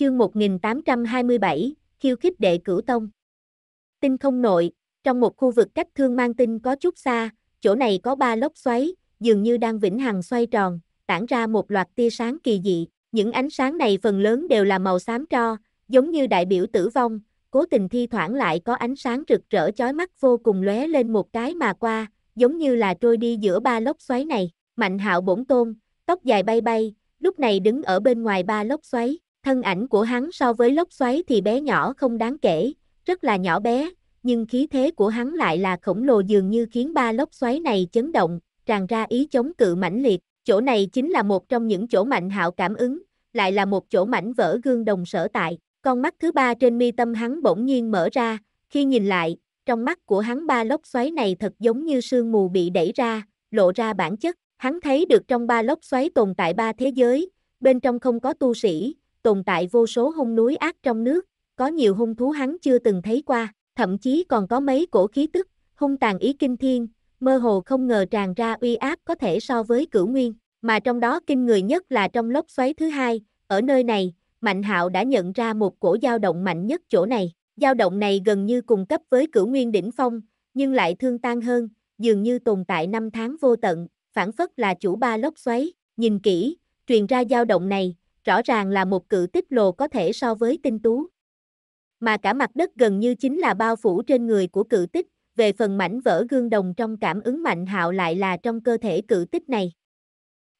Chương 1827, khiêu khích đệ cửu tông. Tinh không nội, trong một khu vực cách thương mang tinh có chút xa, chỗ này có ba lốc xoáy, dường như đang vĩnh hằng xoay tròn, tản ra một loạt tia sáng kỳ dị. Những ánh sáng này phần lớn đều là màu xám tro, giống như đại biểu tử vong, cố tình thi thoảng lại có ánh sáng rực rỡ chói mắt vô cùng lóe lên một cái mà qua, giống như là trôi đi giữa ba lốc xoáy này. Mạnh hạo bổn tôn, tóc dài bay bay, lúc này đứng ở bên ngoài ba lốc xoáy, Thân ảnh của hắn so với lốc xoáy thì bé nhỏ không đáng kể, rất là nhỏ bé, nhưng khí thế của hắn lại là khổng lồ dường như khiến ba lốc xoáy này chấn động, tràn ra ý chống cự mãnh liệt. Chỗ này chính là một trong những chỗ mạnh hạo cảm ứng, lại là một chỗ mảnh vỡ gương đồng sở tại. Con mắt thứ ba trên mi tâm hắn bỗng nhiên mở ra, khi nhìn lại, trong mắt của hắn ba lốc xoáy này thật giống như sương mù bị đẩy ra, lộ ra bản chất. Hắn thấy được trong ba lốc xoáy tồn tại ba thế giới, bên trong không có tu sĩ, tồn tại vô số hung núi ác trong nước, có nhiều hung thú hắn chưa từng thấy qua, thậm chí còn có mấy cổ khí tức, hung tàn ý kinh thiên, mơ hồ không ngờ tràn ra uy áp có thể so với cửu nguyên, mà trong đó kinh người nhất là trong lốc xoáy thứ hai, ở nơi này, Mạnh Hạo đã nhận ra một cổ dao động mạnh nhất chỗ này, dao động này gần như cùng cấp với cửu nguyên đỉnh phong, nhưng lại thương tan hơn, dường như tồn tại năm tháng vô tận, phản phất là chủ ba lốc xoáy, nhìn kỹ, truyền ra dao động này, rõ ràng là một cự tích lồ có thể so với tinh tú. Mà cả mặt đất gần như chính là bao phủ trên người của cự tích, về phần mảnh vỡ gương đồng trong cảm ứng mạnh hạo lại là trong cơ thể cự tích này.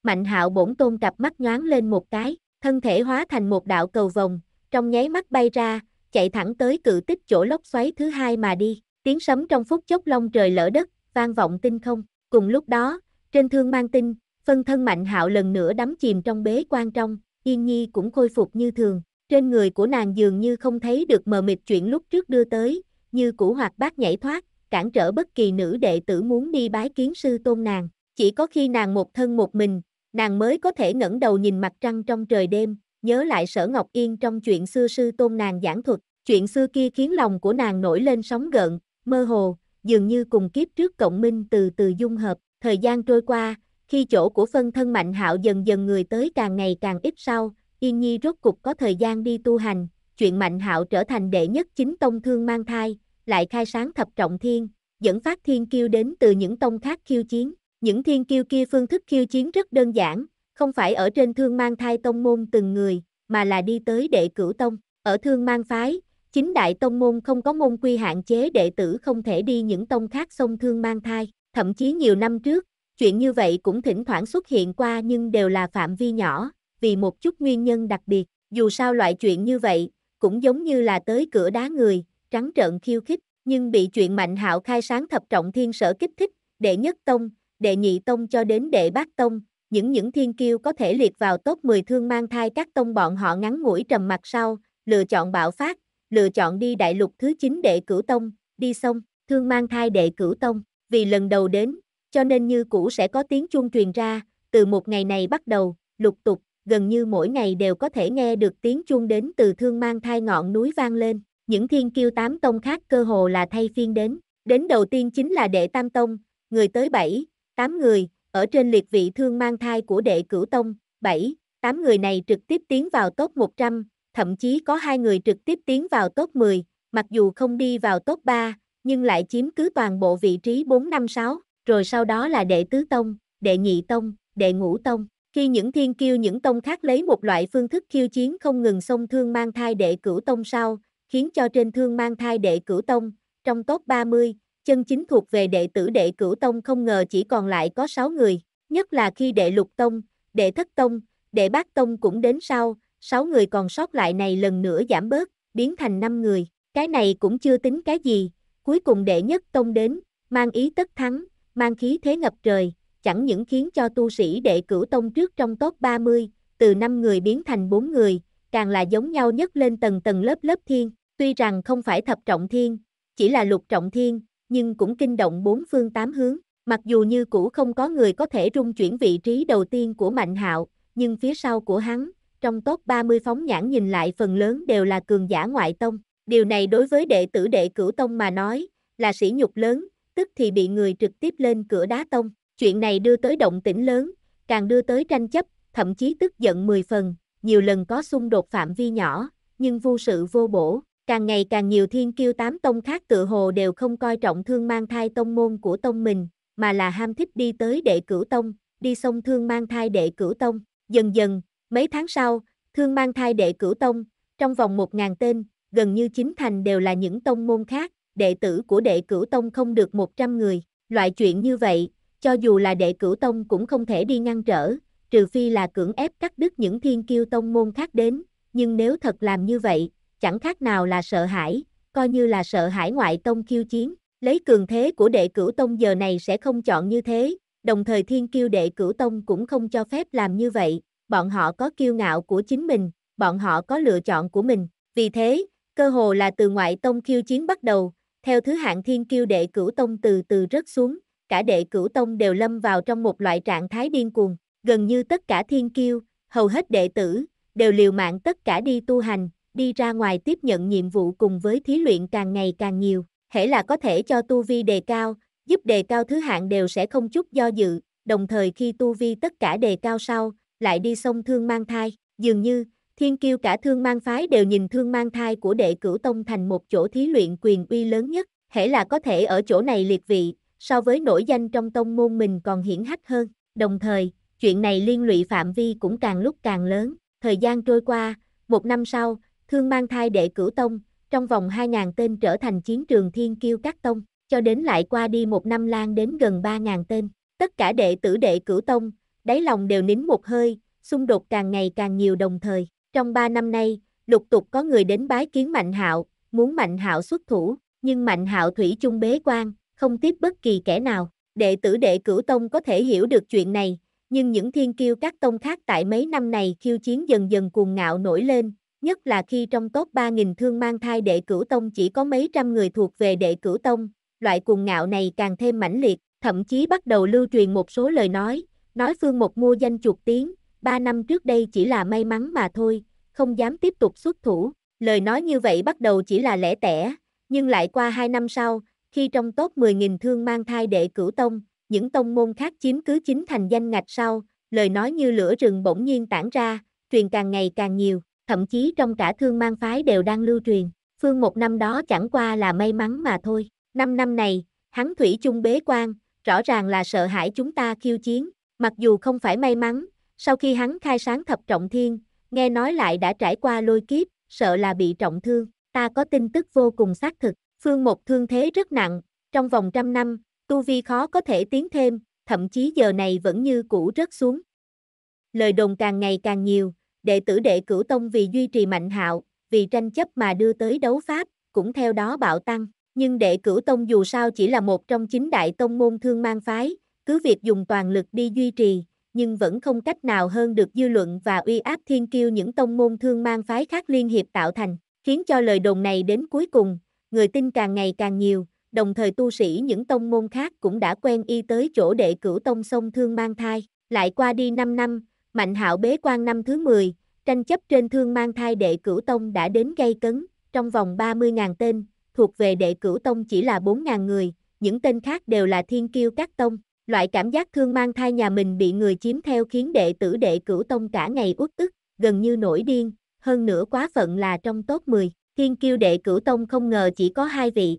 Mạnh hạo bổn tôn cặp mắt nhoáng lên một cái, thân thể hóa thành một đạo cầu vòng, trong nháy mắt bay ra, chạy thẳng tới cự tích chỗ lốc xoáy thứ hai mà đi, tiếng sấm trong phút chốc long trời lỡ đất, vang vọng tinh không, cùng lúc đó, trên thương mang tinh, phân thân mạnh hạo lần nữa đắm chìm trong bế quan trong, Yên Nhi cũng khôi phục như thường, trên người của nàng dường như không thấy được mờ mịt chuyện lúc trước đưa tới, như củ hoạt bát nhảy thoát, cản trở bất kỳ nữ đệ tử muốn đi bái kiến sư tôn nàng. Chỉ có khi nàng một thân một mình, nàng mới có thể ngẩng đầu nhìn mặt trăng trong trời đêm, nhớ lại sở Ngọc Yên trong chuyện xưa sư tôn nàng giảng thuật. Chuyện xưa kia khiến lòng của nàng nổi lên sóng gợn, mơ hồ, dường như cùng kiếp trước cộng minh từ từ dung hợp. Thời gian trôi qua, khi chỗ của phân thân Mạnh Hạo dần dần người tới càng ngày càng ít sau, Yên Nhi rốt cục có thời gian đi tu hành, chuyện Mạnh Hạo trở thành đệ nhất chính tông thương mang thai, lại khai sáng thập trọng thiên, dẫn phát thiên kiêu đến từ những tông khác khiêu chiến. Những thiên kiêu kia phương thức khiêu chiến rất đơn giản, không phải ở trên thương mang thai tông môn từng người, mà là đi tới đệ cửu tông. Ở thương mang phái, chính đại tông môn không có môn quy hạn chế đệ tử không thể đi những tông khác xông thương mang thai. Thậm chí nhiều năm trước, Chuyện như vậy cũng thỉnh thoảng xuất hiện qua nhưng đều là phạm vi nhỏ, vì một chút nguyên nhân đặc biệt, dù sao loại chuyện như vậy, cũng giống như là tới cửa đá người, trắng trợn khiêu khích, nhưng bị chuyện mạnh hạo khai sáng thập trọng thiên sở kích thích, đệ nhất tông, đệ nhị tông cho đến đệ bát tông, những những thiên kiêu có thể liệt vào top 10 thương mang thai các tông bọn họ ngắn ngủi trầm mặt sau, lựa chọn bạo phát, lựa chọn đi đại lục thứ 9 đệ cửu tông, đi xong, thương mang thai đệ cửu tông, vì lần đầu đến, cho nên như cũ sẽ có tiếng chuông truyền ra, từ một ngày này bắt đầu, lục tục, gần như mỗi ngày đều có thể nghe được tiếng chuông đến từ thương mang thai ngọn núi vang lên, những thiên kiêu tám tông khác cơ hồ là thay phiên đến, đến đầu tiên chính là đệ tam tông, người tới 7, 8 người, ở trên liệt vị thương mang thai của đệ cửu tông, 7, 8 người này trực tiếp tiến vào top 100, thậm chí có hai người trực tiếp tiến vào top 10, mặc dù không đi vào top 3, nhưng lại chiếm cứ toàn bộ vị trí 4 năm 6 rồi sau đó là đệ tứ tông, đệ nhị tông, đệ ngũ tông. Khi những thiên kiêu những tông khác lấy một loại phương thức khiêu chiến không ngừng xông thương mang thai đệ cửu tông sau, khiến cho trên thương mang thai đệ cửu tông, trong top 30, chân chính thuộc về đệ tử đệ cửu tông không ngờ chỉ còn lại có 6 người, nhất là khi đệ lục tông, đệ thất tông, đệ bát tông cũng đến sau, 6 người còn sót lại này lần nữa giảm bớt, biến thành 5 người, cái này cũng chưa tính cái gì, cuối cùng đệ nhất tông đến, mang ý tất thắng, mang khí thế ngập trời, chẳng những khiến cho tu sĩ đệ cửu tông trước trong top 30, từ 5 người biến thành 4 người, càng là giống nhau nhất lên tầng tầng lớp lớp thiên, tuy rằng không phải thập trọng thiên, chỉ là lục trọng thiên, nhưng cũng kinh động bốn phương tám hướng, mặc dù như cũ không có người có thể rung chuyển vị trí đầu tiên của Mạnh Hạo, nhưng phía sau của hắn, trong top 30 phóng nhãn nhìn lại phần lớn đều là cường giả ngoại tông, điều này đối với đệ tử đệ cửu tông mà nói, là sỉ nhục lớn, tức thì bị người trực tiếp lên cửa đá tông. Chuyện này đưa tới động tĩnh lớn, càng đưa tới tranh chấp, thậm chí tức giận 10 phần, nhiều lần có xung đột phạm vi nhỏ, nhưng vô sự vô bổ. Càng ngày càng nhiều thiên kiêu tám tông khác tự hồ đều không coi trọng thương mang thai tông môn của tông mình, mà là ham thích đi tới đệ cửu tông, đi sông thương mang thai đệ cửu tông. Dần dần, mấy tháng sau, thương mang thai đệ cửu tông, trong vòng 1.000 tên, gần như chính thành đều là những tông môn khác, đệ tử của đệ cửu tông không được 100 người, loại chuyện như vậy, cho dù là đệ cửu tông cũng không thể đi ngăn trở, trừ phi là cưỡng ép cắt đứt những thiên kiêu tông môn khác đến, nhưng nếu thật làm như vậy, chẳng khác nào là sợ hãi, coi như là sợ hãi ngoại tông kiêu chiến, lấy cường thế của đệ cửu tông giờ này sẽ không chọn như thế, đồng thời thiên kiêu đệ cửu tông cũng không cho phép làm như vậy, bọn họ có kiêu ngạo của chính mình, bọn họ có lựa chọn của mình, vì thế, cơ hồ là từ ngoại tông kiêu chiến bắt đầu, theo thứ hạng thiên kiêu đệ cửu tông từ từ rớt xuống, cả đệ cửu tông đều lâm vào trong một loại trạng thái điên cuồng, gần như tất cả thiên kiêu, hầu hết đệ tử, đều liều mạng tất cả đi tu hành, đi ra ngoài tiếp nhận nhiệm vụ cùng với thí luyện càng ngày càng nhiều, hễ là có thể cho tu vi đề cao, giúp đề cao thứ hạng đều sẽ không chút do dự, đồng thời khi tu vi tất cả đề cao sau, lại đi sông thương mang thai, dường như, Thiên kiêu cả thương mang phái đều nhìn thương mang thai của đệ cửu tông thành một chỗ thí luyện quyền uy lớn nhất, hễ là có thể ở chỗ này liệt vị, so với nổi danh trong tông môn mình còn hiển hách hơn. Đồng thời, chuyện này liên lụy phạm vi cũng càng lúc càng lớn. Thời gian trôi qua, một năm sau, thương mang thai đệ cửu tông, trong vòng 2.000 tên trở thành chiến trường thiên kiêu các tông, cho đến lại qua đi một năm lan đến gần 3.000 tên. Tất cả đệ tử đệ cửu tông, đáy lòng đều nín một hơi, xung đột càng ngày càng nhiều đồng thời. Trong 3 năm nay, lục tục có người đến bái kiến Mạnh Hạo, muốn Mạnh Hạo xuất thủ, nhưng Mạnh Hạo thủy chung bế quan, không tiếp bất kỳ kẻ nào. Đệ tử đệ cửu tông có thể hiểu được chuyện này, nhưng những thiên kiêu các tông khác tại mấy năm này khiêu chiến dần dần cuồng ngạo nổi lên, nhất là khi trong top 3.000 thương mang thai đệ cửu tông chỉ có mấy trăm người thuộc về đệ cửu tông, loại cuồng ngạo này càng thêm mãnh liệt, thậm chí bắt đầu lưu truyền một số lời nói, nói phương một mua danh chuột tiếng, ba năm trước đây chỉ là may mắn mà thôi, không dám tiếp tục xuất thủ. Lời nói như vậy bắt đầu chỉ là lẻ tẻ, nhưng lại qua hai năm sau, khi trong top 10.000 thương mang thai đệ cửu tông, những tông môn khác chiếm cứ chính thành danh ngạch sau, lời nói như lửa rừng bỗng nhiên tản ra, truyền càng ngày càng nhiều, thậm chí trong cả thương mang phái đều đang lưu truyền. Phương một năm đó chẳng qua là may mắn mà thôi. Năm năm này, hắn thủy chung bế quan, rõ ràng là sợ hãi chúng ta khiêu chiến, mặc dù không phải may mắn, sau khi hắn khai sáng thập trọng thiên, nghe nói lại đã trải qua lôi kiếp, sợ là bị trọng thương, ta có tin tức vô cùng xác thực, phương một thương thế rất nặng, trong vòng trăm năm, tu vi khó có thể tiến thêm, thậm chí giờ này vẫn như cũ rớt xuống. Lời đồn càng ngày càng nhiều, đệ tử đệ cửu tông vì duy trì mạnh hạo, vì tranh chấp mà đưa tới đấu pháp, cũng theo đó bạo tăng, nhưng đệ cửu tông dù sao chỉ là một trong chín đại tông môn thương mang phái, cứ việc dùng toàn lực đi duy trì, nhưng vẫn không cách nào hơn được dư luận và uy áp thiên kiêu những tông môn thương mang phái khác liên hiệp tạo thành, khiến cho lời đồn này đến cuối cùng, người tin càng ngày càng nhiều, đồng thời tu sĩ những tông môn khác cũng đã quen y tới chỗ đệ cửu tông sông thương mang thai, lại qua đi 5 năm, Mạnh hạo bế quan năm thứ 10, tranh chấp trên thương mang thai đệ cửu tông đã đến gây cấn, trong vòng 30.000 tên, thuộc về đệ cửu tông chỉ là 4.000 người, những tên khác đều là thiên kiêu các tông, Loại cảm giác thương mang thai nhà mình bị người chiếm theo khiến đệ tử đệ cửu tông cả ngày uất ức, gần như nổi điên, hơn nữa quá phận là trong top 10, thiên kiêu đệ cửu tông không ngờ chỉ có hai vị.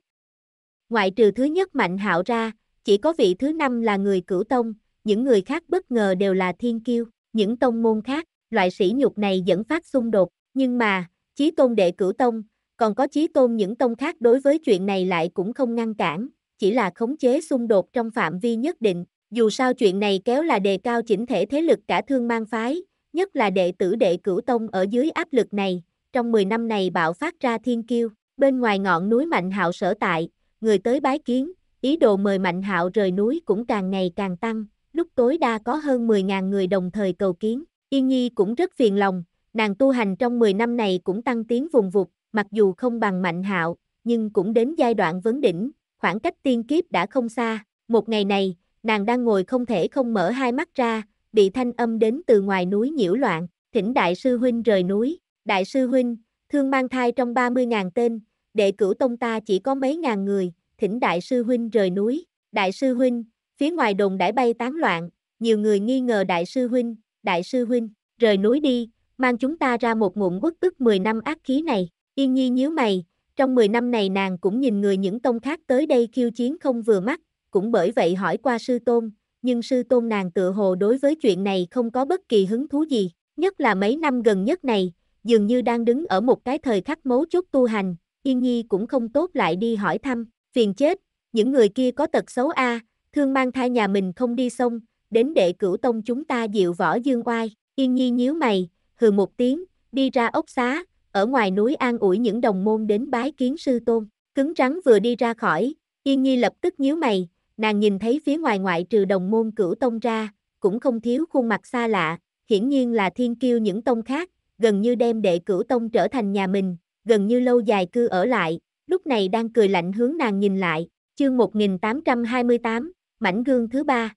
Ngoại trừ thứ nhất mạnh hạo ra, chỉ có vị thứ năm là người cửu tông, những người khác bất ngờ đều là thiên kiêu, những tông môn khác, loại sĩ nhục này dẫn phát xung đột, nhưng mà, chí tôn đệ cửu tông, còn có chí tôn những tông khác đối với chuyện này lại cũng không ngăn cản, chỉ là khống chế xung đột trong phạm vi nhất định, dù sao chuyện này kéo là đề cao chỉnh thể thế lực cả thương mang phái, nhất là đệ tử đệ cửu tông ở dưới áp lực này, trong 10 năm này bạo phát ra thiên kiêu, bên ngoài ngọn núi Mạnh Hạo sở tại, người tới bái kiến, ý đồ mời Mạnh Hạo rời núi cũng càng ngày càng tăng, lúc tối đa có hơn 10.000 người đồng thời cầu kiến, Yên Nhi cũng rất phiền lòng, nàng tu hành trong 10 năm này cũng tăng tiến vùng vụt, mặc dù không bằng Mạnh Hạo, nhưng cũng đến giai đoạn vấn đỉnh, khoảng cách tiên kiếp đã không xa, một ngày này, nàng đang ngồi không thể không mở hai mắt ra, bị thanh âm đến từ ngoài núi nhiễu loạn, thỉnh đại sư huynh rời núi, đại sư huynh, thương mang thai trong 30.000 tên, đệ cửu tông ta chỉ có mấy ngàn người, thỉnh đại sư huynh rời núi, đại sư huynh, phía ngoài đồn đã bay tán loạn, nhiều người nghi ngờ đại sư huynh, đại sư huynh, rời núi đi, mang chúng ta ra một ngụm quốc tức 10 năm ác khí này, yên nhi nhíu mày, trong 10 năm này nàng cũng nhìn người những tông khác tới đây khiêu chiến không vừa mắt, cũng bởi vậy hỏi qua sư tôn, nhưng sư tôn nàng tự hồ đối với chuyện này không có bất kỳ hứng thú gì, nhất là mấy năm gần nhất này, dường như đang đứng ở một cái thời khắc mấu chốt tu hành, Yên Nhi cũng không tốt lại đi hỏi thăm, phiền chết, những người kia có tật xấu a, thương mang thai nhà mình không đi xong, đến đệ cửu tông chúng ta dịu võ dương oai, Yên Nhi nhíu mày, hừ một tiếng, đi ra ốc xá, ở ngoài núi an ủi những đồng môn đến bái kiến sư tôn. Cứng rắn vừa đi ra khỏi, Yên Nhi lập tức nhíu mày, nàng nhìn thấy phía ngoài ngoại trừ đồng môn cửu tông ra, cũng không thiếu khuôn mặt xa lạ, hiển nhiên là thiên kiêu những tông khác, gần như đem đệ cửu tông trở thành nhà mình, gần như lâu dài cư ở lại, lúc này đang cười lạnh hướng nàng nhìn lại, chương 1828, mảnh gương thứ ba.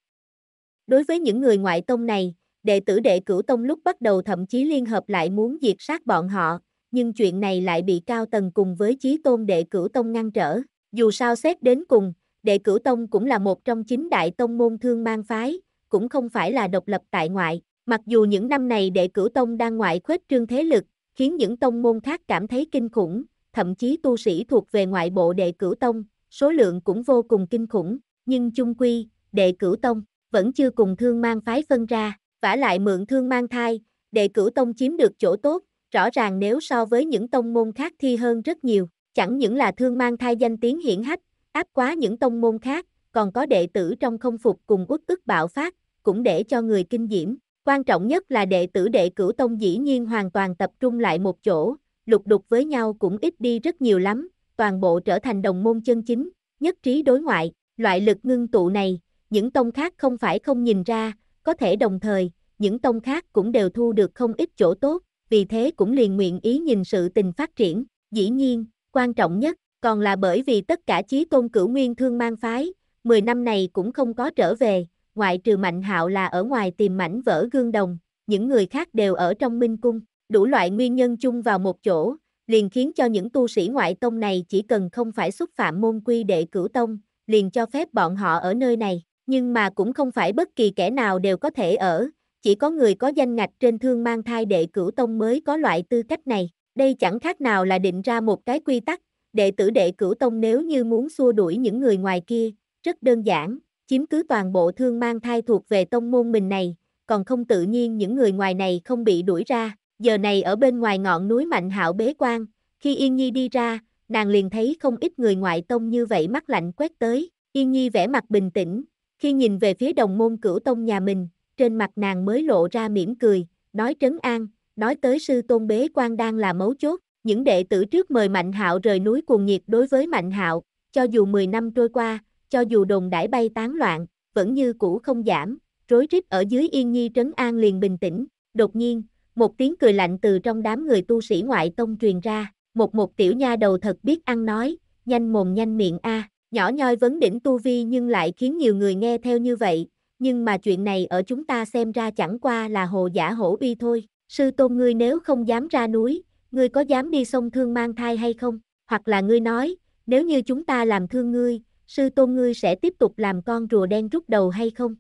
Đối với những người ngoại tông này, đệ tử đệ cửu tông lúc bắt đầu thậm chí liên hợp lại muốn diệt sát bọn họ, nhưng chuyện này lại bị cao tầng cùng với chí tôn đệ cửu tông ngăn trở. Dù sao xét đến cùng, đệ cửu tông cũng là một trong chín đại tông môn thương mang phái, cũng không phải là độc lập tại ngoại. Mặc dù những năm này đệ cửu tông đang ngoại khuếch trương thế lực, khiến những tông môn khác cảm thấy kinh khủng, thậm chí tu sĩ thuộc về ngoại bộ đệ cửu tông, số lượng cũng vô cùng kinh khủng, nhưng chung quy, đệ cửu tông, vẫn chưa cùng thương mang phái phân ra, vả lại mượn thương mang thai, đệ cửu tông chiếm được chỗ tốt, rõ ràng nếu so với những tông môn khác thi hơn rất nhiều, chẳng những là thương mang thai danh tiếng hiển hách, áp quá những tông môn khác, còn có đệ tử trong không phục cùng uất ức bạo phát, cũng để cho người kinh diễm. Quan trọng nhất là đệ tử đệ cửu tông dĩ nhiên hoàn toàn tập trung lại một chỗ, lục đục với nhau cũng ít đi rất nhiều lắm, toàn bộ trở thành đồng môn chân chính, nhất trí đối ngoại, loại lực ngưng tụ này, những tông khác không phải không nhìn ra, có thể đồng thời, những tông khác cũng đều thu được không ít chỗ tốt, vì thế cũng liền nguyện ý nhìn sự tình phát triển, dĩ nhiên, quan trọng nhất, còn là bởi vì tất cả chí tôn cửu nguyên thương mang phái, 10 năm này cũng không có trở về, ngoại trừ Mạnh Hạo là ở ngoài tìm mảnh vỡ gương đồng, những người khác đều ở trong minh cung, đủ loại nguyên nhân chung vào một chỗ, liền khiến cho những tu sĩ ngoại tông này chỉ cần không phải xúc phạm môn quy đệ cửu tông, liền cho phép bọn họ ở nơi này, nhưng mà cũng không phải bất kỳ kẻ nào đều có thể ở, chỉ có người có danh ngạch trên thương mang thai đệ cửu tông mới có loại tư cách này. Đây chẳng khác nào là định ra một cái quy tắc, đệ tử đệ cửu tông nếu như muốn xua đuổi những người ngoài kia, rất đơn giản, chiếm cứ toàn bộ thương mang thai thuộc về tông môn mình này, còn không tự nhiên những người ngoài này không bị đuổi ra. Giờ này ở bên ngoài ngọn núi Mạnh hảo bế quan, khi Yên Nhi đi ra, nàng liền thấy không ít người ngoại tông như vậy mắt lạnh quét tới. Yên Nhi vẻ mặt bình tĩnh, khi nhìn về phía đồng môn cửu tông nhà mình, trên mặt nàng mới lộ ra mỉm cười, nói trấn an, nói tới sư tôn bế quan đang là mấu chốt, những đệ tử trước mời Mạnh Hạo rời núi cuồng nhiệt đối với Mạnh Hạo, cho dù 10 năm trôi qua, cho dù đồn đãi bay tán loạn, vẫn như cũ không giảm, rối rít ở dưới yên nhi trấn an liền bình tĩnh, đột nhiên, một tiếng cười lạnh từ trong đám người tu sĩ ngoại tông truyền ra, một một tiểu nha đầu thật biết ăn nói, nhanh mồm nhanh miệng a, nhỏ nhoi vấn đỉnh tu vi nhưng lại khiến nhiều người nghe theo như vậy, nhưng mà chuyện này ở chúng ta xem ra chẳng qua là hồ giả hổ uy thôi. Sư tôn ngươi nếu không dám ra núi, ngươi có dám đi sông thương mang thai hay không? Hoặc là ngươi nói, nếu như chúng ta làm thương ngươi, sư tôn ngươi sẽ tiếp tục làm con rùa đen rút đầu hay không?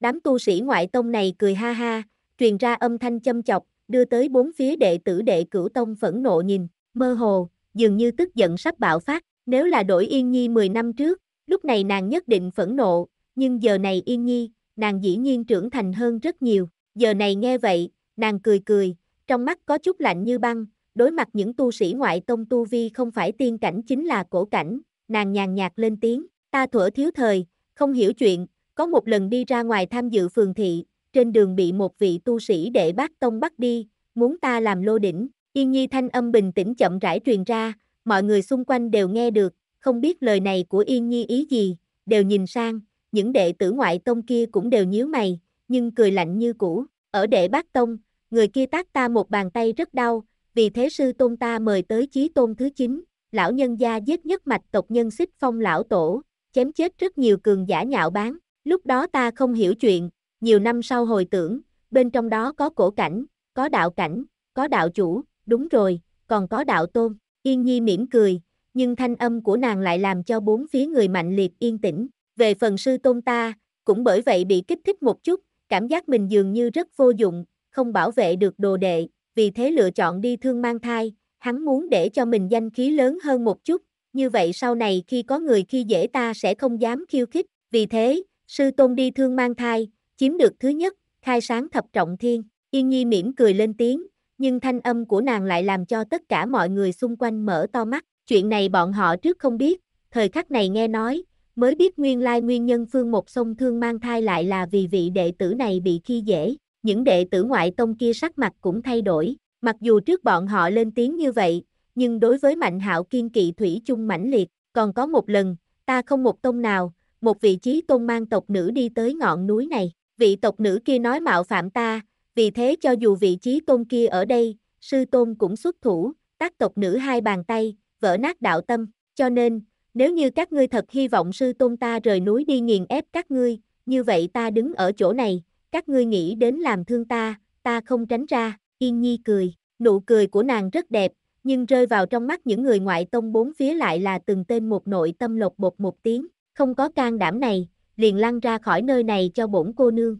Đám tu sĩ ngoại tông này cười ha ha, truyền ra âm thanh châm chọc, đưa tới bốn phía đệ tử đệ cửu tông phẫn nộ nhìn, mơ hồ, dường như tức giận sắp bạo phát, nếu là đổi yên nhi 10 năm trước, lúc này nàng nhất định phẫn nộ, nhưng giờ này yên nhi, nàng dĩ nhiên trưởng thành hơn rất nhiều, giờ này nghe vậy, nàng cười cười, trong mắt có chút lạnh như băng, đối mặt những tu sĩ ngoại tông tu vi không phải tiên cảnh chính là cổ cảnh, nàng nhàn nhạt lên tiếng, ta thuở thiếu thời, không hiểu chuyện, có một lần đi ra ngoài tham dự phường thị, trên đường bị một vị tu sĩ đệ bác tông bắt đi, muốn ta làm lô đỉnh, yên nhi thanh âm bình tĩnh chậm rãi truyền ra, mọi người xung quanh đều nghe được, không biết lời này của yên nhi ý gì, đều nhìn sang, những đệ tử ngoại tông kia cũng đều nhíu mày, nhưng cười lạnh như cũ. Ở đệ bát tông, người kia tác ta một bàn tay rất đau, vì thế sư tôn ta mời tới chí tôn thứ 9, lão nhân gia giết nhất mạch tộc nhân xích phong lão tổ, chém chết rất nhiều cường giả nhạo bán. Lúc đó ta không hiểu chuyện, nhiều năm sau hồi tưởng, bên trong đó có cổ cảnh, có đạo cảnh, có đạo chủ, đúng rồi, còn có đạo tôn. Yên Nhi mỉm cười, nhưng thanh âm của nàng lại làm cho bốn phía người mạnh liệt yên tĩnh. Về phần sư tôn ta, cũng bởi vậy bị kích thích một chút, cảm giác mình dường như rất vô dụng, không bảo vệ được đồ đệ, vì thế lựa chọn đi thương mang thai, hắn muốn để cho mình danh khí lớn hơn một chút, như vậy sau này khi có người khi dễ ta sẽ không dám khiêu khích, vì thế, sư tôn đi thương mang thai, chiếm được thứ nhất, khai sáng thập trọng thiên, yên nhi mỉm cười lên tiếng, nhưng thanh âm của nàng lại làm cho tất cả mọi người xung quanh mở to mắt, chuyện này bọn họ trước không biết, thời khắc này nghe nói, mới biết nguyên lai nguyên nhân Phương Một Sông Thương mang thai lại là vì vị đệ tử này bị khi dễ, những đệ tử ngoại tông kia sắc mặt cũng thay đổi, mặc dù trước bọn họ lên tiếng như vậy, nhưng đối với Mạnh Hạo kiên kỵ thủy chung mãnh liệt, còn có một lần, ta không một tông nào, một vị trí tôn mang tộc nữ đi tới ngọn núi này, vị tộc nữ kia nói mạo phạm ta, vì thế cho dù vị trí tôn kia ở đây, sư tôn cũng xuất thủ, tác tộc nữ hai bàn tay, vỡ nát đạo tâm, cho nên, nếu như các ngươi thật hy vọng sư tôn ta rời núi đi nghiền ép các ngươi, như vậy ta đứng ở chỗ này, các ngươi nghĩ đến làm thương ta, ta không tránh ra, yên nhi cười, nụ cười của nàng rất đẹp, nhưng rơi vào trong mắt những người ngoại tông bốn phía lại là từng tên một nội tâm lột bột một tiếng, không có can đảm này, liền lăn ra khỏi nơi này cho bổn cô nương.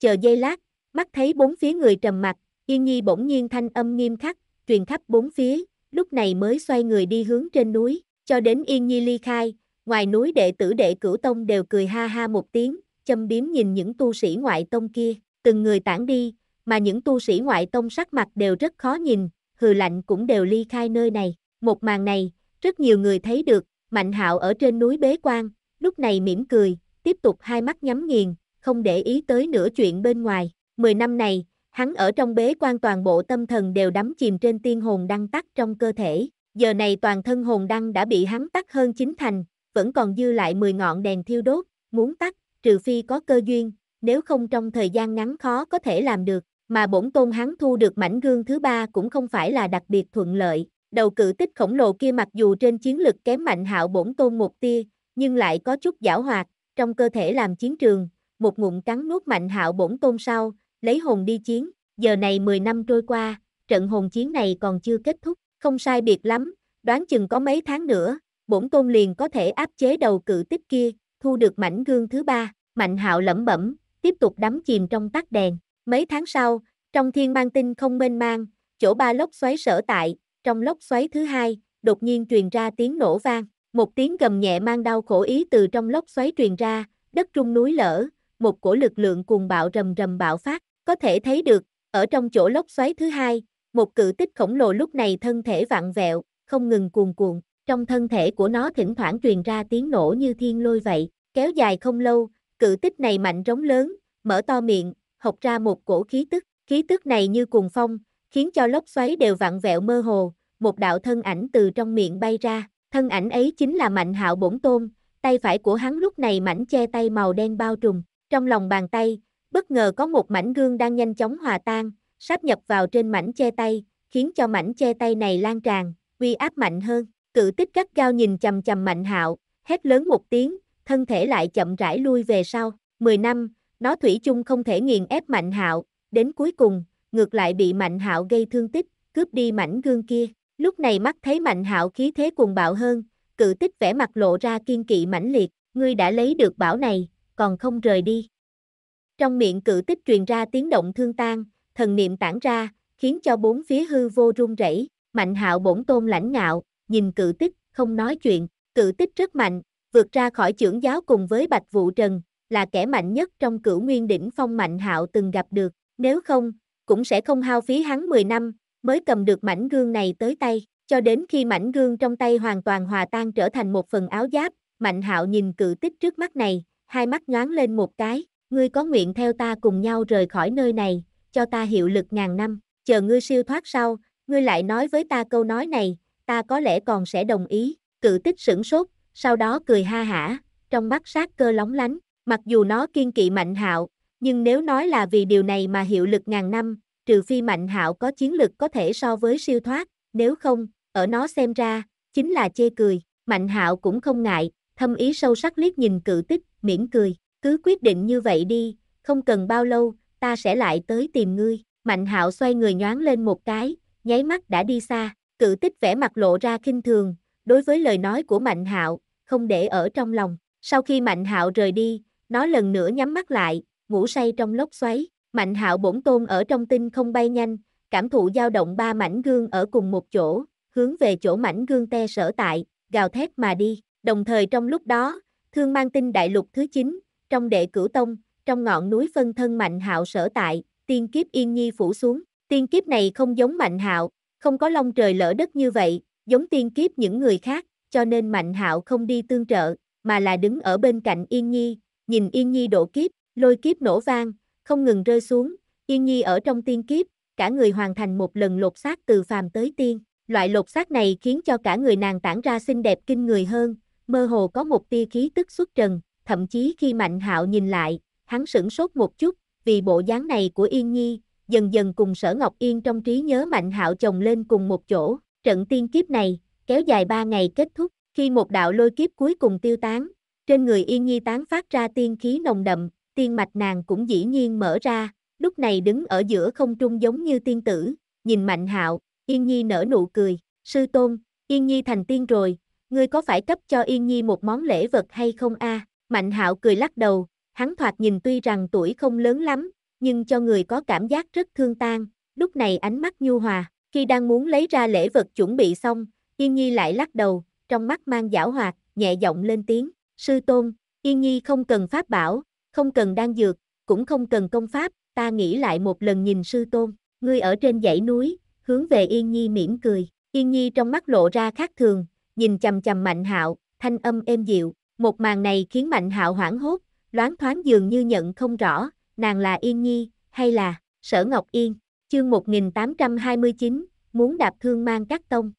Chờ giây lát, mắt thấy bốn phía người trầm mặt, yên nhi bỗng nhiên thanh âm nghiêm khắc, truyền khắp bốn phía, lúc này mới xoay người đi hướng trên núi, cho đến Yên Nhi ly khai, ngoài núi đệ tử đệ cửu tông đều cười ha ha một tiếng, châm biếm nhìn những tu sĩ ngoại tông kia, từng người tản đi, mà những tu sĩ ngoại tông sắc mặt đều rất khó nhìn, hừ lạnh cũng đều ly khai nơi này. Một màn này, rất nhiều người thấy được, Mạnh Hạo ở trên núi Bế Quan, lúc này mỉm cười, tiếp tục hai mắt nhắm nghiền, không để ý tới nửa chuyện bên ngoài. Mười năm này, hắn ở trong Bế Quan toàn bộ tâm thần đều đắm chìm trên tiên hồn đăng tắt trong cơ thể, giờ này toàn thân hồn đăng đã bị hắn tắt hơn chín thành, vẫn còn dư lại 10 ngọn đèn thiêu đốt, muốn tắt, trừ phi có cơ duyên, nếu không trong thời gian ngắn khó có thể làm được, mà bổn tôn hắn thu được mảnh gương thứ ba cũng không phải là đặc biệt thuận lợi. Đầu cự tích khổng lồ kia mặc dù trên chiến lực kém mạnh hạo bổn tôn một tia, nhưng lại có chút giảo hoạt, trong cơ thể làm chiến trường, một ngụm cắn nuốt mạnh hạo bổn tôn sau, lấy hồn đi chiến, giờ này 10 năm trôi qua, trận hồn chiến này còn chưa kết thúc, không sai biệt lắm, đoán chừng có mấy tháng nữa, bổn tôn liền có thể áp chế đầu cự tích kia, thu được mảnh gương thứ ba, Mạnh Hạo lẩm bẩm, tiếp tục đắm chìm trong tắt đèn. Mấy tháng sau, trong thiên mang tinh không mênh mang, chỗ ba lốc xoáy sở tại, trong lốc xoáy thứ hai, đột nhiên truyền ra tiếng nổ vang, một tiếng gầm nhẹ mang đau khổ ý từ trong lốc xoáy truyền ra, đất trung núi lở, một cổ lực lượng cuồng bạo rầm rầm bạo phát, có thể thấy được, ở trong chỗ lốc xoáy thứ hai, một cự tích khổng lồ lúc này thân thể vặn vẹo, không ngừng cuồn cuộn, trong thân thể của nó thỉnh thoảng truyền ra tiếng nổ như thiên lôi vậy, kéo dài không lâu, cự tích này mạnh rống lớn, mở to miệng, hộc ra một cổ khí tức, khí tức này như cuồng phong, khiến cho lốc xoáy đều vặn vẹo mơ hồ, một đạo thân ảnh từ trong miệng bay ra, thân ảnh ấy chính là Mạnh Hạo Bổn Tôn, tay phải của hắn lúc này mảnh che tay màu đen bao trùm, trong lòng bàn tay, bất ngờ có một mảnh gương đang nhanh chóng hòa tan, sáp nhập vào trên mảnh che tay, khiến cho mảnh che tay này lan tràn, uy áp mạnh hơn. Cự tích gắt gao nhìn chầm chầm mạnh hạo, hét lớn một tiếng, thân thể lại chậm rãi lui về sau. mười năm, nó thủy chung không thể nghiền ép mạnh hạo, đến cuối cùng, ngược lại bị mạnh hạo gây thương tích, cướp đi mảnh gương kia. Lúc này mắt thấy mạnh hạo khí thế cuồng bạo hơn, cự tích vẻ mặt lộ ra kiên kỵ mãnh liệt, ngươi đã lấy được bảo này, còn không rời đi. Trong miệng cự tích truyền ra tiếng động thương tan, thần niệm tản ra, khiến cho bốn phía hư vô rung rẩy, mạnh hạo bổn tôn lãnh ngạo, nhìn cự tích, không nói chuyện, cự tích rất mạnh, vượt ra khỏi trưởng giáo cùng với Bạch Vụ Trần, là kẻ mạnh nhất trong cửu nguyên đỉnh phong mạnh hạo từng gặp được, nếu không, cũng sẽ không hao phí hắn 10 năm, mới cầm được mảnh gương này tới tay, cho đến khi mảnh gương trong tay hoàn toàn hòa tan trở thành một phần áo giáp, mạnh hạo nhìn cự tích trước mắt này, hai mắt nhoáng lên một cái, ngươi có nguyện theo ta cùng nhau rời khỏi nơi này, cho ta hiệu lực ngàn năm, chờ ngươi siêu thoát sau, ngươi lại nói với ta câu nói này, ta có lẽ còn sẽ đồng ý, cự tích sửng sốt, sau đó cười ha hả, trong mắt sát cơ lóng lánh, mặc dù nó kiên kỵ mạnh hạo, nhưng nếu nói là vì điều này mà hiệu lực ngàn năm, trừ phi mạnh hạo có chiến lực có thể so với siêu thoát, nếu không, ở nó xem ra, chính là chê cười, mạnh hạo cũng không ngại, thâm ý sâu sắc liếc nhìn cự tích, mỉm cười, cứ quyết định như vậy đi, không cần bao lâu, ta sẽ lại tới tìm ngươi. Mạnh hạo xoay người nhoáng lên một cái, nháy mắt đã đi xa, cự tích vẻ mặt lộ ra kinh thường, đối với lời nói của Mạnh hạo, không để ở trong lòng. Sau khi Mạnh hạo rời đi, nó lần nữa nhắm mắt lại, ngủ say trong lốc xoáy. Mạnh hạo bổn tôn ở trong tinh không bay nhanh, cảm thụ dao động ba mảnh gương ở cùng một chỗ, hướng về chỗ mảnh gương te sở tại, gào thét mà đi. Đồng thời trong lúc đó, thương mang tinh đại lục thứ 9, trong đệ cửu tông, trong ngọn núi phân thân Mạnh Hạo sở tại, tiên kiếp Yên Nhi phủ xuống. Tiên kiếp này không giống Mạnh Hạo, không có long trời lỡ đất như vậy, giống tiên kiếp những người khác, cho nên Mạnh Hạo không đi tương trợ, mà là đứng ở bên cạnh Yên Nhi, nhìn Yên Nhi đổ kiếp, lôi kiếp nổ vang, không ngừng rơi xuống, Yên Nhi ở trong tiên kiếp, cả người hoàn thành một lần lột xác từ phàm tới tiên. Loại lột xác này khiến cho cả người nàng tản ra xinh đẹp kinh người hơn, mơ hồ có một tia khí tức xuất trần, thậm chí khi Mạnh Hạo nhìn lại, hắn sửng sốt một chút, vì bộ dáng này của Yên Nhi, dần dần cùng Sở Ngọc Yên trong trí nhớ Mạnh Hạo chồng lên cùng một chỗ, trận tiên kiếp này, kéo dài ba ngày kết thúc, khi một đạo lôi kiếp cuối cùng tiêu tán, trên người Yên Nhi tán phát ra tiên khí nồng đậm, tiên mạch nàng cũng dĩ nhiên mở ra, lúc này đứng ở giữa không trung giống như tiên tử, nhìn Mạnh Hạo, Yên Nhi nở nụ cười, sư tôn, Yên Nhi thành tiên rồi, ngươi có phải cấp cho Yên Nhi một món lễ vật hay không a? Mạnh Hạo cười lắc đầu, hắn thoạt nhìn tuy rằng tuổi không lớn lắm, nhưng cho người có cảm giác rất thương tan, lúc này ánh mắt nhu hòa, khi đang muốn lấy ra lễ vật chuẩn bị xong, Yên Nhi lại lắc đầu, trong mắt mang giảo hoạt, nhẹ giọng lên tiếng, sư tôn, Yên Nhi không cần pháp bảo, không cần đan dược, cũng không cần công pháp, ta nghĩ lại một lần nhìn sư tôn, ngươi ở trên dãy núi, hướng về Yên Nhi mỉm cười, Yên Nhi trong mắt lộ ra khác thường, nhìn chầm chầm Mạnh Hạo, thanh âm êm dịu, một màn này khiến Mạnh Hạo hoảng hốt, loáng thoáng dường như nhận không rõ, nàng là Yên Nhi, hay là Sở Ngọc Yên, chương 1829, muốn đạp thương mang các tông.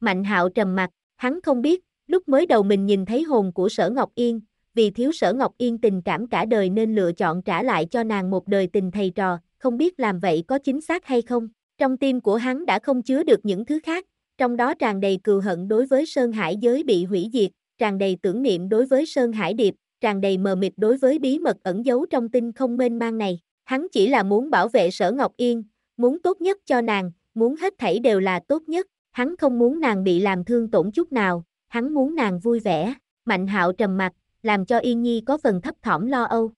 Mạnh hạo trầm mặt, hắn không biết, lúc mới đầu mình nhìn thấy hồn của Sở Ngọc Yên, vì thiếu Sở Ngọc Yên tình cảm cả đời nên lựa chọn trả lại cho nàng một đời tình thầy trò, không biết làm vậy có chính xác hay không. Trong tim của hắn đã không chứa được những thứ khác, trong đó tràn đầy cừu hận đối với Sơn Hải giới bị hủy diệt, tràn đầy tưởng niệm đối với Sơn Hải Điệp, tràn đầy mờ mịt đối với bí mật ẩn giấu trong tinh không mênh mang này. Hắn chỉ là muốn bảo vệ sở Ngọc Yên, muốn tốt nhất cho nàng, muốn hết thảy đều là tốt nhất. Hắn không muốn nàng bị làm thương tổn chút nào, hắn muốn nàng vui vẻ. Mạnh hạo trầm mặt, làm cho Yên Nhi có phần thấp thỏm lo âu.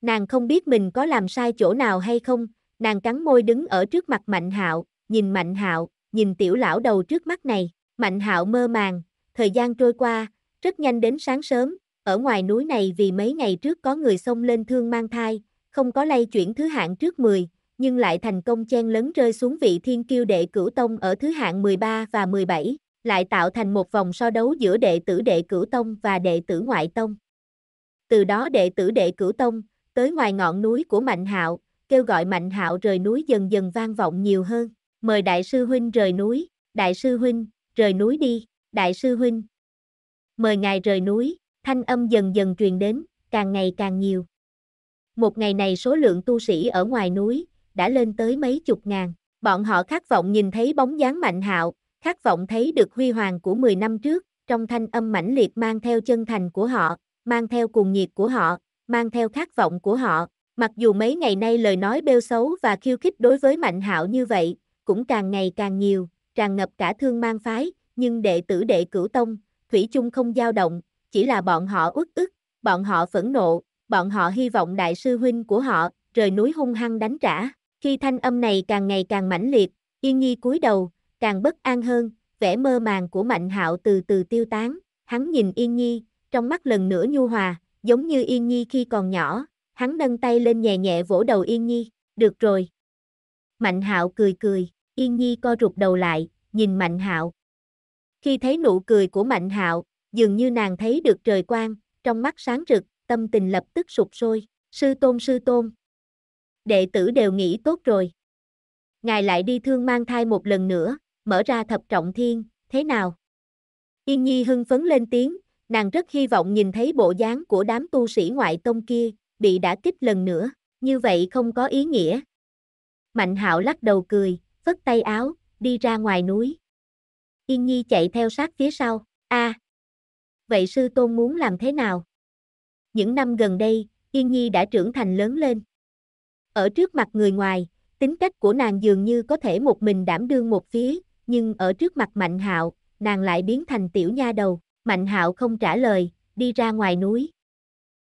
Nàng không biết mình có làm sai chỗ nào hay không, nàng cắn môi đứng ở trước mặt Mạnh hạo, nhìn Mạnh hạo, nhìn tiểu lão đầu trước mắt này. Mạnh hạo mơ màng, thời gian trôi qua, rất nhanh đến sáng sớm, ở ngoài núi này vì mấy ngày trước có người xông lên thương mang thai, không có lay chuyển thứ hạng trước 10, nhưng lại thành công chen lấn rơi xuống vị thiên kiêu đệ cửu tông ở thứ hạng 13 và 17, lại tạo thành một vòng so đấu giữa đệ tử đệ cửu tông và đệ tử ngoại tông. Từ đó đệ tử đệ cửu tông, tới ngoài ngọn núi của Mạnh Hạo, kêu gọi Mạnh Hạo rời núi dần dần vang vọng nhiều hơn, mời đại sư huynh rời núi, đại sư huynh, rời núi đi, đại sư huynh. Mời ngài rời núi, thanh âm dần dần truyền đến, càng ngày càng nhiều. Một ngày này số lượng tu sĩ ở ngoài núi đã lên tới mấy chục ngàn. Bọn họ khát vọng nhìn thấy bóng dáng mạnh hạo, khát vọng thấy được huy hoàng của 10 năm trước, trong thanh âm mãnh liệt mang theo chân thành của họ, mang theo cuồng nhiệt của họ, mang theo khát vọng của họ. Mặc dù mấy ngày nay lời nói bêu xấu và khiêu khích đối với Mạnh Hạo như vậy, cũng càng ngày càng nhiều, tràn ngập cả thương mang phái, nhưng đệ tử đệ cửu tông, Thủy chung không dao động, chỉ là bọn họ uất ức, bọn họ phẫn nộ, bọn họ hy vọng đại sư huynh của họ, rời núi hung hăng đánh trả. Khi thanh âm này càng ngày càng mãnh liệt, Yên Nhi cúi đầu, càng bất an hơn, vẻ mơ màng của Mạnh Hạo từ từ tiêu tán, hắn nhìn Yên Nhi, trong mắt lần nữa nhu hòa, giống như Yên Nhi khi còn nhỏ, hắn nâng tay lên nhẹ nhẹ vỗ đầu Yên Nhi, "Được rồi." Mạnh Hạo cười cười, Yên Nhi co rụt đầu lại, nhìn Mạnh Hạo. Khi thấy nụ cười của Mạnh Hạo, dường như nàng thấy được trời quang, trong mắt sáng rực, tâm tình lập tức sụp sôi, sư tôn sư tôn. Đệ tử đều nghĩ tốt rồi. Ngài lại đi thương mang thai một lần nữa, mở ra thập trọng thiên, thế nào? Yên Nhi hưng phấn lên tiếng, nàng rất hy vọng nhìn thấy bộ dáng của đám tu sĩ ngoại tông kia, bị đã kích lần nữa, như vậy không có ý nghĩa. Mạnh hạo lắc đầu cười, vất tay áo, đi ra ngoài núi. Yên Nhi chạy theo sát phía sau, a à, vậy sư tôn muốn làm thế nào? Những năm gần đây, Yên Nhi đã trưởng thành lớn lên. Ở trước mặt người ngoài, tính cách của nàng dường như có thể một mình đảm đương một phía, nhưng ở trước mặt Mạnh Hạo, nàng lại biến thành tiểu nha đầu. Mạnh Hạo không trả lời, đi ra ngoài núi.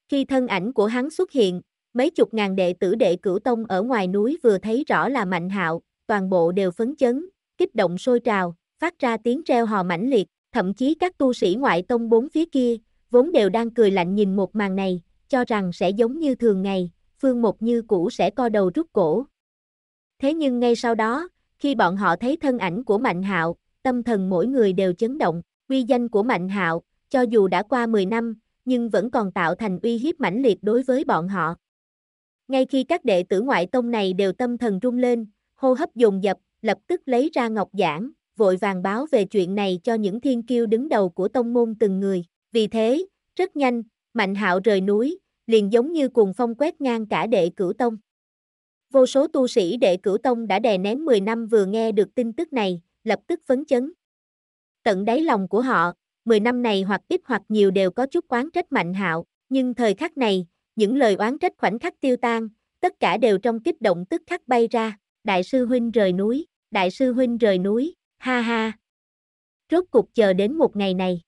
Khi thân ảnh của hắn xuất hiện, mấy chục ngàn đệ tử đệ cửu tông ở ngoài núi vừa thấy rõ là Mạnh Hạo, toàn bộ đều phấn chấn, kích động sôi trào, phát ra tiếng treo hò mãnh liệt thậm chí các tu sĩ ngoại tông bốn phía kia, vốn đều đang cười lạnh nhìn một màn này, cho rằng sẽ giống như thường ngày, Phương Một như cũ sẽ co đầu rút cổ. Thế nhưng ngay sau đó, khi bọn họ thấy thân ảnh của Mạnh Hạo, tâm thần mỗi người đều chấn động, uy danh của Mạnh Hạo, cho dù đã qua 10 năm, nhưng vẫn còn tạo thành uy hiếp mãnh liệt đối với bọn họ. Ngay khi các đệ tử ngoại tông này đều tâm thần rung lên, hô hấp dồn dập, lập tức lấy ra ngọc giản, vội vàng báo về chuyện này cho những thiên kiêu đứng đầu của tông môn từng người. Vì thế, rất nhanh, Mạnh Hạo rời núi, liền giống như cuồng phong quét ngang cả đệ cửu tông. Vô số tu sĩ đệ cửu tông đã đè nén 10 năm vừa nghe được tin tức này, lập tức phấn chấn. Tận đáy lòng của họ, 10 năm này hoặc ít hoặc nhiều đều có chút oán trách Mạnh Hạo, nhưng thời khắc này, những lời oán trách khoảnh khắc tiêu tan, tất cả đều trong kích động tức khắc bay ra. Đại sư huynh rời núi, đại sư huynh rời núi. Ha ha! Rốt cục chờ đến một ngày này.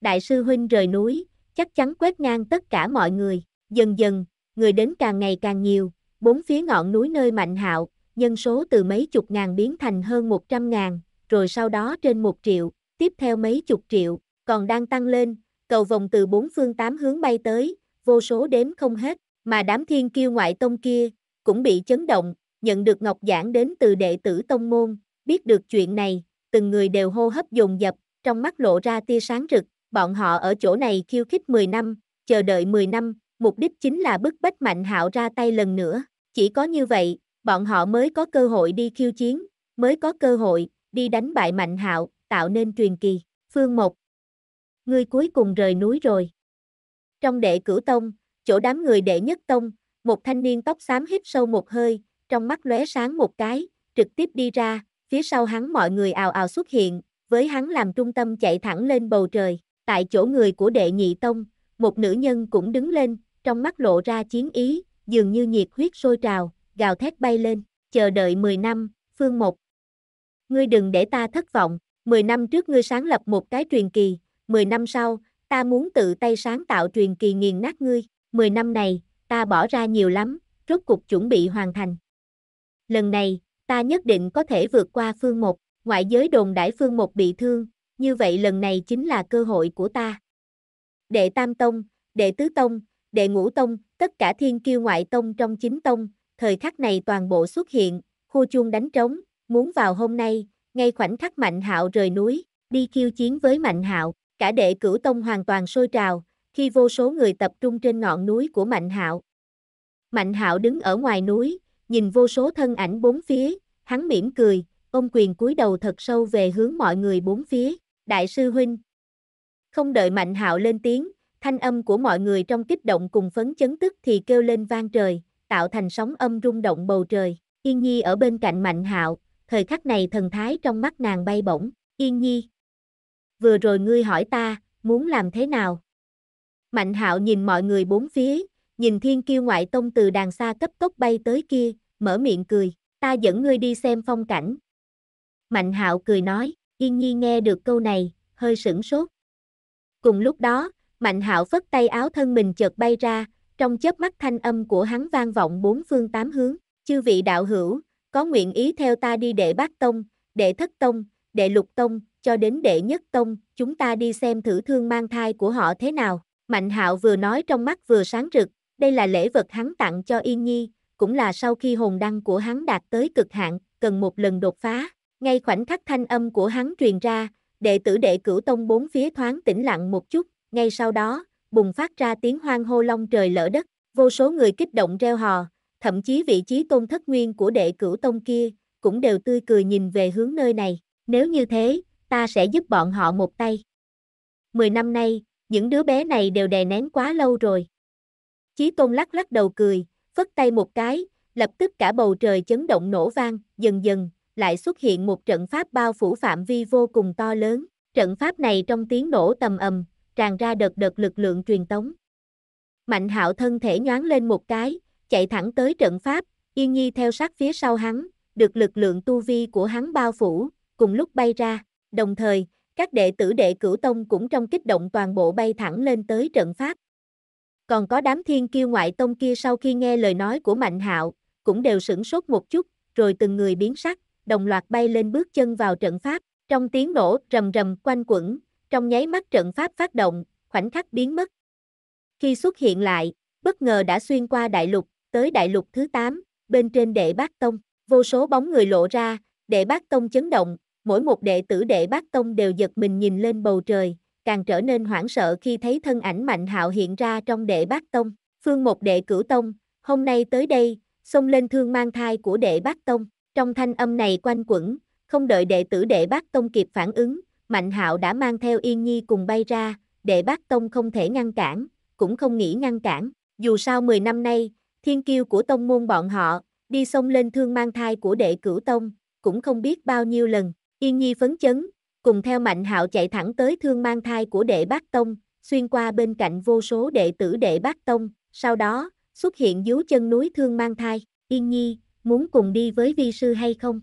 Đại sư Huynh rời núi, chắc chắn quét ngang tất cả mọi người. Dần dần, người đến càng ngày càng nhiều, bốn phía ngọn núi nơi mạnh hạo, nhân số từ mấy chục ngàn biến thành hơn một trăm ngàn, rồi sau đó trên một triệu, tiếp theo mấy chục triệu, còn đang tăng lên, cầu vòng từ bốn phương tám hướng bay tới, vô số đếm không hết, mà đám thiên kiêu ngoại tông kia, cũng bị chấn động, nhận được ngọc giảng đến từ đệ tử tông môn, Biết được chuyện này, từng người đều hô hấp dồn dập, trong mắt lộ ra tia sáng rực, bọn họ ở chỗ này khiêu khích 10 năm, chờ đợi 10 năm, mục đích chính là bức bách Mạnh Hạo ra tay lần nữa, chỉ có như vậy, bọn họ mới có cơ hội đi khiêu chiến, mới có cơ hội đi đánh bại Mạnh Hạo, tạo nên truyền kỳ. Phương Một, ngươi cuối cùng rời núi rồi. Trong đệ cửu tông, chỗ đám người đệ nhất tông, một thanh niên tóc xám hít sâu một hơi, trong mắt lóe sáng một cái, trực tiếp đi ra, phía sau hắn mọi người ào ào xuất hiện, với hắn làm trung tâm chạy thẳng lên bầu trời, tại chỗ người của đệ nhị tông, một nữ nhân cũng đứng lên, trong mắt lộ ra chiến ý, dường như nhiệt huyết sôi trào, gào thét bay lên, chờ đợi 10 năm, phương một. Ngươi đừng để ta thất vọng, 10 năm trước ngươi sáng lập một cái truyền kỳ, 10 năm sau, ta muốn tự tay sáng tạo truyền kỳ nghiền nát ngươi, 10 năm này, ta bỏ ra nhiều lắm, rốt cục chuẩn bị hoàn thành. Lần này, ta nhất định có thể vượt qua phương một, ngoại giới đồn đãi phương một bị thương, như vậy lần này chính là cơ hội của ta. Đệ Tam Tông, Đệ Tứ Tông, Đệ Ngũ Tông, tất cả thiên kiêu ngoại tông trong chính tông, thời khắc này toàn bộ xuất hiện, khu chuông đánh trống, muốn vào hôm nay, ngay khoảnh khắc Mạnh Hạo rời núi, đi khiêu chiến với Mạnh Hạo, cả đệ cửu tông hoàn toàn sôi trào, khi vô số người tập trung trên ngọn núi của Mạnh Hạo. Mạnh Hạo đứng ở ngoài núi, nhìn vô số thân ảnh bốn phía, hắn mỉm cười, ôm quyền cúi đầu thật sâu về hướng mọi người bốn phía, đại sư huynh. Không đợi Mạnh Hạo lên tiếng, thanh âm của mọi người trong kích động cùng phấn chấn tức thì kêu lên vang trời, tạo thành sóng âm rung động bầu trời. Yên Nhi ở bên cạnh Mạnh Hạo, thời khắc này thần thái trong mắt nàng bay bổng, Yên Nhi. Vừa rồi ngươi hỏi ta, muốn làm thế nào? Mạnh Hạo nhìn mọi người bốn phía, nhìn thiên kiêu ngoại tông từ đàng xa cấp tốc bay tới kia, mở miệng cười ta dẫn ngươi đi xem phong cảnh. Mạnh hạo cười nói, yên nhi nghe được câu này, hơi sửng sốt. Cùng lúc đó, mạnh hạo phất tay áo thân mình chợt bay ra, trong chớp mắt thanh âm của hắn vang vọng bốn phương tám hướng, chư vị đạo hữu, có nguyện ý theo ta đi đệ bát tông, đệ thất tông, đệ lục tông, cho đến đệ nhất tông, chúng ta đi xem thử thương mang thai của họ thế nào. Mạnh hạo vừa nói trong mắt vừa sáng rực, đây là lễ vật hắn tặng cho Yên Nhi, cũng là sau khi hồn đăng của hắn đạt tới cực hạn, cần một lần đột phá. Ngay khoảnh khắc thanh âm của hắn truyền ra, đệ tử đệ cửu tông bốn phía thoáng tĩnh lặng một chút, ngay sau đó, bùng phát ra tiếng hoang hô long trời lỡ đất, vô số người kích động reo hò, thậm chí vị trí tôn thất nguyên của đệ cửu tông kia, cũng đều tươi cười nhìn về hướng nơi này, nếu như thế, ta sẽ giúp bọn họ một tay. Mười năm nay, những đứa bé này đều đè nén quá lâu rồi. Chí tôn lắc lắc đầu cười, phất tay một cái, lập tức cả bầu trời chấn động nổ vang, dần dần, lại xuất hiện một trận pháp bao phủ phạm vi vô cùng to lớn. Trận pháp này trong tiếng nổ tầm ầm, tràn ra đợt đợt lực lượng truyền tống. Mạnh hạo thân thể nhoáng lên một cái, chạy thẳng tới trận pháp, yên nhi theo sát phía sau hắn, được lực lượng tu vi của hắn bao phủ, cùng lúc bay ra, đồng thời, các đệ tử đệ cửu tông cũng trong kích động toàn bộ bay thẳng lên tới trận pháp, còn có đám thiên kiêu ngoại tông kia sau khi nghe lời nói của Mạnh Hạo, cũng đều sửng sốt một chút, rồi từng người biến sắc, đồng loạt bay lên bước chân vào trận pháp, trong tiếng nổ rầm rầm quanh quẩn, trong nháy mắt trận pháp phát động, khoảnh khắc biến mất. Khi xuất hiện lại, bất ngờ đã xuyên qua đại lục, tới đại lục thứ 8, bên trên đệ bát tông, vô số bóng người lộ ra, đệ bát tông chấn động, mỗi một đệ tử đệ bát tông đều giật mình nhìn lên bầu trời, càng trở nên hoảng sợ khi thấy thân ảnh Mạnh Hạo hiện ra trong đệ bát tông, phương một đệ cửu tông, hôm nay tới đây, xông lên thương mang thai của đệ bát tông, trong thanh âm này quanh quẩn, không đợi đệ tử đệ bát tông kịp phản ứng, Mạnh Hạo đã mang theo Yên Nhi cùng bay ra, đệ bát tông không thể ngăn cản, cũng không nghĩ ngăn cản, dù sao 10 năm nay, thiên kiêu của tông môn bọn họ, đi xông lên thương mang thai của đệ cửu tông, cũng không biết bao nhiêu lần, Yên Nhi phấn chấn, cùng theo Mạnh Hạo chạy thẳng tới thương mang thai của đệ bác tông, xuyên qua bên cạnh vô số đệ tử đệ bác tông, sau đó, xuất hiện dưới chân núi thương mang thai, yên nhi, muốn cùng đi với vi sư hay không?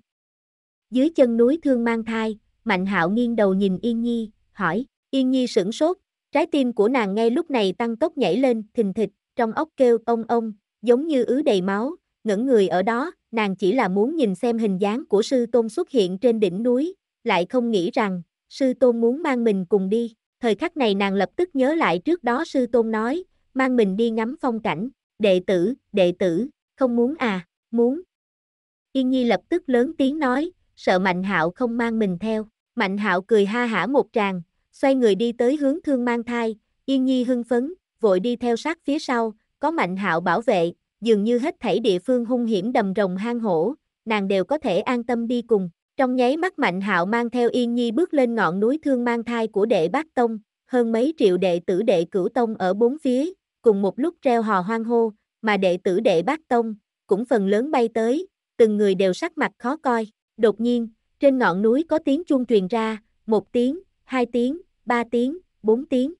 Dưới chân núi thương mang thai, Mạnh Hạo nghiêng đầu nhìn Yên Nhi, hỏi, Yên Nhi sửng sốt, trái tim của nàng ngay lúc này tăng tốc nhảy lên, thình thịch, trong ốc kêu ông ông, giống như ứ đầy máu, ngẩn người ở đó, nàng chỉ là muốn nhìn xem hình dáng của sư tôn xuất hiện trên đỉnh núi, lại không nghĩ rằng, sư tôn muốn mang mình cùng đi. Thời khắc này nàng lập tức nhớ lại trước đó sư tôn nói, mang mình đi ngắm phong cảnh, đệ tử, đệ tử, không muốn à, muốn. Yên Nhi lập tức lớn tiếng nói, sợ Mạnh Hạo không mang mình theo. Mạnh Hạo cười ha hả một tràng, xoay người đi tới hướng Thương Mang Thai, Yên Nhi hưng phấn, vội đi theo sát phía sau, có Mạnh Hạo bảo vệ, dường như hết thảy địa phương hung hiểm đầm rồng hang hổ, nàng đều có thể an tâm đi cùng. Trong nháy mắt Mạnh Hạo mang theo Yên Nhi bước lên ngọn núi thương mang thai của đệ bát tông, hơn mấy triệu đệ tử đệ cửu tông ở bốn phía, cùng một lúc treo hò hoang hô, mà đệ tử đệ bát tông, cũng phần lớn bay tới, từng người đều sắc mặt khó coi. Đột nhiên, trên ngọn núi có tiếng chuông truyền ra, một tiếng, hai tiếng, ba tiếng, bốn tiếng.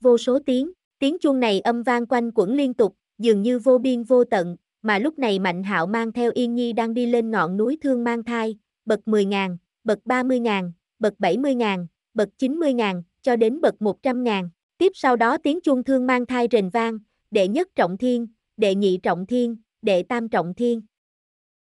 Vô số tiếng, tiếng chuông này âm vang quanh quẩn liên tục, dường như vô biên vô tận, mà lúc này Mạnh Hạo mang theo Yên Nhi đang đi lên ngọn núi Thương Mang Thai, bậc 10.000, bậc 30.000, bậc 70.000, bậc 90.000, cho đến bậc 100.000. Tiếp sau đó tiếng chuông thương mang thai rền vang, đệ nhất trọng thiên, đệ nhị trọng thiên, đệ tam trọng thiên.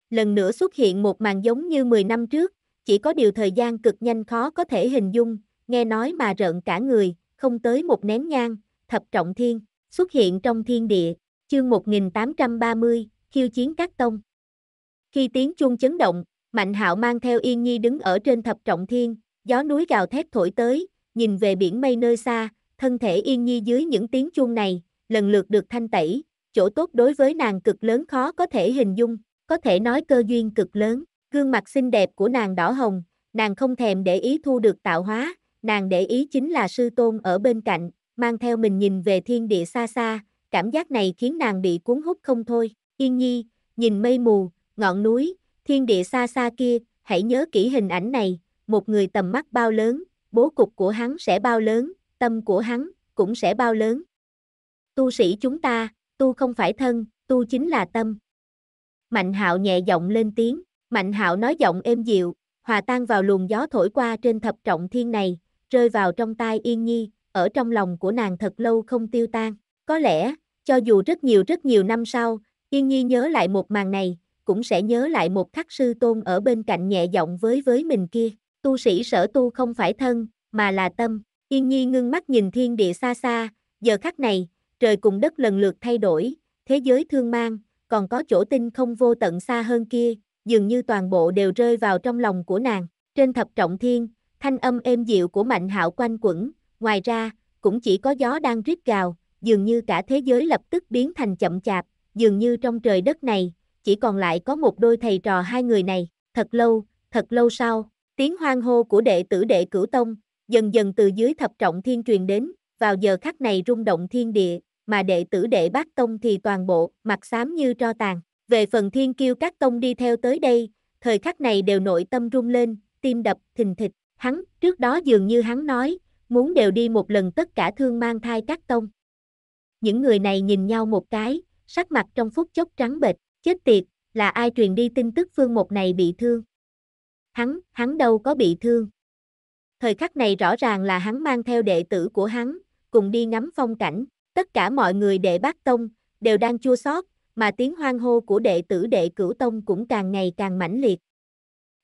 Lần nữa xuất hiện một màn giống như 10 năm trước, chỉ có điều thời gian cực nhanh khó có thể hình dung, nghe nói mà rợn cả người, không tới một nén nhang, thập trọng thiên, xuất hiện trong thiên địa, chương 1830, khiêu chiến các tông. Khi tiếng chuông chấn động, Mạnh hạo mang theo Yên Nhi đứng ở trên thập trọng thiên, gió núi gào thét thổi tới, nhìn về biển mây nơi xa, thân thể Yên Nhi dưới những tiếng chuông này, lần lượt được thanh tẩy, chỗ tốt đối với nàng cực lớn khó có thể hình dung, có thể nói cơ duyên cực lớn, gương mặt xinh đẹp của nàng đỏ hồng, nàng không thèm để ý thu được tạo hóa, nàng để ý chính là sư tôn ở bên cạnh, mang theo mình nhìn về thiên địa xa xa, cảm giác này khiến nàng bị cuốn hút không thôi, Yên Nhi, nhìn mây mù, ngọn núi, Thiên địa xa xa kia, hãy nhớ kỹ hình ảnh này, một người tầm mắt bao lớn, bố cục của hắn sẽ bao lớn, tâm của hắn cũng sẽ bao lớn. Tu sĩ chúng ta, tu không phải thân, tu chính là tâm. Mạnh Hạo nhẹ giọng lên tiếng, Mạnh Hạo nói giọng êm dịu, hòa tan vào luồng gió thổi qua trên thập trọng thiên này, rơi vào trong tai Yên Nhi, ở trong lòng của nàng thật lâu không tiêu tan. Có lẽ, cho dù rất nhiều rất nhiều năm sau, Yên Nhi nhớ lại một màn này, cũng sẽ nhớ lại một khắc sư tôn ở bên cạnh nhẹ giọng với với mình kia. Tu sĩ sở tu không phải thân, mà là tâm. Yên nhi ngưng mắt nhìn thiên địa xa xa, giờ khắc này, trời cùng đất lần lượt thay đổi, thế giới thương mang, còn có chỗ tinh không vô tận xa hơn kia, dường như toàn bộ đều rơi vào trong lòng của nàng. Trên thập trọng thiên, thanh âm êm dịu của mạnh hạo quanh quẩn, ngoài ra, cũng chỉ có gió đang rít gào, dường như cả thế giới lập tức biến thành chậm chạp, dường như trong trời đất này, chỉ còn lại có một đôi thầy trò hai người này, thật lâu, thật lâu sau, tiếng hoang hô của đệ tử đệ cửu tông, dần dần từ dưới thập trọng thiên truyền đến, vào giờ khắc này rung động thiên địa, mà đệ tử đệ bát tông thì toàn bộ, mặt xám như tro tàn. Về phần thiên kiêu các tông đi theo tới đây, thời khắc này đều nội tâm rung lên, tim đập, thình thịch, hắn, trước đó dường như hắn nói, muốn đều đi một lần tất cả thương mang thai các tông. Những người này nhìn nhau một cái, sắc mặt trong phút chốc trắng bệch, Chết tiệt, là ai truyền đi tin tức phương một này bị thương? Hắn, hắn đâu có bị thương. Thời khắc này rõ ràng là hắn mang theo đệ tử của hắn, cùng đi ngắm phong cảnh, tất cả mọi người đệ bát tông, đều đang chua xót mà tiếng hoang hô của đệ tử đệ cửu tông cũng càng ngày càng mãnh liệt.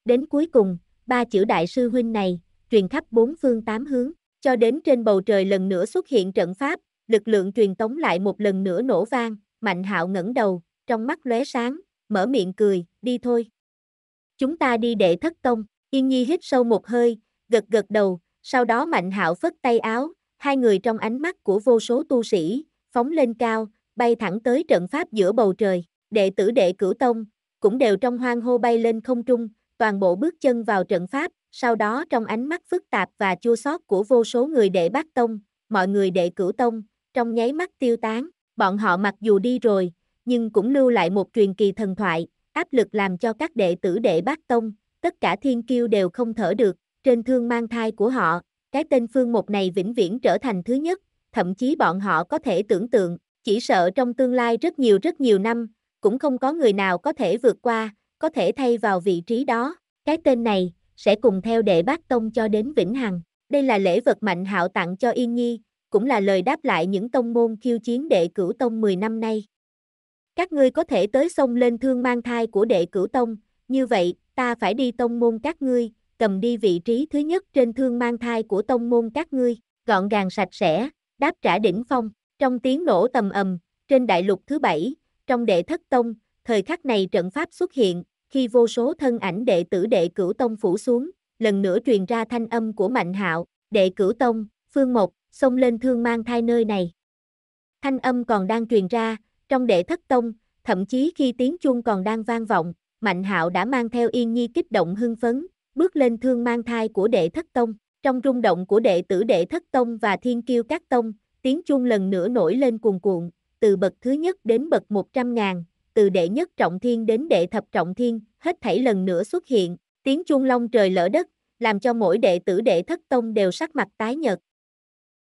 Đến cuối cùng, ba chữ đại sư huynh này, truyền khắp bốn phương tám hướng, cho đến trên bầu trời lần nữa xuất hiện trận pháp, lực lượng truyền tống lại một lần nữa nổ vang, Mạnh Hạo ngẩng đầu, trong mắt lóe sáng, mở miệng cười, đi thôi. Chúng ta đi đệ thất tông, Yên Nhi hít sâu một hơi, gật gật đầu, sau đó Mạnh Hạo phất tay áo, hai người trong ánh mắt của vô số tu sĩ, phóng lên cao, bay thẳng tới trận pháp giữa bầu trời, đệ tử đệ cửu tông, cũng đều trong hoang hô bay lên không trung, toàn bộ bước chân vào trận pháp, sau đó trong ánh mắt phức tạp và chua xót của vô số người đệ bát tông, mọi người đệ cửu tông, trong nháy mắt tiêu tán, bọn họ mặc dù đi rồi, nhưng cũng lưu lại một truyền kỳ thần thoại, áp lực làm cho các đệ tử đệ bát tông, tất cả thiên kiêu đều không thở được, trên thương mang thai của họ, cái tên phương một này vĩnh viễn trở thành thứ nhất, thậm chí bọn họ có thể tưởng tượng, chỉ sợ trong tương lai rất nhiều rất nhiều năm, cũng không có người nào có thể vượt qua, có thể thay vào vị trí đó, cái tên này, sẽ cùng theo đệ bát tông cho đến vĩnh hằng. Đây là lễ vật mạnh hạo tặng cho Yên Nhi, cũng là lời đáp lại những tông môn khiêu chiến đệ cửu tông 10 năm nay. Các ngươi có thể tới sông lên thương mang thai của đệ cửu tông, như vậy, ta phải đi tông môn các ngươi, cầm đi vị trí thứ nhất trên thương mang thai của tông môn các ngươi, gọn gàng sạch sẽ, đáp trả đỉnh phong, trong tiếng nổ tầm ầm, trên đại lục thứ bảy, trong đệ thất tông, thời khắc này trận pháp xuất hiện, khi vô số thân ảnh đệ tử đệ cửu tông phủ xuống, lần nữa truyền ra thanh âm của Mạnh Hạo, đệ cửu tông, phương một, sông lên thương mang thai nơi này. Thanh âm còn đang truyền ra, trong đệ thất tông, thậm chí khi tiếng chuông còn đang vang vọng, Mạnh Hạo đã mang theo Yên Nhi kích động hưng phấn, bước lên thương mang thai của đệ thất tông. Trong rung động của đệ tử đệ thất tông và thiên kiêu các tông, tiếng chuông lần nữa nổi lên cuồn cuộn, từ bậc thứ nhất đến bậc một trăm ngàn, từ đệ nhất trọng thiên đến đệ thập trọng thiên, hết thảy lần nữa xuất hiện, tiếng chuông long trời lỡ đất, làm cho mỗi đệ tử đệ thất tông đều sắc mặt tái nhợt.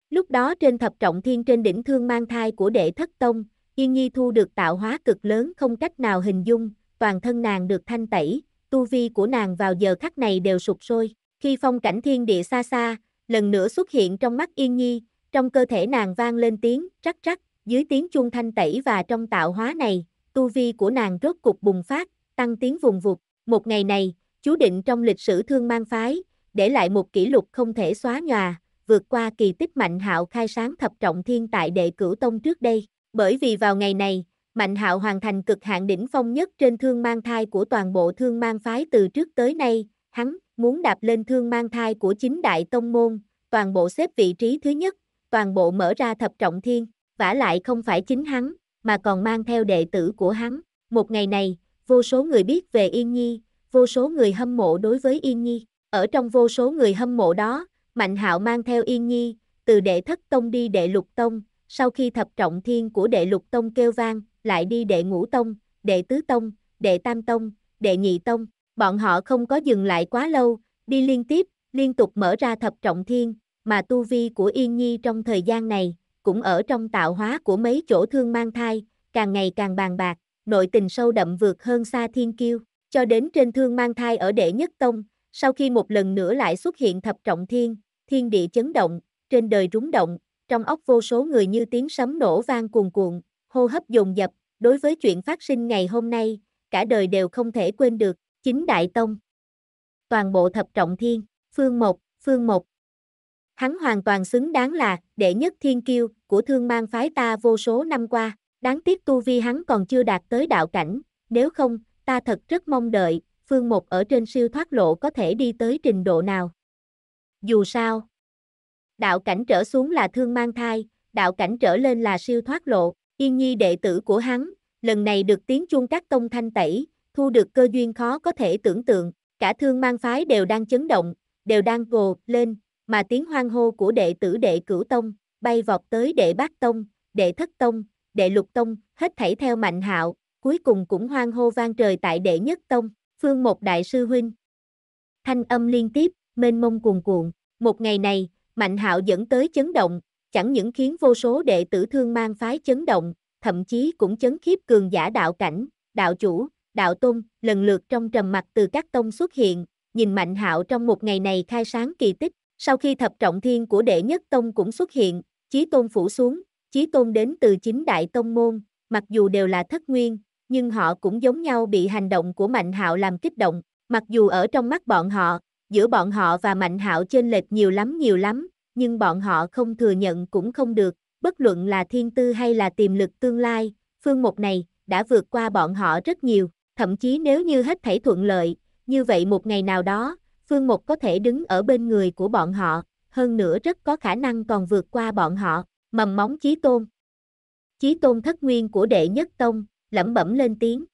Lúc đó trên thập trọng thiên trên đỉnh thương mang thai của đệ thất tông, Yên Nhi thu được tạo hóa cực lớn không cách nào hình dung, toàn thân nàng được thanh tẩy, tu vi của nàng vào giờ khắc này đều sụp sôi. Khi phong cảnh thiên địa xa xa, lần nữa xuất hiện trong mắt Yên Nhi, trong cơ thể nàng vang lên tiếng rắc rắc, dưới tiếng chuông thanh tẩy và trong tạo hóa này, tu vi của nàng rốt cục bùng phát, tăng tiếng vùng vụt. Một ngày này, chú định trong lịch sử thương mang phái, để lại một kỷ lục không thể xóa nhòa, vượt qua kỳ tích mạnh hạo khai sáng thập trọng thiên tại đệ cửu tông trước đây. Bởi vì vào ngày này, Mạnh Hạo hoàn thành cực hạn đỉnh phong nhất trên thương mang thai của toàn bộ thương mang phái từ trước tới nay, hắn muốn đạp lên thương mang thai của chính đại tông môn, toàn bộ xếp vị trí thứ nhất, toàn bộ mở ra thập trọng thiên, vả lại không phải chính hắn, mà còn mang theo đệ tử của hắn. Một ngày này, vô số người biết về Yên Nhi, vô số người hâm mộ đối với Yên Nhi. Ở trong vô số người hâm mộ đó, Mạnh Hạo mang theo Yên Nhi, từ đệ thất tông đi đệ lục tông, sau khi thập trọng thiên của đệ lục tông kêu vang, lại đi đệ ngũ tông, đệ tứ tông, đệ tam tông, đệ nhị tông, bọn họ không có dừng lại quá lâu, đi liên tiếp, liên tục mở ra thập trọng thiên, mà tu vi của Yên Nhi trong thời gian này, cũng ở trong tạo hóa của mấy chỗ thương mang thai, càng ngày càng bàn bạc, nội tình sâu đậm vượt hơn xa thiên kiêu, cho đến trên thương mang thai ở đệ nhất tông, sau khi một lần nữa lại xuất hiện thập trọng thiên, thiên địa chấn động, trên đời rúng động, trong óc vô số người như tiếng sấm nổ vang cuồn cuộn, hô hấp dồn dập, đối với chuyện phát sinh ngày hôm nay, cả đời đều không thể quên được, chính Đại Tông. Toàn bộ thập trọng thiên, phương một, phương một. Hắn hoàn toàn xứng đáng là đệ nhất thiên kiêu của thương mang phái ta vô số năm qua, đáng tiếc tu vi hắn còn chưa đạt tới đạo cảnh, nếu không, ta thật rất mong đợi, phương một ở trên siêu thoát lộ có thể đi tới trình độ nào. Dù sao, đạo cảnh trở xuống là thương mang thai, đạo cảnh trở lên là siêu thoát lộ, yên nhi đệ tử của hắn, lần này được tiếng chuông các tông thanh tẩy, thu được cơ duyên khó có thể tưởng tượng, cả thương mang phái đều đang chấn động, đều đang gồ lên, mà tiếng hoang hô của đệ tử đệ cửu tông, bay vọt tới đệ bát tông, đệ thất tông, đệ lục tông, hết thảy theo mạnh hạo, cuối cùng cũng hoang hô vang trời tại đệ nhất tông, phương một đại sư huynh. Thanh âm liên tiếp, mênh mông cuồn cuộn, một ngày này, Mạnh Hạo dẫn tới chấn động, chẳng những khiến vô số đệ tử thương mang phái chấn động, thậm chí cũng chấn khiếp cường giả đạo cảnh, đạo chủ, đạo tôn, lần lượt trong trầm mặt từ các tông xuất hiện, nhìn Mạnh Hạo trong một ngày này khai sáng kỳ tích, sau khi thập trọng thiên của đệ nhất tông cũng xuất hiện, chí tôn phủ xuống, chí tôn đến từ chính đại tông môn, mặc dù đều là thất nguyên, nhưng họ cũng giống nhau bị hành động của Mạnh Hạo làm kích động, mặc dù ở trong mắt bọn họ, giữa bọn họ và Mạnh Hạo chênh lệch nhiều lắm nhiều lắm, nhưng bọn họ không thừa nhận cũng không được, bất luận là thiên tư hay là tiềm lực tương lai, phương một này đã vượt qua bọn họ rất nhiều, thậm chí nếu như hết thảy thuận lợi, như vậy một ngày nào đó, phương một có thể đứng ở bên người của bọn họ, hơn nữa rất có khả năng còn vượt qua bọn họ, mầm móng chí tôn. Chí tôn thất nguyên của đệ nhất tông, lẩm bẩm lên tiếng.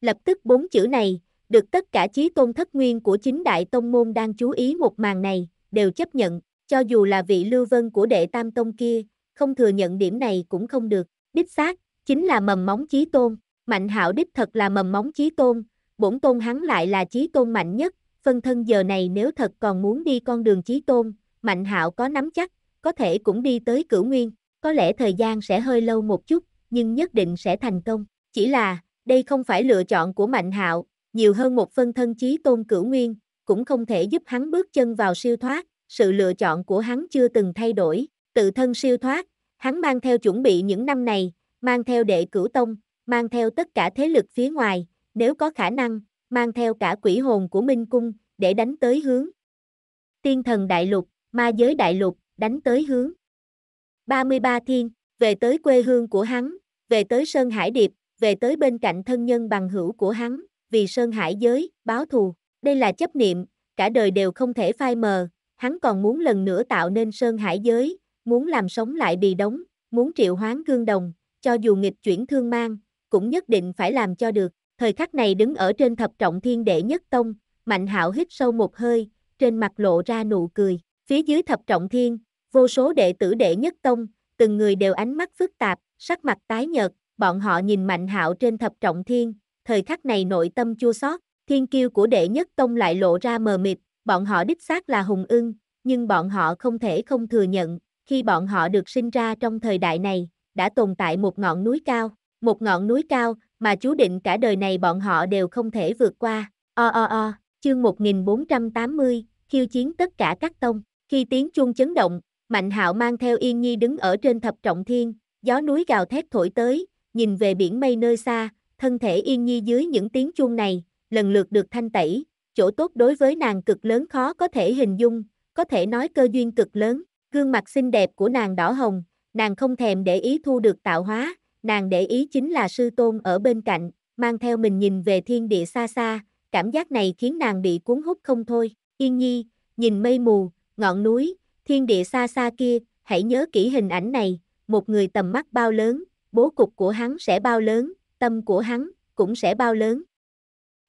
Lập tức bốn chữ này, được tất cả chí tôn thất nguyên của chính đại tông môn đang chú ý một màn này, đều chấp nhận, cho dù là vị lưu vân của đệ tam tông kia, không thừa nhận điểm này cũng không được, đích xác, chính là mầm móng chí tôn, mạnh hạo đích thật là mầm móng chí tôn, bổn tôn hắn lại là chí tôn mạnh nhất, phân thân giờ này nếu thật còn muốn đi con đường chí tôn, mạnh hạo có nắm chắc, có thể cũng đi tới cửu nguyên, có lẽ thời gian sẽ hơi lâu một chút, nhưng nhất định sẽ thành công, chỉ là, đây không phải lựa chọn của mạnh hạo, nhiều hơn một phân thân chí tôn cửu nguyên, cũng không thể giúp hắn bước chân vào siêu thoát, sự lựa chọn của hắn chưa từng thay đổi, tự thân siêu thoát, hắn mang theo chuẩn bị những năm này, mang theo đệ cửu tông, mang theo tất cả thế lực phía ngoài, nếu có khả năng, mang theo cả quỷ hồn của Minh Cung, để đánh tới hướng. Tiên thần đại lục, ma giới đại lục, đánh tới hướng. 33 thiên, về tới quê hương của hắn, về tới Sơn Hải Điệp, về tới bên cạnh thân nhân bằng hữu của hắn, vì sơn hải giới, báo thù. Đây là chấp niệm, cả đời đều không thể phai mờ, hắn còn muốn lần nữa tạo nên sơn hải giới, muốn làm sống lại bì đống, muốn triệu hoán gương đồng, cho dù nghịch chuyển thương mang, cũng nhất định phải làm cho được. Thời khắc này đứng ở trên thập trọng thiên đệ nhất tông, Mạnh hạo hít sâu một hơi, trên mặt lộ ra nụ cười. Phía dưới thập trọng thiên, vô số đệ tử đệ nhất tông, từng người đều ánh mắt phức tạp, sắc mặt tái nhợt, bọn họ nhìn Mạnh hạo trên thập trọng thiên, thời khắc này nội tâm chua xót, thiên kiêu của đệ nhất tông lại lộ ra mờ mịt, bọn họ đích xác là hùng ưng, nhưng bọn họ không thể không thừa nhận, khi bọn họ được sinh ra trong thời đại này, đã tồn tại một ngọn núi cao, một ngọn núi cao mà chú định cả đời này bọn họ đều không thể vượt qua. O o o, chương 1480, khiêu chiến tất cả các tông. Khi tiếng chuông chấn động, Mạnh Hạo mang theo Yên Nhi đứng ở trên thập trọng thiên, gió núi gào thét thổi tới, nhìn về biển mây nơi xa, thân thể yên nhi dưới những tiếng chuông này, lần lượt được thanh tẩy, chỗ tốt đối với nàng cực lớn khó có thể hình dung, có thể nói cơ duyên cực lớn, gương mặt xinh đẹp của nàng đỏ hồng, nàng không thèm để ý thu được tạo hóa, nàng để ý chính là sư tôn ở bên cạnh, mang theo mình nhìn về thiên địa xa xa, cảm giác này khiến nàng bị cuốn hút không thôi, yên nhi, nhìn mây mù, ngọn núi, thiên địa xa xa kia, hãy nhớ kỹ hình ảnh này, một người tầm mắt bao lớn, bố cục của hắn sẽ bao lớn, tâm của hắn cũng sẽ bao lớn.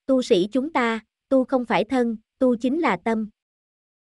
Tu sĩ chúng ta, tu không phải thân, tu chính là tâm.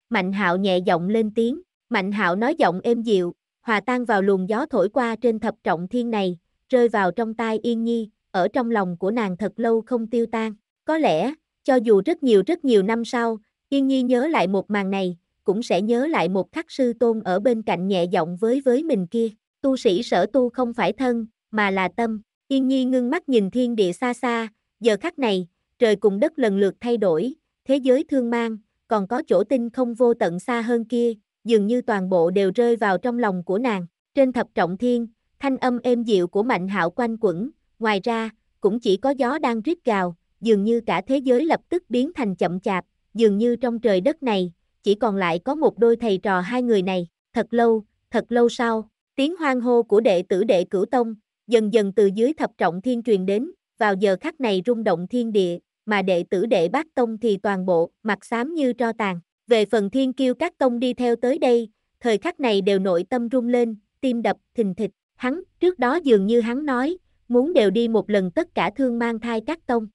Mạnh Hạo nhẹ giọng lên tiếng, Mạnh Hạo nói giọng êm dịu, hòa tan vào luồng gió thổi qua trên thập trọng thiên này, rơi vào trong tai Yên Nhi, ở trong lòng của nàng thật lâu không tiêu tan. Có lẽ, cho dù rất nhiều rất nhiều năm sau, Yên Nhi nhớ lại một màn này, cũng sẽ nhớ lại một khắc sư tôn ở bên cạnh nhẹ giọng với với mình kia. Tu sĩ sở tu không phải thân, mà là tâm. Yên Nhi ngưng mắt nhìn thiên địa xa xa, giờ khắc này, trời cùng đất lần lượt thay đổi, thế giới thương mang, còn có chỗ tinh không vô tận xa hơn kia, dường như toàn bộ đều rơi vào trong lòng của nàng. Trên thập trọng thiên, thanh âm êm dịu của Mạnh Hạo quanh quẩn, ngoài ra, cũng chỉ có gió đang rít gào, dường như cả thế giới lập tức biến thành chậm chạp, dường như trong trời đất này, chỉ còn lại có một đôi thầy trò hai người này, thật lâu, thật lâu sau, tiếng hoang hô của đệ tử đệ cửu tông, dần dần từ dưới thập trọng thiên truyền đến, vào giờ khắc này rung động thiên địa, mà đệ tử đệ bát tông thì toàn bộ, mặt xám như tro tàn. Về phần thiên kiêu các tông đi theo tới đây, thời khắc này đều nội tâm rung lên, tim đập, thình thịch, hắn, trước đó dường như hắn nói, muốn đều đi một lần tất cả thương mang thai các tông.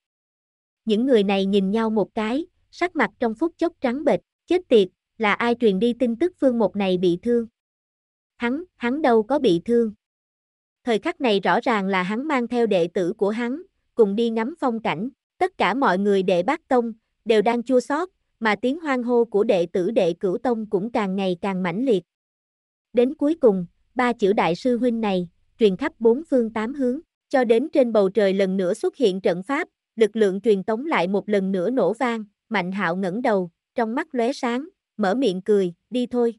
Những người này nhìn nhau một cái, sắc mặt trong phút chốc trắng bệch, chết tiệt, là ai truyền đi tin tức phương một này bị thương. Hắn, hắn đâu có bị thương, thời khắc này rõ ràng là hắn mang theo đệ tử của hắn, cùng đi ngắm phong cảnh, tất cả mọi người đệ bát tông, đều đang chua xót mà tiếng hoang hô của đệ tử đệ cửu tông cũng càng ngày càng mãnh liệt. Đến cuối cùng, ba chữ đại sư huynh này, truyền khắp bốn phương tám hướng, cho đến trên bầu trời lần nữa xuất hiện trận pháp, lực lượng truyền tống lại một lần nữa nổ vang, mạnh hạo ngẩng đầu, trong mắt lóe sáng, mở miệng cười, đi thôi.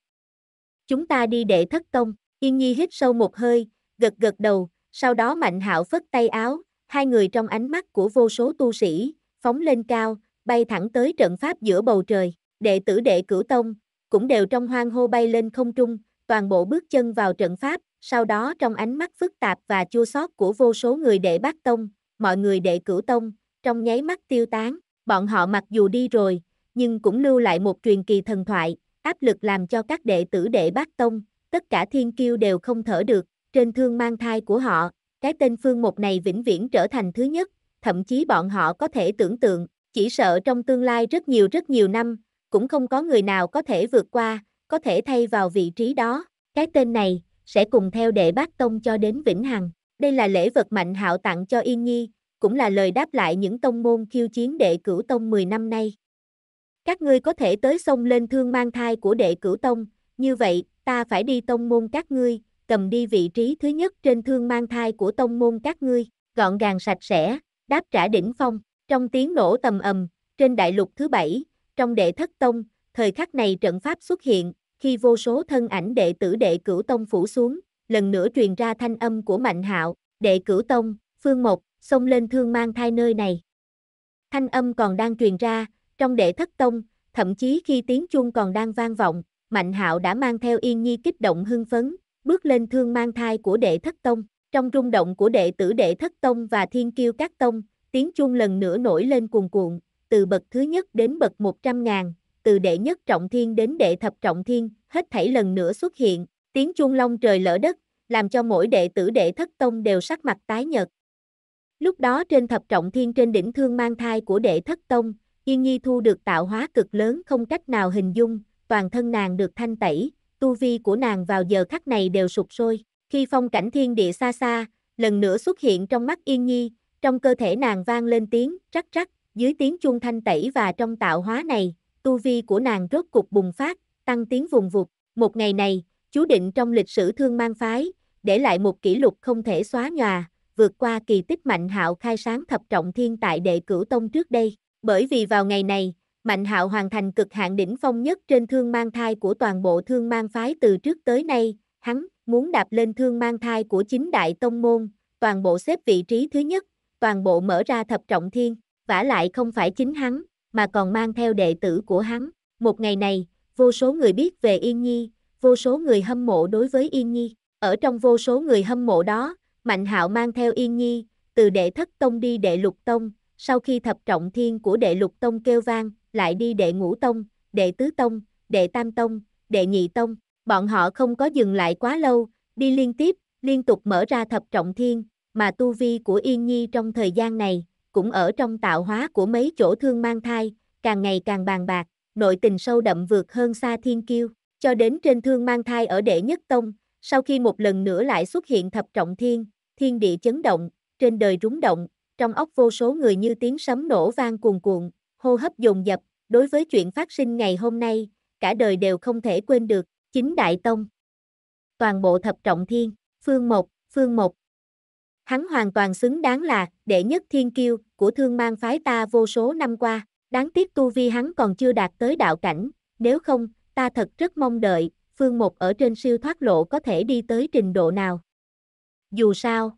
Chúng ta đi đệ thất tông, yên nhi hít sâu một hơi, gật gật đầu, sau đó Mạnh Hạo phất tay áo, hai người trong ánh mắt của vô số tu sĩ, phóng lên cao, bay thẳng tới trận pháp giữa bầu trời, đệ tử đệ cửu tông, cũng đều trong hoang hô bay lên không trung, toàn bộ bước chân vào trận pháp, sau đó trong ánh mắt phức tạp và chua xót của vô số người đệ bát tông, mọi người đệ cửu tông, trong nháy mắt tiêu tán, bọn họ mặc dù đi rồi, nhưng cũng lưu lại một truyền kỳ thần thoại, áp lực làm cho các đệ tử đệ bát tông, tất cả thiên kiêu đều không thở được, trên thương mang thai của họ, cái tên Phương mục này vĩnh viễn trở thành thứ nhất, thậm chí bọn họ có thể tưởng tượng, chỉ sợ trong tương lai rất nhiều rất nhiều năm, cũng không có người nào có thể vượt qua, có thể thay vào vị trí đó, cái tên này sẽ cùng theo đệ bát tông cho đến vĩnh hằng. Đây là lễ vật mạnh hạo tặng cho Yên Nhi, cũng là lời đáp lại những tông môn khiêu chiến đệ cửu tông 10 năm nay. Các ngươi có thể tới sông lên thương mang thai của đệ cửu tông, như vậy, ta phải đi tông môn các ngươi, cầm đi vị trí thứ nhất trên thương mang thai của tông môn các ngươi, gọn gàng sạch sẽ, đáp trả đỉnh phong, trong tiếng nổ tầm ầm, trên đại lục thứ bảy, trong đệ thất tông, thời khắc này trận pháp xuất hiện, khi vô số thân ảnh đệ tử đệ cửu tông phủ xuống, lần nữa truyền ra thanh âm của Mạnh Hạo, đệ cửu tông, phương một, xông lên thương mang thai nơi này. Thanh âm còn đang truyền ra, trong đệ thất tông, thậm chí khi tiếng chuông còn đang vang vọng, Mạnh Hạo đã mang theo Yên Nhi kích động hưng phấn, bước lên thương mang thai của đệ thất tông, trong rung động của đệ tử đệ thất tông và thiên kiêu các tông, tiếng chuông lần nữa nổi lên cuồn cuộn, từ bậc thứ nhất đến bậc một trăm ngàn, từ đệ nhất trọng thiên đến đệ thập trọng thiên, hết thảy lần nữa xuất hiện, tiếng chuông long trời lỡ đất, làm cho mỗi đệ tử đệ thất tông đều sắc mặt tái nhợt. Lúc đó trên thập trọng thiên trên đỉnh thương mang thai của đệ thất tông, Yên Nhi thu được tạo hóa cực lớn không cách nào hình dung, toàn thân nàng được thanh tẩy, tu vi của nàng vào giờ khắc này đều sụp sôi. Khi phong cảnh thiên địa xa xa, lần nữa xuất hiện trong mắt yên nhi, trong cơ thể nàng vang lên tiếng rắc rắc, dưới tiếng chuông thanh tẩy và trong tạo hóa này, tu vi của nàng rốt cục bùng phát, tăng tiếng vùng vụt. Một ngày này, chú định trong lịch sử thương mang phái, để lại một kỷ lục không thể xóa nhòa, vượt qua kỳ tích mạnh hạo khai sáng thập trọng thiên tại đệ cửu tông trước đây. Bởi vì vào ngày này, Mạnh Hạo hoàn thành cực hạn đỉnh phong nhất trên thương mang thai của toàn bộ thương mang phái từ trước tới nay, hắn muốn đạp lên thương mang thai của chính đại tông môn, toàn bộ xếp vị trí thứ nhất, toàn bộ mở ra thập trọng thiên, vả lại không phải chính hắn, mà còn mang theo đệ tử của hắn. Một ngày này, vô số người biết về Yên Nhi, vô số người hâm mộ đối với Yên Nhi. Ở trong vô số người hâm mộ đó, Mạnh Hạo mang theo Yên Nhi, từ đệ thất tông đi đệ lục tông, sau khi thập trọng thiên của đệ lục tông kêu vang, lại đi đệ ngũ tông, đệ tứ tông, đệ tam tông, đệ nhị tông. Bọn họ không có dừng lại quá lâu, đi liên tiếp, liên tục mở ra thập trọng thiên, mà tu vi của Yên Nhi trong thời gian này, cũng ở trong tạo hóa của mấy chỗ thương mang thai, càng ngày càng bàn bạc, nội tình sâu đậm vượt hơn xa thiên kiêu, cho đến trên thương mang thai ở đệ nhất tông, sau khi một lần nữa lại xuất hiện thập trọng thiên, thiên địa chấn động, trên đời rúng động, trong ốc vô số người như tiếng sấm nổ vang cuồn cuộn, hô hấp dồn dập, đối với chuyện phát sinh ngày hôm nay, cả đời đều không thể quên được, chính Đại Tông. Toàn bộ thập trọng thiên, phương một, phương một. Hắn hoàn toàn xứng đáng là đệ nhất thiên kiêu của thương mang phái ta vô số năm qua, đáng tiếc tu vi hắn còn chưa đạt tới đạo cảnh, nếu không, ta thật rất mong đợi, phương một ở trên siêu thoát lộ có thể đi tới trình độ nào. Dù sao,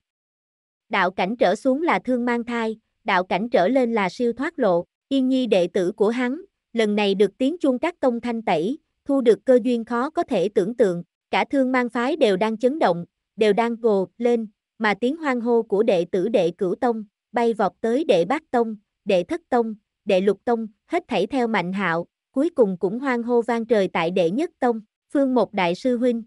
đạo cảnh trở xuống là thương mang thai, đạo cảnh trở lên là siêu thoát lộ. Yên Nhi đệ tử của hắn, lần này được tiếng chuông các tông thanh tẩy, thu được cơ duyên khó có thể tưởng tượng, cả thương mang phái đều đang chấn động, đều đang gồ lên, mà tiếng hoang hô của đệ tử đệ cửu tông, bay vọt tới đệ bát tông, đệ thất tông, đệ lục tông, hết thảy theo mạnh hạo, cuối cùng cũng hoang hô vang trời tại đệ nhất tông, phương một đại sư huynh.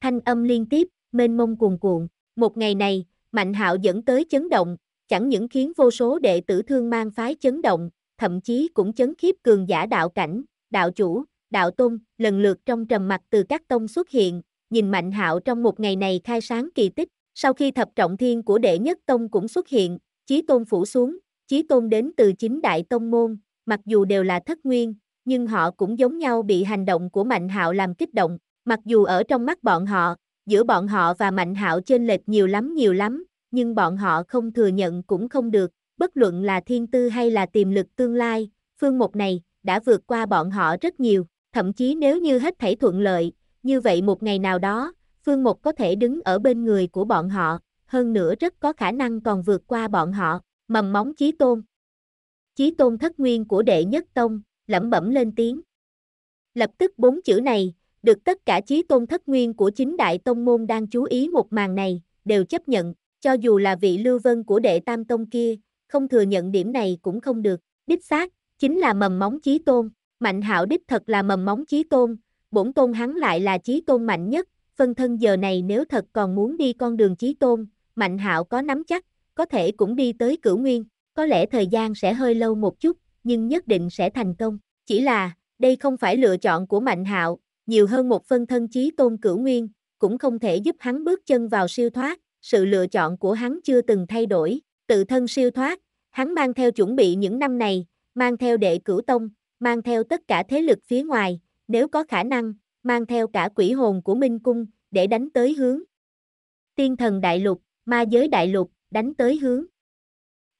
Thanh âm liên tiếp, mênh mông cuồn cuộn, một ngày này, mạnh hạo dẫn tới chấn động, chẳng những khiến vô số đệ tử thương mang phái chấn động, thậm chí cũng chấn khiếp cường giả đạo cảnh, đạo chủ, đạo tôn, lần lượt trong trầm mặt từ các tông xuất hiện, nhìn Mạnh Hạo trong một ngày này khai sáng kỳ tích, sau khi thập trọng thiên của đệ nhất tông cũng xuất hiện, chí tôn phủ xuống, chí tôn đến từ chính đại tông môn, mặc dù đều là thất nguyên, nhưng họ cũng giống nhau bị hành động của Mạnh Hạo làm kích động, mặc dù ở trong mắt bọn họ, giữa bọn họ và Mạnh Hạo chênh lệch nhiều lắm nhiều lắm, nhưng bọn họ không thừa nhận cũng không được, bất luận là thiên tư hay là tiềm lực tương lai, phương mục này đã vượt qua bọn họ rất nhiều, thậm chí nếu như hết thảy thuận lợi, như vậy một ngày nào đó, phương mục có thể đứng ở bên người của bọn họ, hơn nữa rất có khả năng còn vượt qua bọn họ, mầm móng chí tôn. Chí tôn thất nguyên của đệ nhất tông, lẩm bẩm lên tiếng. Lập tức bốn chữ này, được tất cả chí tôn thất nguyên của chính đại tông môn đang chú ý một màn này, đều chấp nhận, cho dù là vị lưu vân của đệ tam tông kia, không thừa nhận điểm này cũng không được, đích xác, chính là mầm móng chí tôn, mạnh hạo đích thật là mầm móng chí tôn, bổn tôn hắn lại là chí tôn mạnh nhất, phân thân giờ này nếu thật còn muốn đi con đường chí tôn, mạnh hạo có nắm chắc, có thể cũng đi tới cửu nguyên, có lẽ thời gian sẽ hơi lâu một chút, nhưng nhất định sẽ thành công, chỉ là, đây không phải lựa chọn của mạnh hạo, nhiều hơn một phân thân chí tôn cửu nguyên, cũng không thể giúp hắn bước chân vào siêu thoát, sự lựa chọn của hắn chưa từng thay đổi, tự thân siêu thoát, hắn mang theo chuẩn bị những năm này, mang theo đệ cửu tông, mang theo tất cả thế lực phía ngoài, nếu có khả năng, mang theo cả quỷ hồn của Minh Cung, để đánh tới hướng. Tiên thần đại lục, ma giới đại lục, đánh tới hướng.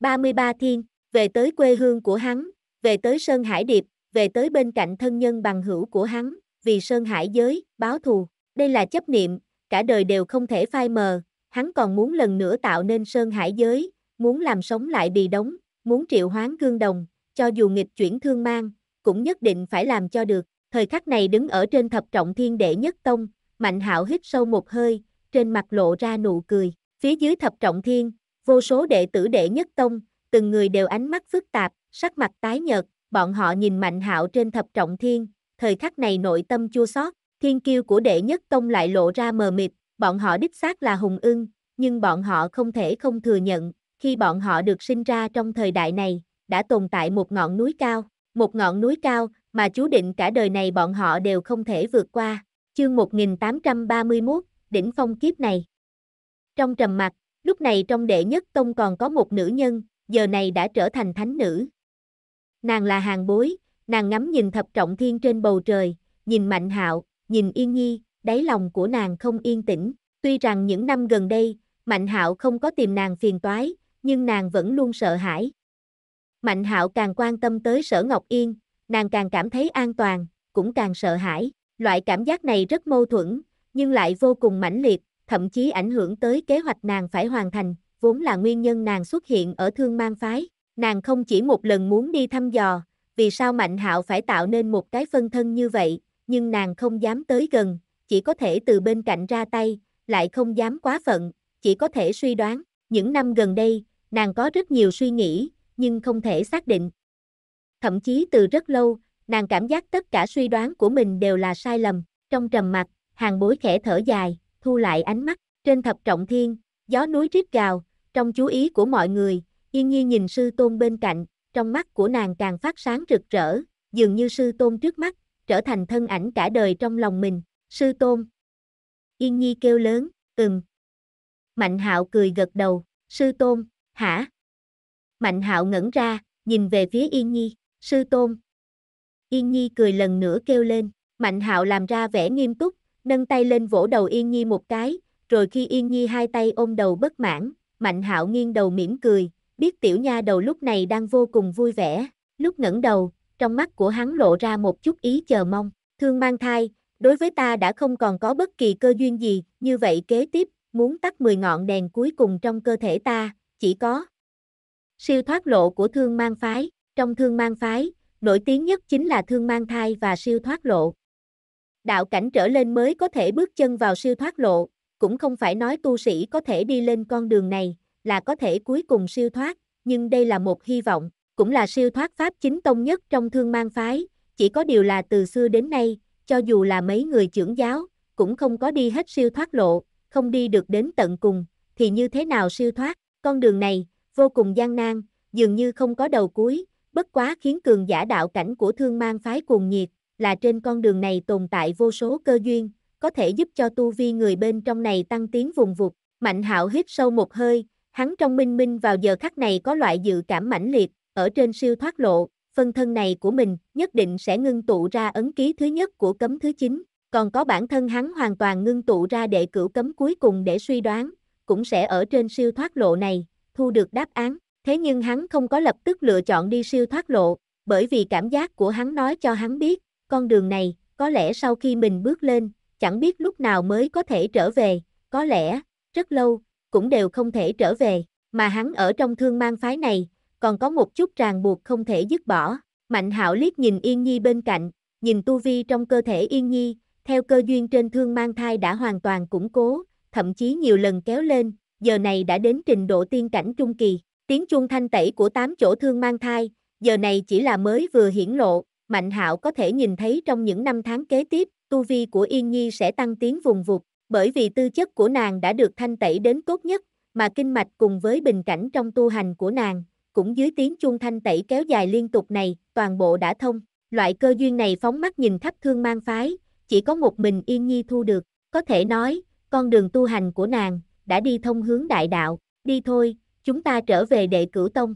33 thiên, về tới quê hương của hắn, về tới Sơn Hải Điệp, về tới bên cạnh thân nhân bằng hữu của hắn, vì Sơn Hải giới, báo thù. Đây là chấp niệm, cả đời đều không thể phai mờ, hắn còn muốn lần nữa tạo nên sơn hải giới, muốn làm sống lại bì đống, muốn triệu hoán gương đồng, cho dù nghịch chuyển thương mang, cũng nhất định phải làm cho được. Thời khắc này đứng ở trên thập trọng thiên đệ nhất tông, Mạnh Hạo hít sâu một hơi, trên mặt lộ ra nụ cười. Phía dưới thập trọng thiên, vô số đệ tử đệ nhất tông, từng người đều ánh mắt phức tạp, sắc mặt tái nhợt, bọn họ nhìn Mạnh Hạo trên thập trọng thiên, thời khắc này nội tâm chua xót, thiên kiêu của đệ nhất tông lại lộ ra mờ mịt, bọn họ đích xác là hùng ưng, nhưng bọn họ không thể không thừa nhận, khi bọn họ được sinh ra trong thời đại này, đã tồn tại một ngọn núi cao, một ngọn núi cao mà chú định cả đời này bọn họ đều không thể vượt qua. Chương 1831, đỉnh phong kiếp này. Trong trầm mặc, lúc này trong đệ nhất tông còn có một nữ nhân, giờ này đã trở thành thánh nữ. Nàng là hàng bối, nàng ngắm nhìn thập trọng thiên trên bầu trời, nhìn mạnh hạo, nhìn yên nhi, đáy lòng của nàng không yên tĩnh, tuy rằng những năm gần đây, Mạnh Hạo không có tìm nàng phiền toái, nhưng nàng vẫn luôn sợ hãi. Mạnh Hạo càng quan tâm tới Sở Ngọc Yên, nàng càng cảm thấy an toàn, cũng càng sợ hãi, loại cảm giác này rất mâu thuẫn, nhưng lại vô cùng mãnh liệt, thậm chí ảnh hưởng tới kế hoạch nàng phải hoàn thành, vốn là nguyên nhân nàng xuất hiện ở Thương Mang phái, nàng không chỉ một lần muốn đi thăm dò, vì sao Mạnh Hạo phải tạo nên một cái phân thân như vậy, nhưng nàng không dám tới gần, chỉ có thể từ bên cạnh ra tay, lại không dám quá phận, chỉ có thể suy đoán. Những năm gần đây, nàng có rất nhiều suy nghĩ, nhưng không thể xác định. Thậm chí từ rất lâu, nàng cảm giác tất cả suy đoán của mình đều là sai lầm. Trong trầm mặt, hàng bối khẽ thở dài, thu lại ánh mắt, trên thập trọng thiên, gió núi rít gào, trong chú ý của mọi người, yên nhiên nhìn sư tôn bên cạnh, trong mắt của nàng càng phát sáng rực rỡ, dường như sư tôn trước mắt, trở thành thân ảnh cả đời trong lòng mình. Sư tôn. Yên Nhi kêu lớn, ừm. Mạnh hạo cười gật đầu, sư tôn, hả? Mạnh hạo ngẩn ra, nhìn về phía Yên Nhi, sư tôn. Yên Nhi cười lần nữa kêu lên, Mạnh hạo làm ra vẻ nghiêm túc, nâng tay lên vỗ đầu Yên Nhi một cái, rồi khi Yên Nhi hai tay ôm đầu bất mãn, Mạnh hạo nghiêng đầu mỉm cười, biết tiểu nha đầu lúc này đang vô cùng vui vẻ, lúc ngẩng đầu, trong mắt của hắn lộ ra một chút ý chờ mong, thương mang thai, đối với ta đã không còn có bất kỳ cơ duyên gì, như vậy kế tiếp, muốn tắt 10 ngọn đèn cuối cùng trong cơ thể ta, chỉ có siêu thoát lộ của thương mang phái, trong thương mang phái, nổi tiếng nhất chính là thương mang thai và siêu thoát lộ. Đạo cảnh trở lên mới có thể bước chân vào siêu thoát lộ, cũng không phải nói tu sĩ có thể đi lên con đường này, là có thể cuối cùng siêu thoát, nhưng đây là một hy vọng, cũng là siêu thoát pháp chính tông nhất trong thương mang phái, chỉ có điều là từ xưa đến nay, cho dù là mấy người trưởng giáo, cũng không có đi hết siêu thoát lộ, không đi được đến tận cùng, thì như thế nào siêu thoát, con đường này, vô cùng gian nan, dường như không có đầu cuối, bất quá khiến cường giả đạo cảnh của thương mang phái cuồng nhiệt, là trên con đường này tồn tại vô số cơ duyên, có thể giúp cho tu vi người bên trong này tăng tiến vùng vụt, mạnh hạo hít sâu một hơi, hắn trong minh minh vào giờ khắc này có loại dự cảm mãnh liệt, ở trên siêu thoát lộ, phân thân này của mình nhất định sẽ ngưng tụ ra ấn ký thứ nhất của cấm thứ chín, còn có bản thân hắn hoàn toàn ngưng tụ ra đệ cửu cấm cuối cùng để suy đoán, cũng sẽ ở trên siêu thoát lộ này, thu được đáp án. Thế nhưng hắn không có lập tức lựa chọn đi siêu thoát lộ, bởi vì cảm giác của hắn nói cho hắn biết, con đường này, có lẽ sau khi mình bước lên, chẳng biết lúc nào mới có thể trở về, có lẽ, rất lâu, cũng đều không thể trở về, mà hắn ở trong thương mang phái này, còn có một chút ràng buộc không thể dứt bỏ. Mạnh hạo liếc nhìn Yên Nhi bên cạnh, nhìn tu vi trong cơ thể Yên Nhi, theo cơ duyên trên thương mang thai đã hoàn toàn củng cố, thậm chí nhiều lần kéo lên, giờ này đã đến trình độ tiên cảnh trung kỳ. Tiếng chuông thanh tẩy của tám chỗ thương mang thai, giờ này chỉ là mới vừa hiển lộ, Mạnh hạo có thể nhìn thấy trong những năm tháng kế tiếp, tu vi của Yên Nhi sẽ tăng tiến vùng vụt, bởi vì tư chất của nàng đã được thanh tẩy đến tốt nhất, mà kinh mạch cùng với bình cảnh trong tu hành của nàng, cũng dưới tiếng chuông thanh tẩy kéo dài liên tục này, toàn bộ đã thông. Loại cơ duyên này phóng mắt nhìn thấp thương mang phái, chỉ có một mình Yên Nhi thu được. Có thể nói, con đường tu hành của nàng, đã đi thông hướng đại đạo. Đi thôi, chúng ta trở về đệ cửu tông.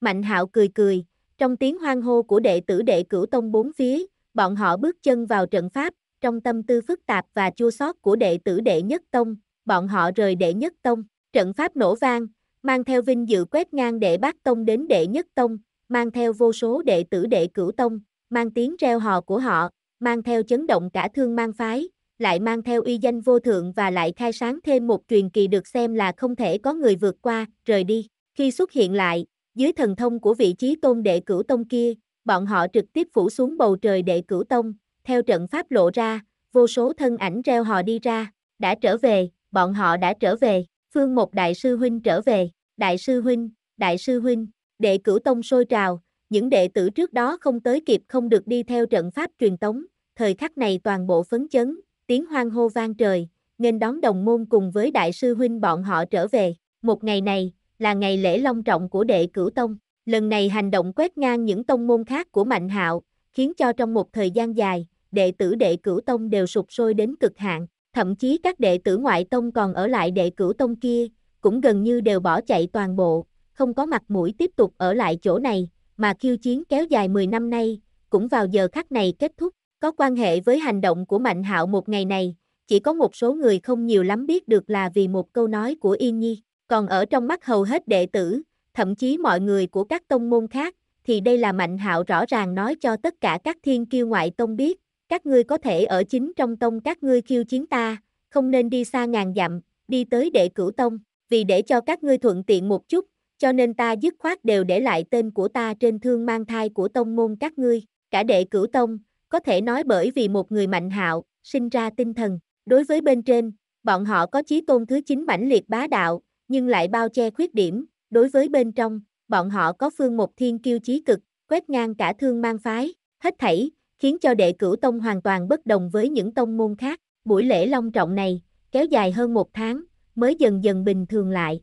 Mạnh hạo cười cười, trong tiếng hoang hô của đệ tử đệ cửu tông bốn phía, bọn họ bước chân vào trận pháp, trong tâm tư phức tạp và chua xót của đệ tử đệ nhất tông, bọn họ rời đệ nhất tông, trận pháp nổ vang, mang theo vinh dự quét ngang đệ bát tông đến đệ nhất tông, mang theo vô số đệ tử đệ cửu tông, mang tiếng reo hò của họ, mang theo chấn động cả thương mang phái, lại mang theo uy danh vô thượng và lại khai sáng thêm một truyền kỳ được xem là không thể có người vượt qua, rời đi. Khi xuất hiện lại, dưới thần thông của vị trí tôn đệ cửu tông kia, bọn họ trực tiếp phủ xuống bầu trời đệ cửu tông, theo trận pháp lộ ra, vô số thân ảnh reo hò đi ra, đã trở về, bọn họ đã trở về. Phương một đại sư huynh trở về, đại sư huynh, đại sư huynh, đệ cửu tông sôi trào, những đệ tử trước đó không tới kịp không được đi theo trận pháp truyền tống, thời khắc này toàn bộ phấn chấn, tiếng hoang hô vang trời, nên đón đồng môn cùng với đại sư huynh bọn họ trở về. Một ngày này, là ngày lễ long trọng của đệ cửu tông, lần này hành động quét ngang những tông môn khác của Mạnh Hạo, khiến cho trong một thời gian dài, đệ tử đệ cửu tông đều sụp sôi đến cực hạn. Thậm chí các đệ tử ngoại tông còn ở lại đệ cửu tông kia, cũng gần như đều bỏ chạy toàn bộ, không có mặt mũi tiếp tục ở lại chỗ này, mà khiêu chiến kéo dài 10 năm nay, cũng vào giờ khắc này kết thúc, có quan hệ với hành động của Mạnh Hạo một ngày này, chỉ có một số người không nhiều lắm biết được là vì một câu nói của Yên Nhi, còn ở trong mắt hầu hết đệ tử, thậm chí mọi người của các tông môn khác, thì đây là Mạnh Hạo rõ ràng nói cho tất cả các thiên kiêu ngoại tông biết, các ngươi có thể ở chính trong tông các ngươi khiêu chiến ta, không nên đi xa ngàn dặm, đi tới đệ cửu tông, vì để cho các ngươi thuận tiện một chút, cho nên ta dứt khoát đều để lại tên của ta trên thương mang thai của tông môn các ngươi, cả đệ cửu tông, có thể nói bởi vì một người mạnh hạo, sinh ra tinh thần, đối với bên trên, bọn họ có chí tôn thứ chín mãnh liệt bá đạo, nhưng lại bao che khuyết điểm, đối với bên trong, bọn họ có phương một thiên kiêu chí cực, quét ngang cả thương mang phái, hết thảy, khiến cho đệ cửu tông hoàn toàn bất đồng với những tông môn khác. Buổi lễ long trọng này, kéo dài hơn một tháng, mới dần dần bình thường lại.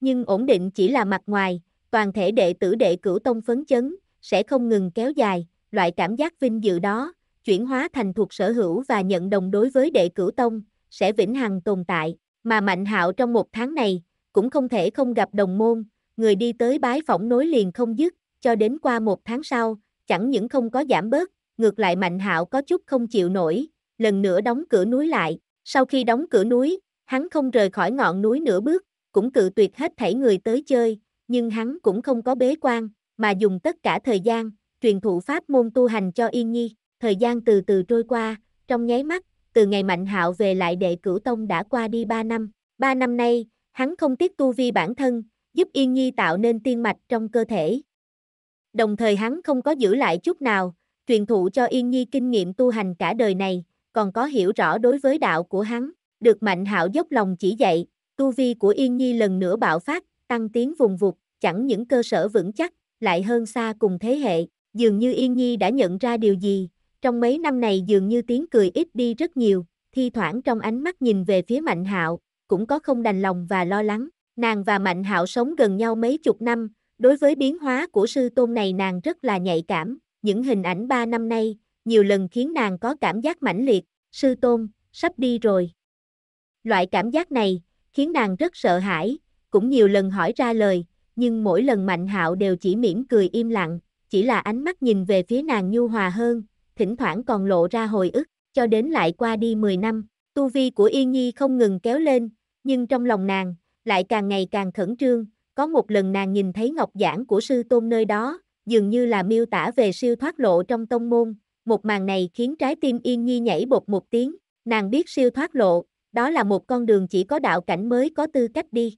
Nhưng ổn định chỉ là mặt ngoài, toàn thể đệ tử đệ cửu tông phấn chấn, sẽ không ngừng kéo dài, loại cảm giác vinh dự đó, chuyển hóa thành thuộc sở hữu và nhận đồng đối với đệ cửu tông, sẽ vĩnh hằng tồn tại, mà mạnh hạo trong một tháng này, cũng không thể không gặp đồng môn, người đi tới bái phỏng nối liền không dứt, cho đến qua một tháng sau, chẳng những không có giảm bớt, ngược lại Mạnh Hạo có chút không chịu nổi, lần nữa đóng cửa núi lại, sau khi đóng cửa núi, hắn không rời khỏi ngọn núi nửa bước, cũng cự tuyệt hết thảy người tới chơi, nhưng hắn cũng không có bế quan, mà dùng tất cả thời gian, truyền thụ pháp môn tu hành cho Yên Nhi, thời gian từ từ trôi qua, trong nháy mắt, từ ngày Mạnh Hạo về lại đệ cửu tông đã qua đi 3 năm, 3 năm nay, hắn không tiếc tu vi bản thân, giúp Yên Nhi tạo nên tiên mạch trong cơ thể. Đồng thời hắn không có giữ lại chút nào, truyền thụ cho Yên Nhi kinh nghiệm tu hành cả đời này, còn có hiểu rõ đối với đạo của hắn, được Mạnh Hạo dốc lòng chỉ dạy, tu vi của Yên Nhi lần nữa bạo phát, tăng tiến vùng vụt, chẳng những cơ sở vững chắc, lại hơn xa cùng thế hệ, dường như Yên Nhi đã nhận ra điều gì, trong mấy năm này dường như tiếng cười ít đi rất nhiều, thi thoảng trong ánh mắt nhìn về phía Mạnh Hạo, cũng có không đành lòng và lo lắng. Nàng và Mạnh Hạo sống gần nhau mấy chục năm, đối với biến hóa của sư tôn này nàng rất là nhạy cảm, những hình ảnh ba năm nay, nhiều lần khiến nàng có cảm giác mãnh liệt, sư tôn, sắp đi rồi. Loại cảm giác này, khiến nàng rất sợ hãi, cũng nhiều lần hỏi ra lời, nhưng mỗi lần Mạnh Hạo đều chỉ mỉm cười im lặng, chỉ là ánh mắt nhìn về phía nàng nhu hòa hơn, thỉnh thoảng còn lộ ra hồi ức, cho đến lại qua đi 10 năm, tu vi của Yên Nhi không ngừng kéo lên, nhưng trong lòng nàng, lại càng ngày càng khẩn trương, có một lần nàng nhìn thấy ngọc giảng của sư tôn nơi đó, dường như là miêu tả về siêu thoát lộ trong tông môn, một màn này khiến trái tim Yên Nhi nhảy bột một tiếng, nàng biết siêu thoát lộ, đó là một con đường chỉ có đạo cảnh mới có tư cách đi.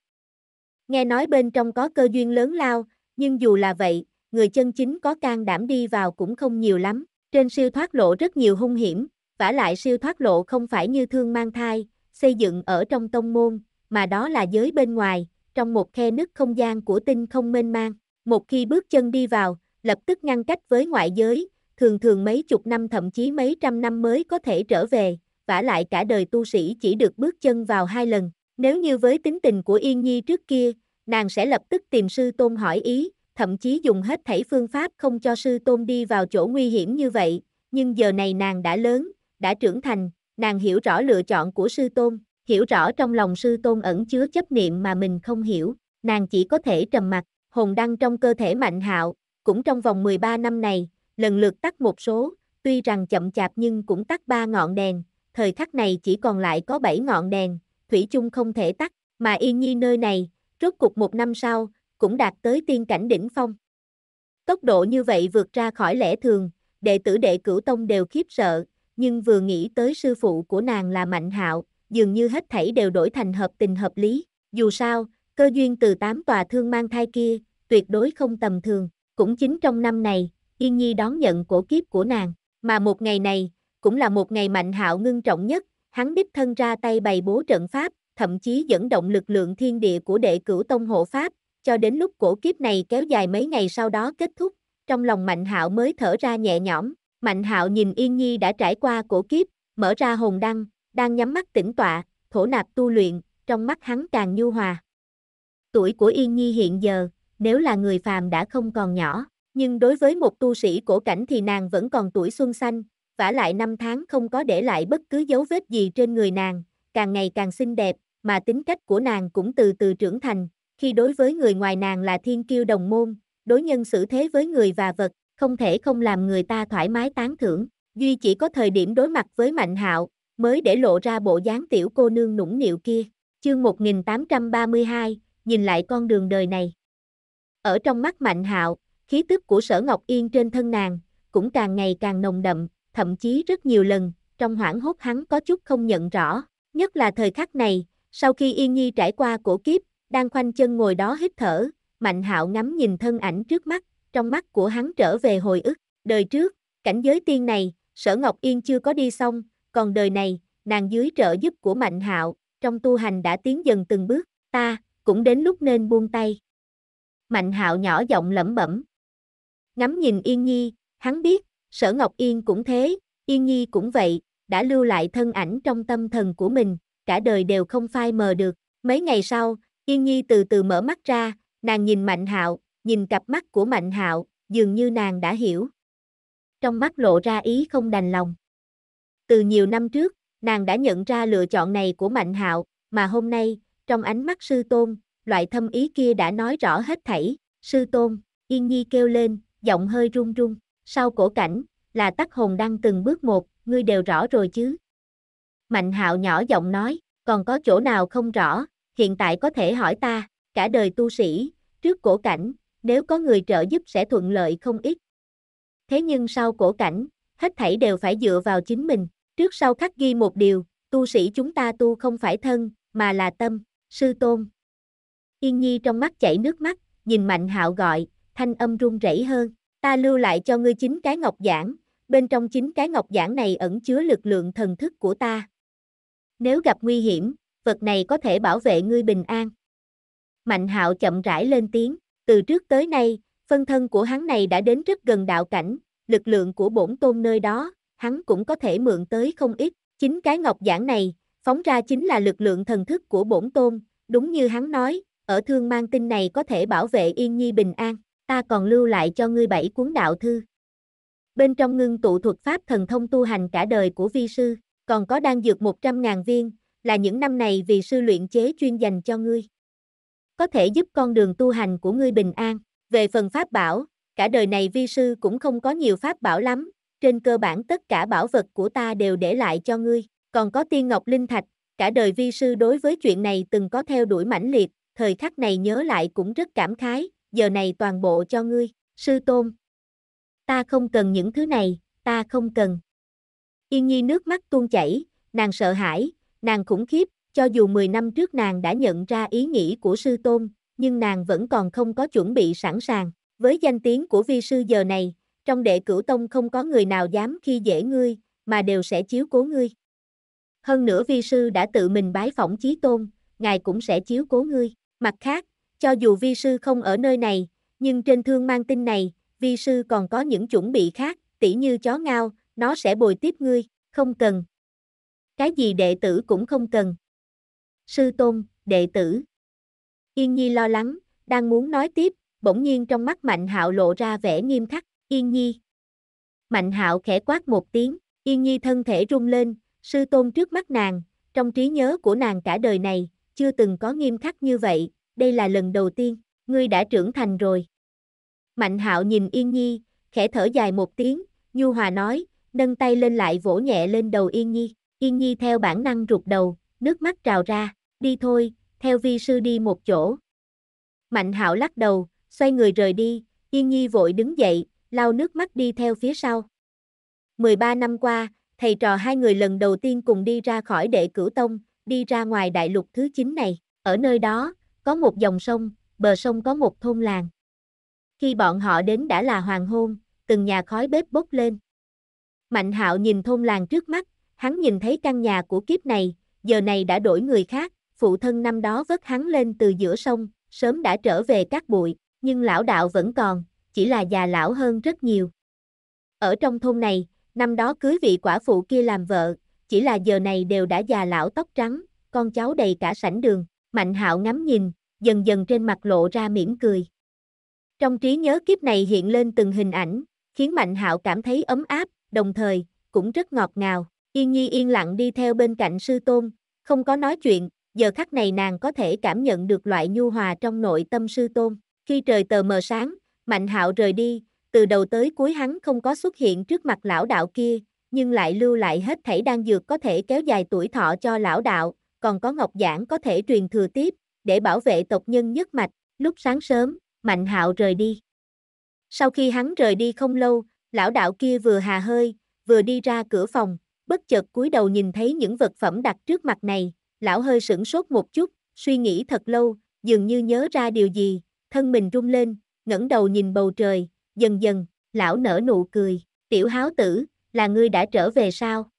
Nghe nói bên trong có cơ duyên lớn lao, nhưng dù là vậy, người chân chính có can đảm đi vào cũng không nhiều lắm, trên siêu thoát lộ rất nhiều hung hiểm, vả lại siêu thoát lộ không phải như thương mang thai, xây dựng ở trong tông môn, mà đó là giới bên ngoài, trong một khe nứt không gian của tinh không mênh mang. Một khi bước chân đi vào, lập tức ngăn cách với ngoại giới, thường thường mấy chục năm thậm chí mấy trăm năm mới có thể trở về, vả lại cả đời tu sĩ chỉ được bước chân vào hai lần. Nếu như với tính tình của Yên Nhi trước kia, nàng sẽ lập tức tìm sư tôn hỏi ý, thậm chí dùng hết thảy phương pháp không cho sư tôn đi vào chỗ nguy hiểm như vậy, nhưng giờ này nàng đã lớn, đã trưởng thành, nàng hiểu rõ lựa chọn của sư tôn, hiểu rõ trong lòng sư tôn ẩn chứa chấp niệm mà mình không hiểu, nàng chỉ có thể trầm mặc, hồn đăng trong cơ thể Mạnh Hạo, cũng trong vòng 13 năm này, lần lượt tắt một số, tuy rằng chậm chạp nhưng cũng tắt ba ngọn đèn, thời khắc này chỉ còn lại có 7 ngọn đèn, thủy chung không thể tắt, mà yên nhi nơi này, rốt cục một năm sau, cũng đạt tới tiên cảnh đỉnh phong. Tốc độ như vậy vượt ra khỏi lẽ thường, đệ tử đệ cửu tông đều khiếp sợ, nhưng vừa nghĩ tới sư phụ của nàng là Mạnh Hạo, dường như hết thảy đều đổi thành hợp tình hợp lý, dù sao, Cơ duyên từ tám tòa thương mang thai kia, tuyệt đối không tầm thường, cũng chính trong năm này, Yên Nhi đón nhận cổ kiếp của nàng, mà một ngày này, cũng là một ngày mạnh hạo ngưng trọng nhất, hắn đích thân ra tay bày bố trận pháp, thậm chí dẫn động lực lượng thiên địa của đệ cửu tông hộ pháp, cho đến lúc cổ kiếp này kéo dài mấy ngày sau đó kết thúc, trong lòng Mạnh Hạo mới thở ra nhẹ nhõm. Mạnh Hạo nhìn Yên Nhi đã trải qua cổ kiếp, mở ra hồn đăng, đang nhắm mắt tĩnh tọa, thổ nạp tu luyện, trong mắt hắn càng nhu hòa. Tuổi của Yên Nhi hiện giờ, nếu là người phàm đã không còn nhỏ, nhưng đối với một tu sĩ cổ cảnh thì nàng vẫn còn tuổi xuân xanh, vả lại năm tháng không có để lại bất cứ dấu vết gì trên người nàng, càng ngày càng xinh đẹp, mà tính cách của nàng cũng từ từ trưởng thành, khi đối với người ngoài nàng là thiên kiêu đồng môn, đối nhân xử thế với người và vật, không thể không làm người ta thoải mái tán thưởng, duy chỉ có thời điểm đối mặt với Mạnh Hạo, mới để lộ ra bộ dáng tiểu cô nương nũng nịu kia. Chương 1832, nhìn lại con đường đời này. Ở trong mắt Mạnh Hạo, khí tức của Sở Ngọc Yên trên thân nàng cũng càng ngày càng nồng đậm, thậm chí rất nhiều lần, trong hoảng hốt hắn có chút không nhận rõ, nhất là thời khắc này, sau khi Yên Nhi trải qua cổ kiếp, đang khoanh chân ngồi đó hít thở, Mạnh Hạo ngắm nhìn thân ảnh trước mắt, trong mắt của hắn trở về hồi ức, đời trước, cảnh giới tiên này, Sở Ngọc Yên chưa có đi xong, còn đời này, nàng dưới trợ giúp của Mạnh Hạo, trong tu hành đã tiến dần từng bước, ta, cũng đến lúc nên buông tay. Mạnh hạo nhỏ giọng lẩm bẩm. Ngắm nhìn Yên Nhi, hắn biết, sở Ngọc Yên cũng thế, Yên Nhi cũng vậy, đã lưu lại thân ảnh trong tâm thần của mình, cả đời đều không phai mờ được. Mấy ngày sau, Yên Nhi từ từ mở mắt ra, nàng nhìn Mạnh Hạo, nhìn cặp mắt của Mạnh Hạo, dường như nàng đã hiểu. Trong mắt lộ ra ý không đành lòng. Từ nhiều năm trước, nàng đã nhận ra lựa chọn này của Mạnh Hạo, mà hôm nay, trong ánh mắt sư tôn, loại thâm ý kia đã nói rõ hết thảy, sư tôn, yên nhi kêu lên, giọng hơi run run, sau cổ cảnh, là tắc hồn đăng từng bước một, ngươi đều rõ rồi chứ. Mạnh hạo nhỏ giọng nói, còn có chỗ nào không rõ, hiện tại có thể hỏi ta, cả đời tu sĩ, trước cổ cảnh, nếu có người trợ giúp sẽ thuận lợi không ít. Thế nhưng sau cổ cảnh, hết thảy đều phải dựa vào chính mình, trước sau khắc ghi một điều, tu sĩ chúng ta tu không phải thân, mà là tâm sư tôn. Yên Nhi trong mắt chảy nước mắt, nhìn Mạnh Hạo gọi, thanh âm run rẩy hơn, ta lưu lại cho ngươi chín cái ngọc giản, bên trong chín cái ngọc giản này ẩn chứa lực lượng thần thức của ta. Nếu gặp nguy hiểm, vật này có thể bảo vệ ngươi bình an. Mạnh Hạo chậm rãi lên tiếng, từ trước tới nay, phân thân của hắn này đã đến rất gần đạo cảnh, lực lượng của bổn tôn nơi đó, hắn cũng có thể mượn tới không ít, chính cái ngọc giản này, phóng ra chính là lực lượng thần thức của bổn tôn, đúng như hắn nói, ở thương mang tin này có thể bảo vệ Yên Nhi bình an, ta còn lưu lại cho ngươi bảy cuốn đạo thư. Bên trong ngưng tụ thuật pháp thần thông tu hành cả đời của vi sư, còn có đang dược 100.000 viên, là những năm này vì sư luyện chế chuyên dành cho ngươi. Có thể giúp con đường tu hành của ngươi bình an. Về phần pháp bảo, cả đời này vi sư cũng không có nhiều pháp bảo lắm, trên cơ bản tất cả bảo vật của ta đều để lại cho ngươi. Còn có tiên ngọc linh thạch, cả đời vi sư đối với chuyện này từng có theo đuổi mãnh liệt, thời khắc này nhớ lại cũng rất cảm khái, giờ này toàn bộ cho ngươi, sư tôn. Ta không cần những thứ này, ta không cần. Yên nhi nước mắt tuôn chảy, nàng sợ hãi, nàng khủng khiếp, cho dù 10 năm trước nàng đã nhận ra ý nghĩ của sư tôn, nhưng nàng vẫn còn không có chuẩn bị sẵn sàng. Với danh tiếng của vi sư giờ này, trong đệ cửu tông không có người nào dám khi dễ ngươi, mà đều sẽ chiếu cố ngươi. Hơn nữa vi sư đã tự mình bái phỏng chí tôn, ngài cũng sẽ chiếu cố ngươi. Mặt khác, cho dù vi sư không ở nơi này, nhưng trên thương mang tin này, vi sư còn có những chuẩn bị khác, tỉ như chó ngao, nó sẽ bồi tiếp ngươi, không cần. Cái gì đệ tử cũng không cần. Sư tôn, đệ tử. Yên Nhi lo lắng, đang muốn nói tiếp, bỗng nhiên trong mắt Mạnh Hạo lộ ra vẻ nghiêm khắc, Yên Nhi. Mạnh Hạo khẽ quát một tiếng, Yên Nhi thân thể rung lên, Sư tôn trước mắt nàng, trong trí nhớ của nàng cả đời này, chưa từng có nghiêm khắc như vậy, đây là lần đầu tiên, ngươi đã trưởng thành rồi. Mạnh hạo nhìn Yên Nhi, khẽ thở dài một tiếng, nhu hòa nói, nâng tay lên lại vỗ nhẹ lên đầu Yên Nhi, Yên Nhi theo bản năng rụt đầu, nước mắt trào ra, đi thôi, theo vi sư đi một chỗ. Mạnh hạo lắc đầu, xoay người rời đi, Yên Nhi vội đứng dậy, lau nước mắt đi theo phía sau. 13 năm qua, thầy trò hai người lần đầu tiên cùng đi ra khỏi đệ cửu tông, đi ra ngoài đại lục thứ 9 này. Ở nơi đó, có một dòng sông, bờ sông có một thôn làng. Khi bọn họ đến đã là hoàng hôn, từng nhà khói bếp bốc lên. Mạnh hạo nhìn thôn làng trước mắt, hắn nhìn thấy căn nhà của kiếp này, giờ này đã đổi người khác, phụ thân năm đó vớt hắn lên từ giữa sông, sớm đã trở về các bụi, nhưng lão đạo vẫn còn, chỉ là già lão hơn rất nhiều. Ở trong thôn này, Năm đó cưới vị quả phụ kia làm vợ, chỉ là giờ này đều đã già lão tóc trắng, con cháu đầy cả sảnh đường. Mạnh hạo ngắm nhìn, dần dần trên mặt lộ ra mỉm cười. Trong trí nhớ kiếp này hiện lên từng hình ảnh, khiến Mạnh hạo cảm thấy ấm áp, đồng thời, cũng rất ngọt ngào. Yên Nhi yên lặng đi theo bên cạnh sư tôn, không có nói chuyện, giờ khắc này nàng có thể cảm nhận được loại nhu hòa trong nội tâm sư tôn. Khi trời tờ mờ sáng, Mạnh hạo rời đi, từ đầu tới cuối hắn không có xuất hiện trước mặt lão đạo kia, nhưng lại lưu lại hết thảy đan dược có thể kéo dài tuổi thọ cho lão đạo, còn có ngọc giảng có thể truyền thừa tiếp, để bảo vệ tộc nhân nhất mạch, lúc sáng sớm, Mạnh Hạo rời đi. Sau khi hắn rời đi không lâu, lão đạo kia vừa hà hơi, vừa đi ra cửa phòng, bất chợt cúi đầu nhìn thấy những vật phẩm đặt trước mặt này, lão hơi sửng sốt một chút, suy nghĩ thật lâu, dường như nhớ ra điều gì, thân mình rung lên, ngẩng đầu nhìn bầu trời, dần dần, lão nở nụ cười, tiểu háo tử, là ngươi đã trở về sao?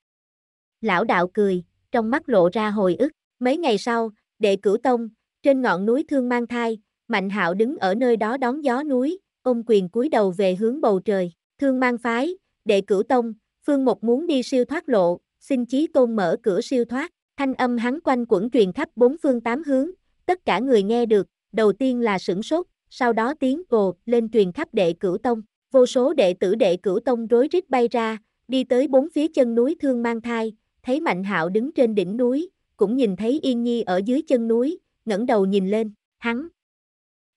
Lão đạo cười, trong mắt lộ ra hồi ức, mấy ngày sau, đệ cửu tông, trên ngọn núi thương mang thai, mạnh hạo đứng ở nơi đó đón gió núi, ôm quyền cúi đầu về hướng bầu trời, thương mang phái, đệ cửu tông, phương một muốn đi siêu thoát lộ, xin chí tôn mở cửa siêu thoát, thanh âm hắn quanh quẩn truyền khắp bốn phương tám hướng, tất cả người nghe được, đầu tiên là sửng sốt, sau đó tiếng gồ lên truyền khắp đệ cửu tông. Vô số đệ tử đệ cửu tông rối rít bay ra, đi tới bốn phía chân núi Thương Mang Thai, thấy Mạnh Hạo đứng trên đỉnh núi, cũng nhìn thấy Yên Nhi ở dưới chân núi, ngẩng đầu nhìn lên, hắn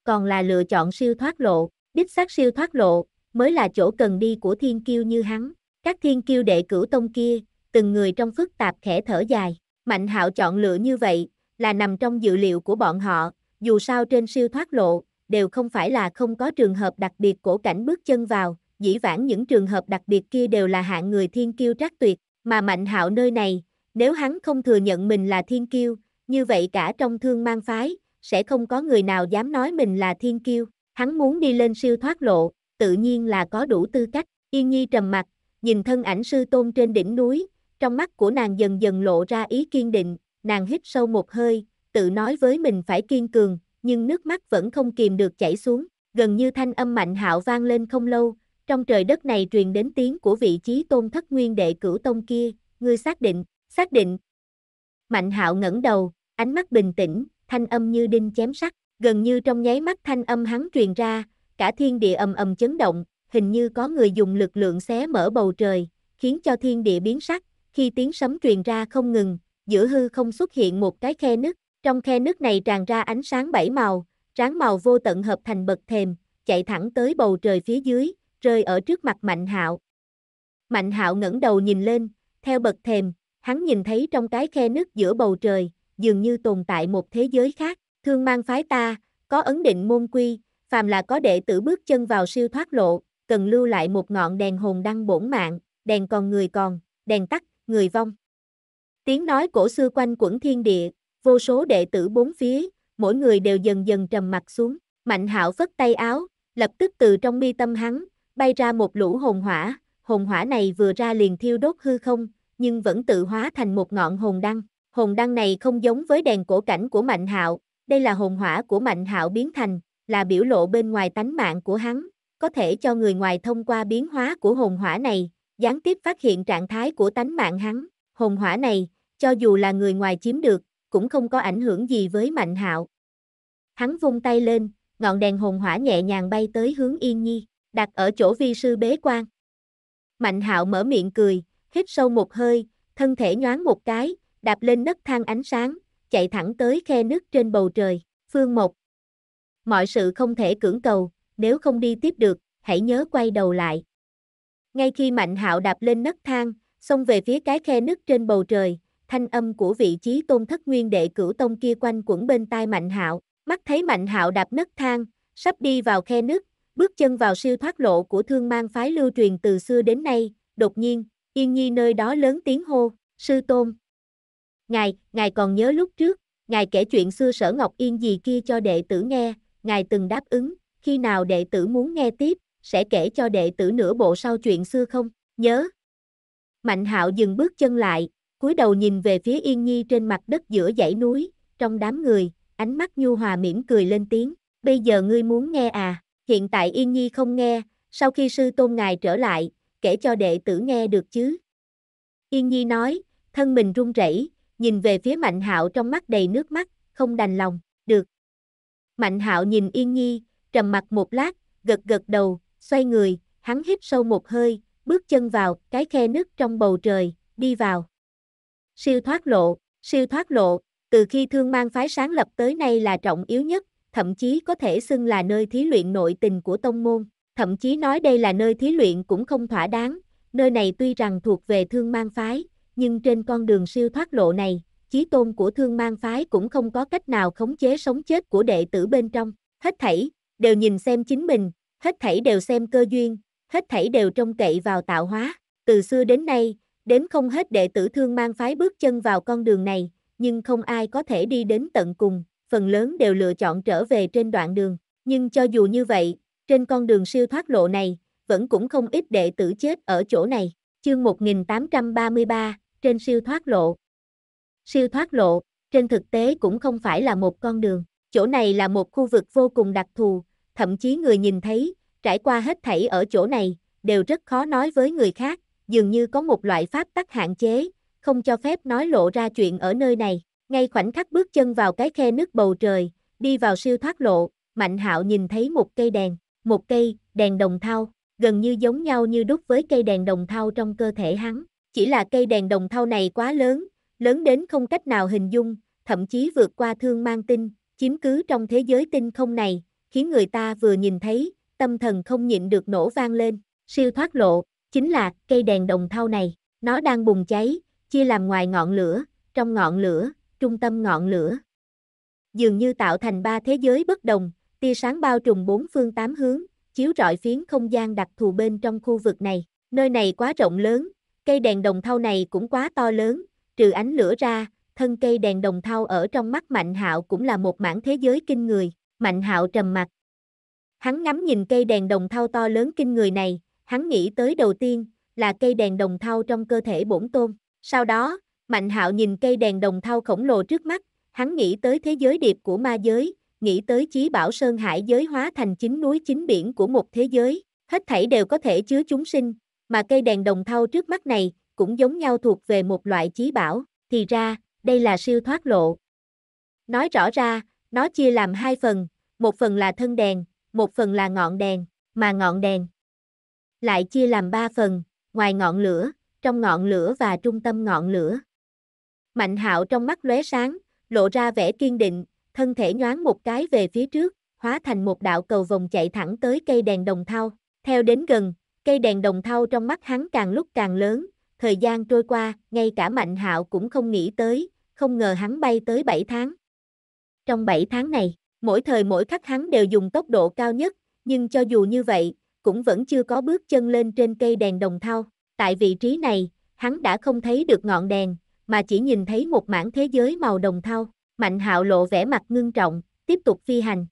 còn là lựa chọn siêu thoát lộ, đích xác siêu thoát lộ mới là chỗ cần đi của thiên kiêu như hắn. Các thiên kiêu đệ cửu tông kia, từng người trong phức tạp khẽ thở dài, Mạnh Hạo chọn lựa như vậy, là nằm trong dự liệu của bọn họ, dù sao trên siêu thoát lộ, đều không phải là không có trường hợp đặc biệt cổ cảnh bước chân vào, dĩ vãng những trường hợp đặc biệt kia đều là hạng người thiên kiêu trác tuyệt, mà Mạnh Hạo nơi này, nếu hắn không thừa nhận mình là thiên kiêu, như vậy cả trong thương mang phái, sẽ không có người nào dám nói mình là thiên kiêu, hắn muốn đi lên siêu thoát lộ, tự nhiên là có đủ tư cách, Yên Nhi trầm mặt, nhìn thân ảnh sư tôn trên đỉnh núi, trong mắt của nàng dần dần lộ ra ý kiên định, nàng hít sâu một hơi, tự nói với mình phải kiên cường, nhưng nước mắt vẫn không kìm được chảy xuống, gần như thanh âm mạnh hạo vang lên không lâu, trong trời đất này truyền đến tiếng của vị trí tôn thất nguyên đệ cửu tông kia, ngươi xác định, xác định. Mạnh hạo ngẩng đầu, ánh mắt bình tĩnh, thanh âm như đinh chém sắt, gần như trong nháy mắt thanh âm hắn truyền ra, cả thiên địa ầm ầm chấn động, hình như có người dùng lực lượng xé mở bầu trời, khiến cho thiên địa biến sắc, khi tiếng sấm truyền ra không ngừng, giữa hư không xuất hiện một cái khe nứt, trong khe nước này tràn ra ánh sáng bảy màu, ráng màu vô tận hợp thành bậc thềm, chạy thẳng tới bầu trời phía dưới, rơi ở trước mặt Mạnh Hạo. Mạnh Hạo ngẩng đầu nhìn lên, theo bậc thềm, hắn nhìn thấy trong cái khe nước giữa bầu trời, dường như tồn tại một thế giới khác, thương mang phái ta, có ấn định môn quy, phàm là có đệ tử bước chân vào siêu thoát lộ, cần lưu lại một ngọn đèn hồn đăng bổn mạng, đèn còn người còn, đèn tắt, người vong. Tiếng nói cổ xưa quanh quẩn thiên địa, vô số đệ tử bốn phía, mỗi người đều dần dần trầm mặt xuống. Mạnh hạo phất tay áo, lập tức từ trong mi tâm hắn, bay ra một lũ hồn hỏa, hồn hỏa này vừa ra liền thiêu đốt hư không, nhưng vẫn tự hóa thành một ngọn hồn đăng. Hồn đăng này không giống với đèn cổ cảnh của Mạnh Hạo, đây là hồn hỏa của Mạnh Hạo biến thành, là biểu lộ bên ngoài tánh mạng của hắn, có thể cho người ngoài thông qua biến hóa của hồn hỏa này, gián tiếp phát hiện trạng thái của tánh mạng hắn. Hồn hỏa này, cho dù là người ngoài chiếm được, cũng không có ảnh hưởng gì với Mạnh Hạo. Hắn vung tay lên, ngọn đèn hồn hỏa nhẹ nhàng bay tới hướng Yên Nhi, đặt ở chỗ vi sư bế quan. Mạnh Hạo mở miệng cười, hít sâu một hơi, thân thể nhoáng một cái, đạp lên nấc thang ánh sáng, chạy thẳng tới khe nước trên bầu trời, phương một. Mọi sự không thể cưỡng cầu, nếu không đi tiếp được, hãy nhớ quay đầu lại. Ngay khi Mạnh Hạo đạp lên nấc thang, xông về phía cái khe nứt trên bầu trời, thanh âm của vị trí tôn thất nguyên đệ cửu tông kia quanh quẩn bên tai Mạnh Hạo, mắt thấy Mạnh Hạo đạp nấc thang, sắp đi vào khe nước, bước chân vào siêu thoát lộ của thương mang phái lưu truyền từ xưa đến nay, đột nhiên, Yên Nhi nơi đó lớn tiếng hô, sư tôn. Ngài, ngài còn nhớ lúc trước, ngài kể chuyện xưa sở Ngọc Yên gì kia cho đệ tử nghe, ngài từng đáp ứng, khi nào đệ tử muốn nghe tiếp, sẽ kể cho đệ tử nửa bộ sau chuyện xưa không, nhớ. Mạnh hạo dừng bước chân lại, cúi đầu nhìn về phía Yên Nhi trên mặt đất giữa dãy núi, trong đám người, ánh mắt nhu hòa mỉm cười lên tiếng, bây giờ ngươi muốn nghe à, hiện tại Yên Nhi không nghe, sau khi sư tôn ngài trở lại, kể cho đệ tử nghe được chứ. Yên Nhi nói, thân mình run rẩy, nhìn về phía Mạnh Hạo trong mắt đầy nước mắt, không đành lòng, được. Mạnh Hạo nhìn Yên Nhi, trầm mặt một lát, gật gật đầu, xoay người, hắn hít sâu một hơi, bước chân vào cái khe nứt trong bầu trời, đi vào siêu thoát lộ, siêu thoát lộ, từ khi thương mang phái sáng lập tới nay là trọng yếu nhất, thậm chí có thể xưng là nơi thí luyện nội tình của tông môn, thậm chí nói đây là nơi thí luyện cũng không thỏa đáng, nơi này tuy rằng thuộc về thương mang phái, nhưng trên con đường siêu thoát lộ này, chí tôn của thương mang phái cũng không có cách nào khống chế sống chết của đệ tử bên trong, hết thảy, đều nhìn xem chính mình, hết thảy đều xem cơ duyên, hết thảy đều trông cậy vào tạo hóa, từ xưa đến nay, đến không hết đệ tử thương mang phái bước chân vào con đường này, nhưng không ai có thể đi đến tận cùng, phần lớn đều lựa chọn trở về trên đoạn đường. Nhưng cho dù như vậy, trên con đường siêu thoát lộ này, vẫn cũng không ít đệ tử chết ở chỗ này. Chương 1833, trên siêu thoát lộ. Siêu thoát lộ, trên thực tế cũng không phải là một con đường. Chỗ này là một khu vực vô cùng đặc thù, thậm chí người nhìn thấy, trải qua hết thảy ở chỗ này, đều rất khó nói với người khác, dường như có một loại pháp tắc hạn chế, không cho phép nói lộ ra chuyện ở nơi này. Ngay khoảnh khắc bước chân vào cái khe nước bầu trời, đi vào siêu thoát lộ, Mạnh Hạo nhìn thấy một cây đèn, một cây đèn đồng thau, gần như giống nhau như đúc với cây đèn đồng thau trong cơ thể hắn, chỉ là cây đèn đồng thau này quá lớn, lớn đến không cách nào hình dung, thậm chí vượt qua thương mang tinh, chiếm cứ trong thế giới tinh không này, khiến người ta vừa nhìn thấy, tâm thần không nhịn được nổ vang lên, siêu thoát lộ, chính là cây đèn đồng thau này. Nó đang bùng cháy, chia làm ngoài ngọn lửa, trong ngọn lửa, trung tâm ngọn lửa. Dường như tạo thành ba thế giới bất đồng, tia sáng bao trùm bốn phương tám hướng, chiếu rọi phiến không gian đặc thù bên trong khu vực này. Nơi này quá rộng lớn, cây đèn đồng thau này cũng quá to lớn, trừ ánh lửa ra, thân cây đèn đồng thau ở trong mắt Mạnh Hạo cũng là một mảng thế giới kinh người. Mạnh Hạo trầm mặt. Hắn ngắm nhìn cây đèn đồng thau to lớn kinh người này, hắn nghĩ tới đầu tiên là cây đèn đồng thau trong cơ thể bổn tôn. Sau đó, Mạnh Hạo nhìn cây đèn đồng thau khổng lồ trước mắt, hắn nghĩ tới thế giới điệp của ma giới, nghĩ tới chí bảo sơn hải giới hóa thành chính núi chính biển của một thế giới, hết thảy đều có thể chứa chúng sinh, mà cây đèn đồng thau trước mắt này cũng giống nhau thuộc về một loại chí bảo, thì ra, đây là siêu thoát lộ. Nói rõ ra, nó chia làm hai phần, một phần là thân đèn, một phần là ngọn đèn, mà ngọn đèn lại chia làm ba phần, ngoài ngọn lửa, trong ngọn lửa và trung tâm ngọn lửa. Mạnh hạo trong mắt lóe sáng, lộ ra vẻ kiên định, thân thể nhoáng một cái về phía trước, hóa thành một đạo cầu vòng chạy thẳng tới cây đèn đồng thau. Theo đến gần, cây đèn đồng thau trong mắt hắn càng lúc càng lớn, thời gian trôi qua, ngay cả Mạnh hạo cũng không nghĩ tới, không ngờ hắn bay tới 7 tháng. Trong 7 tháng này, mỗi thời mỗi khắc hắn đều dùng tốc độ cao nhất, nhưng cho dù như vậy, cũng vẫn chưa có bước chân lên trên cây đèn đồng thau. Tại vị trí này, hắn đã không thấy được ngọn đèn, mà chỉ nhìn thấy một mảng thế giới màu đồng thau. Mạnh hạo lộ vẻ mặt ngưng trọng, tiếp tục phi hành.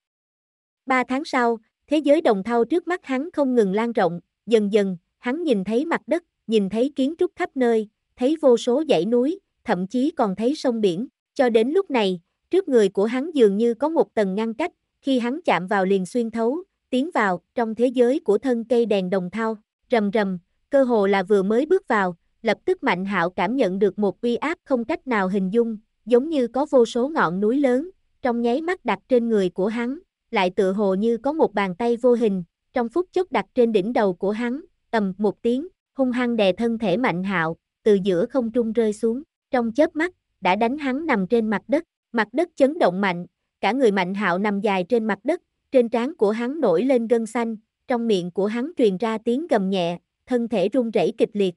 Ba tháng sau, thế giới đồng thau trước mắt hắn không ngừng lan rộng, dần dần, hắn nhìn thấy mặt đất, nhìn thấy kiến trúc khắp nơi, thấy vô số dãy núi, thậm chí còn thấy sông biển. Cho đến lúc này, trước người của hắn dường như có một tầng ngăn cách, khi hắn chạm vào liền xuyên thấu, tiến vào, trong thế giới của thân cây đèn đồng thau, rầm rầm, cơ hồ là vừa mới bước vào, lập tức Mạnh Hạo cảm nhận được một uy áp không cách nào hình dung, giống như có vô số ngọn núi lớn, trong nháy mắt đặt trên người của hắn, lại tựa hồ như có một bàn tay vô hình, trong phút chốc đặt trên đỉnh đầu của hắn, ầm một tiếng, hung hăng đè thân thể Mạnh Hạo, từ giữa không trung rơi xuống, trong chớp mắt, đã đánh hắn nằm trên mặt đất, mặt đất chấn động mạnh, cả người Mạnh Hạo nằm dài trên mặt đất, trên trán của hắn nổi lên gân xanh, trong miệng của hắn truyền ra tiếng gầm nhẹ, thân thể run rẩy kịch liệt.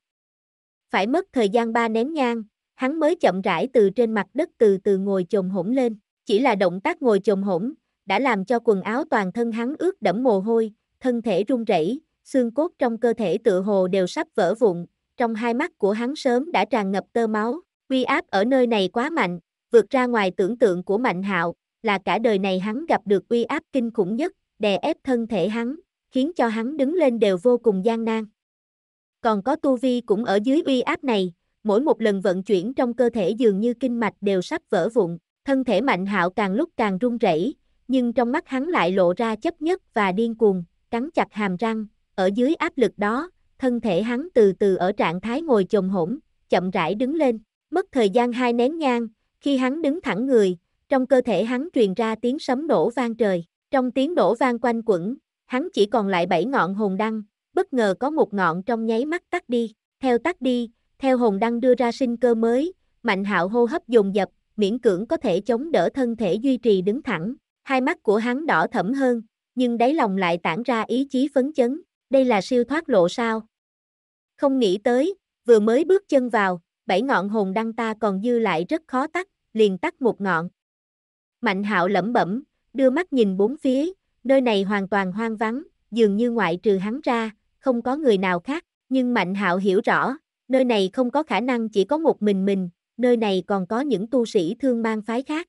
Phải mất thời gian ba nén nhang, hắn mới chậm rãi từ trên mặt đất từ từ ngồi chồm hổm lên. Chỉ là động tác ngồi chồm hổm, đã làm cho quần áo toàn thân hắn ướt đẫm mồ hôi, thân thể run rẩy, xương cốt trong cơ thể tựa hồ đều sắp vỡ vụn, trong hai mắt của hắn sớm đã tràn ngập tơ máu, uy áp ở nơi này quá mạnh, vượt ra ngoài tưởng tượng của Mạnh Hạo, là cả đời này hắn gặp được uy áp kinh khủng nhất, đè ép thân thể hắn, khiến cho hắn đứng lên đều vô cùng gian nan. Còn có tu vi cũng ở dưới uy áp này, mỗi một lần vận chuyển trong cơ thể dường như kinh mạch đều sắp vỡ vụn, thân thể Mạnh Hạo càng lúc càng run rẩy, nhưng trong mắt hắn lại lộ ra chấp nhất và điên cuồng, cắn chặt hàm răng, ở dưới áp lực đó, thân thể hắn từ từ ở trạng thái ngồi chồm hổm, chậm rãi đứng lên, mất thời gian hai nén nhang, khi hắn đứng thẳng người, trong cơ thể hắn truyền ra tiếng sấm nổ vang trời, trong tiếng nổ vang quanh quẩn, hắn chỉ còn lại bảy ngọn hồn đăng, bất ngờ có một ngọn trong nháy mắt tắt đi, theo tắt đi, theo hồn đăng đưa ra sinh cơ mới, mạnh hạo hô hấp dồn dập, miễn cưỡng có thể chống đỡ thân thể duy trì đứng thẳng, hai mắt của hắn đỏ thẫm hơn, nhưng đáy lòng lại tản ra ý chí phấn chấn, đây là siêu thoát lộ sao. Không nghĩ tới, vừa mới bước chân vào, bảy ngọn hồn đăng ta còn dư lại rất khó tắt, liền tắt một ngọn, Mạnh hạo lẩm bẩm, đưa mắt nhìn bốn phía, nơi này hoàn toàn hoang vắng, dường như ngoại trừ hắn ra, không có người nào khác, nhưng Mạnh hạo hiểu rõ, nơi này không có khả năng chỉ có một mình mình, nơi này còn có những tu sĩ thương mang phái khác.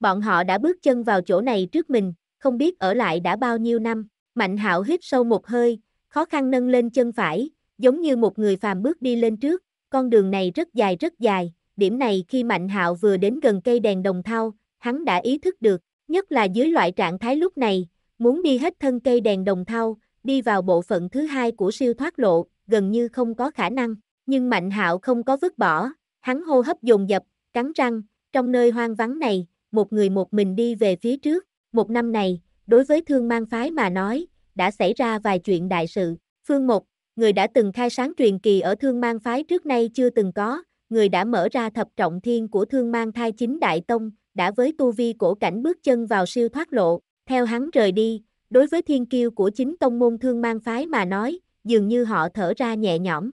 Bọn họ đã bước chân vào chỗ này trước mình, không biết ở lại đã bao nhiêu năm, Mạnh hạo hít sâu một hơi, khó khăn nâng lên chân phải, giống như một người phàm bước đi lên trước, con đường này rất dài rất dài, điểm này khi Mạnh hạo vừa đến gần cây đèn đồng thau, hắn đã ý thức được, nhất là dưới loại trạng thái lúc này, muốn đi hết thân cây đèn đồng thau, đi vào bộ phận thứ hai của siêu thoát lộ, gần như không có khả năng, nhưng Mạnh Hạo không có vứt bỏ, hắn hô hấp dồn dập, cắn răng, trong nơi hoang vắng này, một người một mình đi về phía trước, một năm này, đối với thương mang phái mà nói, đã xảy ra vài chuyện đại sự, Phương Một, người đã từng khai sáng truyền kỳ ở thương mang phái trước nay chưa từng có, người đã mở ra thập trọng thiên của thương mang thai chính đại tông, đã với tu vi cổ cảnh bước chân vào siêu thoát lộ, theo hắn rời đi, đối với thiên kiêu của chính tông môn thương mang phái mà nói, dường như họ thở ra nhẹ nhõm.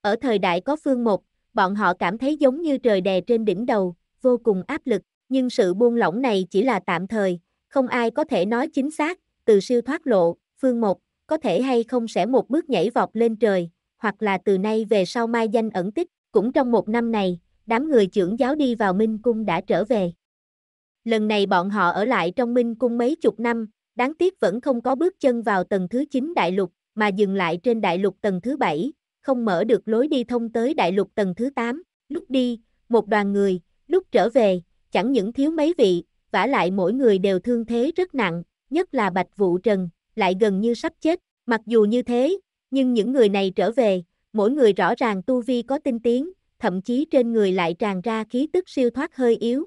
Ở thời đại có phương một, bọn họ cảm thấy giống như trời đè trên đỉnh đầu, vô cùng áp lực, nhưng sự buông lỏng này chỉ là tạm thời, không ai có thể nói chính xác, từ siêu thoát lộ, phương một, có thể hay không sẽ một bước nhảy vọt lên trời, hoặc là từ nay về sau mai danh ẩn tích, cũng trong một năm này, đám người trưởng giáo đi vào Minh Cung đã trở về. Lần này bọn họ ở lại trong Minh Cung mấy chục năm, đáng tiếc vẫn không có bước chân vào tầng thứ 9 đại lục, mà dừng lại trên đại lục tầng thứ 7, không mở được lối đi thông tới đại lục tầng thứ 8. Lúc đi, một đoàn người, lúc trở về, chẳng những thiếu mấy vị, vả lại mỗi người đều thương thế rất nặng, nhất là Bạch Vũ Trần, lại gần như sắp chết. Mặc dù như thế, nhưng những người này trở về, mỗi người rõ ràng tu vi có tinh tiến, thậm chí trên người lại tràn ra khí tức siêu thoát hơi yếu.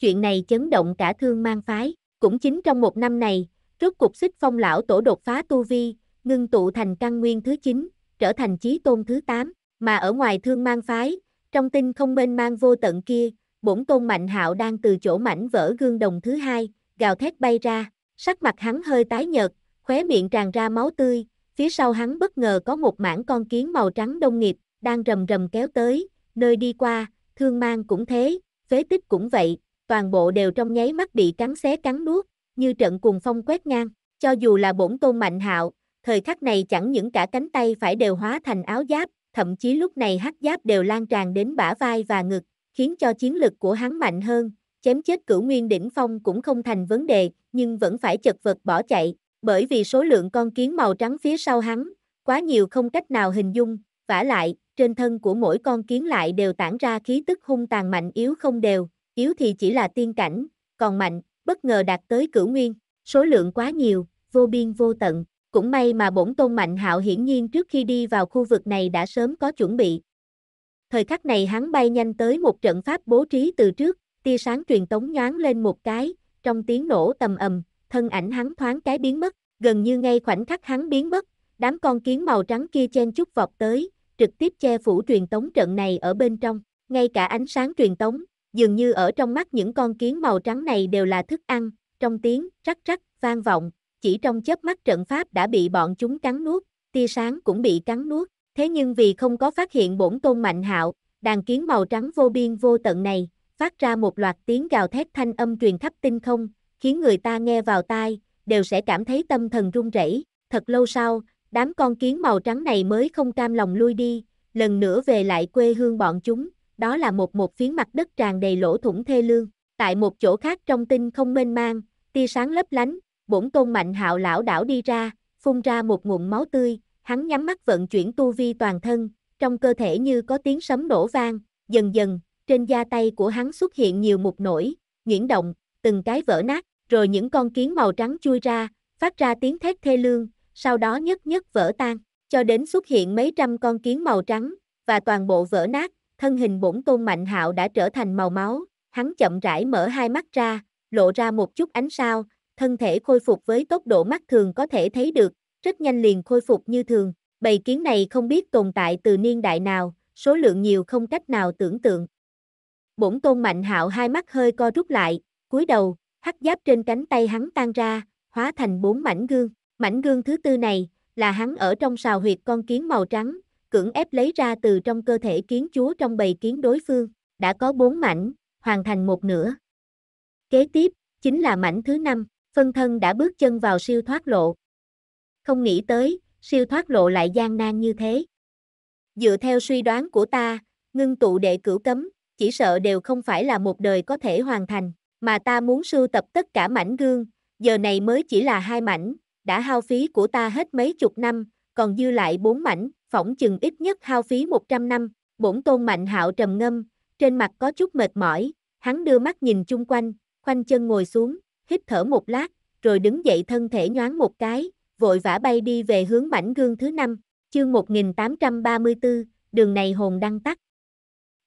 Chuyện này chấn động cả thương mang phái, cũng chính trong một năm này, rốt cục xích phong lão tổ đột phá tu vi, ngưng tụ thành căn nguyên thứ 9, trở thành chí tôn thứ 8, mà ở ngoài thương mang phái, trong tinh không bên mang vô tận kia, bổn tôn mạnh hạo đang từ chỗ mảnh vỡ gương đồng thứ hai, gào thét bay ra, sắc mặt hắn hơi tái nhợt, khóe miệng tràn ra máu tươi, phía sau hắn bất ngờ có một mảng con kiến màu trắng đông nghiệp, đang rầm rầm kéo tới, nơi đi qua, thương mang cũng thế, phế tích cũng vậy, toàn bộ đều trong nháy mắt bị cắn xé cắn nuốt, như trận cuồng phong quét ngang, cho dù là bổn tôn mạnh hạo, thời khắc này chẳng những cả cánh tay phải đều hóa thành áo giáp, thậm chí lúc này hắc giáp đều lan tràn đến bả vai và ngực, khiến cho chiến lực của hắn mạnh hơn, chém chết cửu nguyên đỉnh phong cũng không thành vấn đề, nhưng vẫn phải chật vật bỏ chạy, bởi vì số lượng con kiến màu trắng phía sau hắn, quá nhiều không cách nào hình dung, vả lại, trên thân của mỗi con kiến lại đều tản ra khí tức hung tàn mạnh yếu không đều, yếu thì chỉ là tiên cảnh, còn mạnh, bất ngờ đạt tới cửu nguyên, số lượng quá nhiều, vô biên vô tận, cũng may mà bổn tôn mạnh hạo hiển nhiên trước khi đi vào khu vực này đã sớm có chuẩn bị. Thời khắc này hắn bay nhanh tới một trận pháp bố trí từ trước, tia sáng truyền tống nhoáng lên một cái, trong tiếng nổ tầm ầm, thân ảnh hắn thoáng cái biến mất, gần như ngay khoảnh khắc hắn biến mất, Đám con kiến màu trắng kia chen chút vọt tới, trực tiếp che phủ truyền tống trận này ở bên trong, ngay cả ánh sáng truyền tống, dường như ở trong mắt những con kiến màu trắng này đều là thức ăn, trong tiếng rắc rắc vang vọng, chỉ trong chớp mắt trận pháp đã bị bọn chúng cắn nuốt, tia sáng cũng bị cắn nuốt, thế nhưng vì không có phát hiện bổn tôn mạnh hạo, đàn kiến màu trắng vô biên vô tận này, phát ra một loạt tiếng gào thét thanh âm truyền khắp tinh không, khiến người ta nghe vào tai, đều sẽ cảm thấy tâm thần run rẩy. Thật lâu sau, đám con kiến màu trắng này mới không cam lòng lui đi, lần nữa về lại quê hương bọn chúng, đó là một một phiến mặt đất tràn đầy lỗ thủng thê lương. Tại một chỗ khác trong tinh không mênh mang, tia sáng lấp lánh, bổn tôn mạnh hạo lão đảo đi ra, phun ra một ngụm máu tươi, hắn nhắm mắt vận chuyển tu vi toàn thân, trong cơ thể như có tiếng sấm nổ vang, dần dần, trên da tay của hắn xuất hiện nhiều mục nổi, nhuyễn động, từng cái vỡ nát, rồi những con kiến màu trắng chui ra, phát ra tiếng thét thê lương, sau đó nhất nhất vỡ tan, cho đến xuất hiện mấy trăm con kiến màu trắng, và toàn bộ vỡ nát, thân hình bổn tôn mạnh hạo đã trở thành màu máu, hắn chậm rãi mở hai mắt ra, lộ ra một chút ánh sao, thân thể khôi phục với tốc độ mắt thường có thể thấy được, rất nhanh liền khôi phục như thường, bầy kiến này không biết tồn tại từ niên đại nào, số lượng nhiều không cách nào tưởng tượng. Bổn tôn mạnh hạo hai mắt hơi co rút lại, cúi đầu, hắc giáp trên cánh tay hắn tan ra, hóa thành bốn mảnh gương. Mảnh gương thứ tư này, là hắn ở trong sào huyệt con kiến màu trắng, cưỡng ép lấy ra từ trong cơ thể kiến chúa trong bầy kiến đối phương, đã có bốn mảnh, hoàn thành một nửa. Kế tiếp, chính là mảnh thứ năm, phân thân đã bước chân vào siêu thoát lộ. Không nghĩ tới, siêu thoát lộ lại gian nan như thế. Dựa theo suy đoán của ta, ngưng tụ đệ cửu cấm, chỉ sợ đều không phải là một đời có thể hoàn thành, mà ta muốn sưu tập tất cả mảnh gương, giờ này mới chỉ là hai mảnh, đã hao phí của ta hết mấy chục năm, còn dư lại bốn mảnh, phỏng chừng ít nhất hao phí 100 năm, bổn tôn mạnh hạo trầm ngâm, trên mặt có chút mệt mỏi, hắn đưa mắt nhìn chung quanh, khoanh chân ngồi xuống, hít thở một lát, rồi đứng dậy thân thể nhoáng một cái, vội vã bay đi về hướng mảnh gương thứ năm, chương 1834, đường này hồn đăng tắt.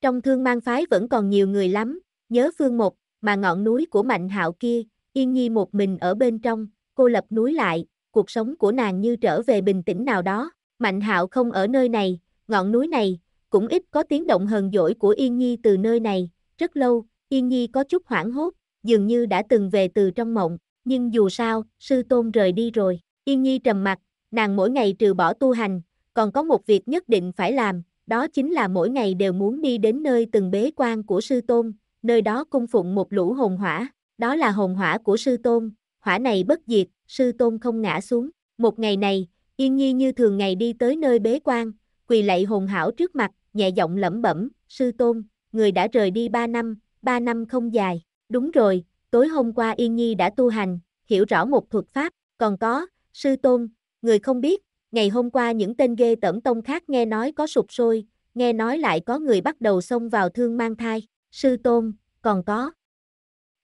Trong thương mang phái vẫn còn nhiều người lắm, nhớ phương một, mà ngọn núi của mạnh hạo kia, yên nhi một mình ở bên trong, cô lập núi lại, cuộc sống của nàng như trở về bình tĩnh nào đó, Mạnh Hạo không ở nơi này, ngọn núi này, cũng ít có tiếng động hờn dỗi của Yên Nhi từ nơi này, rất lâu, Yên Nhi có chút hoảng hốt, dường như đã từng về từ trong mộng, nhưng dù sao, sư tôn rời đi rồi, Yên Nhi trầm mặt, nàng mỗi ngày trừ bỏ tu hành, còn có một việc nhất định phải làm, đó chính là mỗi ngày đều muốn đi đến nơi từng bế quan của sư tôn, nơi đó cung phụng một lũ hồn hỏa, đó là hồn hỏa của sư tôn, hỏa này bất diệt, sư tôn không ngã xuống. Một ngày này, Yên Nhi như thường ngày đi tới nơi bế quan, quỳ lạy hồn hảo trước mặt, nhẹ giọng lẩm bẩm, sư tôn, người đã rời đi ba năm, ba năm không dài. Đúng rồi, tối hôm qua Yên Nhi đã tu hành, hiểu rõ một thuật pháp, còn có, sư tôn, người không biết, ngày hôm qua những tên ghê tẩm tông khác nghe nói có sụp sôi, nghe nói lại có người bắt đầu xông vào thương mang thai, sư tôn, còn có,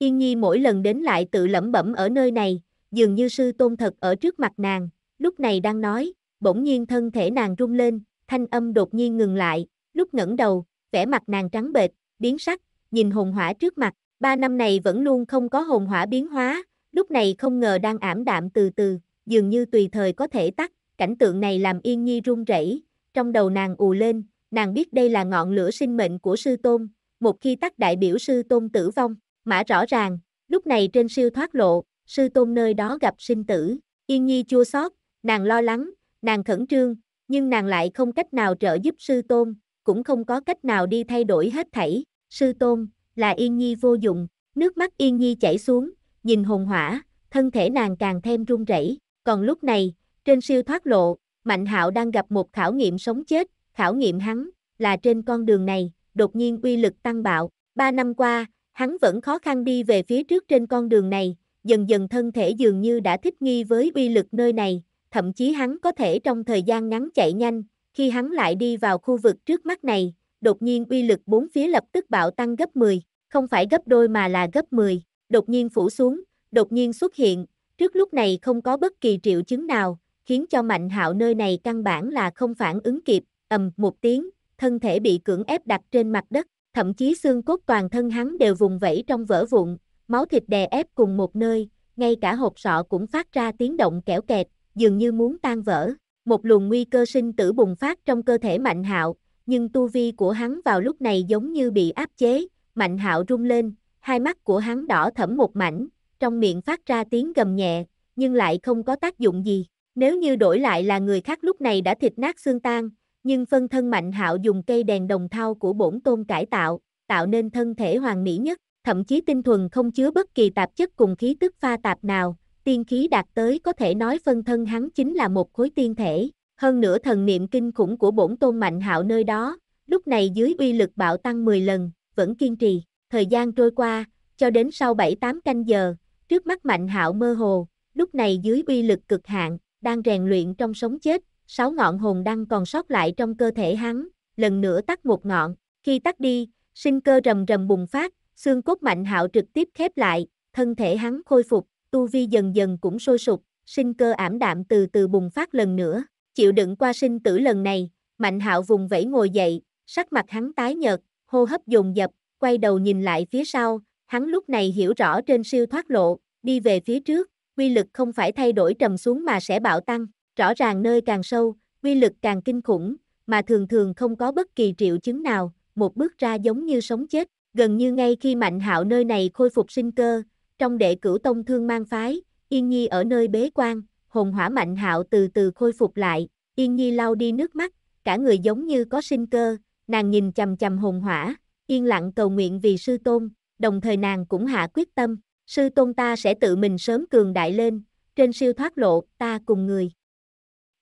Yên Nhi mỗi lần đến lại tự lẩm bẩm ở nơi này, dường như sư tôn thật ở trước mặt nàng, lúc này đang nói, bỗng nhiên thân thể nàng rung lên, thanh âm đột nhiên ngừng lại, lúc ngẩng đầu, vẻ mặt nàng trắng bệch, biến sắc, nhìn hồn hỏa trước mặt, ba năm này vẫn luôn không có hồn hỏa biến hóa, lúc này không ngờ đang ảm đạm từ từ, dường như tùy thời có thể tắt, cảnh tượng này làm Yên Nhi run rẩy, trong đầu nàng ù lên, nàng biết đây là ngọn lửa sinh mệnh của sư tôn, một khi tắt đại biểu sư tôn tử vong, mã rõ ràng, lúc này trên siêu thoát lộ, sư tôn nơi đó gặp sinh tử, yên nhi chua xót, nàng lo lắng, nàng khẩn trương, nhưng nàng lại không cách nào trợ giúp sư tôn, cũng không có cách nào đi thay đổi hết thảy, sư tôn, là yên nhi vô dụng, nước mắt yên nhi chảy xuống, nhìn hồn hỏa, thân thể nàng càng thêm run rẩy. còn lúc này, trên siêu thoát lộ, Mạnh Hạo đang gặp một khảo nghiệm sống chết, khảo nghiệm hắn, là trên con đường này, đột nhiên uy lực tăng bạo, ba năm qua, hắn vẫn khó khăn đi về phía trước trên con đường này, dần dần thân thể dường như đã thích nghi với uy lực nơi này, thậm chí hắn có thể trong thời gian ngắn chạy nhanh, khi hắn lại đi vào khu vực trước mắt này, đột nhiên uy lực bốn phía lập tức bạo tăng gấp 10, không phải gấp đôi mà là gấp 10, đột nhiên phủ xuống, đột nhiên xuất hiện, trước lúc này không có bất kỳ triệu chứng nào, khiến cho Mạnh Hạo nơi này căn bản là không phản ứng kịp, ầm một tiếng, thân thể bị cưỡng ép đặt trên mặt đất, thậm chí xương cốt toàn thân hắn đều vùng vẫy trong vỡ vụn, máu thịt đè ép cùng một nơi, ngay cả hộp sọ cũng phát ra tiếng động kẽo kẹt, dường như muốn tan vỡ. Một luồng nguy cơ sinh tử bùng phát trong cơ thể Mạnh Hạo, nhưng tu vi của hắn vào lúc này giống như bị áp chế, Mạnh Hạo rung lên, hai mắt của hắn đỏ thẫm một mảnh, trong miệng phát ra tiếng gầm nhẹ, nhưng lại không có tác dụng gì. Nếu như đổi lại là người khác lúc này đã thịt nát xương tan, nhưng phân thân Mạnh Hạo dùng cây đèn đồng thau của bổn tôn cải tạo, tạo nên thân thể hoàn mỹ nhất, thậm chí tinh thuần không chứa bất kỳ tạp chất cùng khí tức pha tạp nào, tiên khí đạt tới có thể nói phân thân hắn chính là một khối tiên thể, hơn nữa thần niệm kinh khủng của bổn tôn Mạnh Hạo nơi đó, lúc này dưới uy lực bạo tăng 10 lần, vẫn kiên trì, thời gian trôi qua, cho đến sau 7-8 canh giờ, trước mắt Mạnh Hạo mơ hồ, lúc này dưới uy lực cực hạn, đang rèn luyện trong sống chết, sáu ngọn hồn đăng còn sót lại trong cơ thể hắn, lần nữa tắt một ngọn, khi tắt đi, sinh cơ rầm rầm bùng phát, xương cốt mạnh hạo trực tiếp khép lại, thân thể hắn khôi phục, tu vi dần dần cũng sôi sụp, sinh cơ ảm đạm từ từ bùng phát lần nữa, chịu đựng qua sinh tử lần này, mạnh hạo vùng vẫy ngồi dậy, sắc mặt hắn tái nhợt, hô hấp dồn dập, quay đầu nhìn lại phía sau, hắn lúc này hiểu rõ trên siêu thoát lộ, đi về phía trước, quy lực không phải thay đổi trầm xuống mà sẽ bạo tăng, Rõ ràng nơi càng sâu, quy lực càng kinh khủng, mà thường thường không có bất kỳ triệu chứng nào, một bước ra giống như sống chết, gần như ngay khi Mạnh Hạo nơi này khôi phục sinh cơ, trong đệ cửu tông thương mang phái, Yên Nhi ở nơi bế quan, hồn hỏa Mạnh Hạo từ từ khôi phục lại, Yên Nhi lau đi nước mắt, cả người giống như có sinh cơ, nàng nhìn chằm chằm hồn hỏa, yên lặng cầu nguyện vì sư tôn, đồng thời nàng cũng hạ quyết tâm, sư tôn ta sẽ tự mình sớm cường đại lên, trên siêu thoát lộ, ta cùng người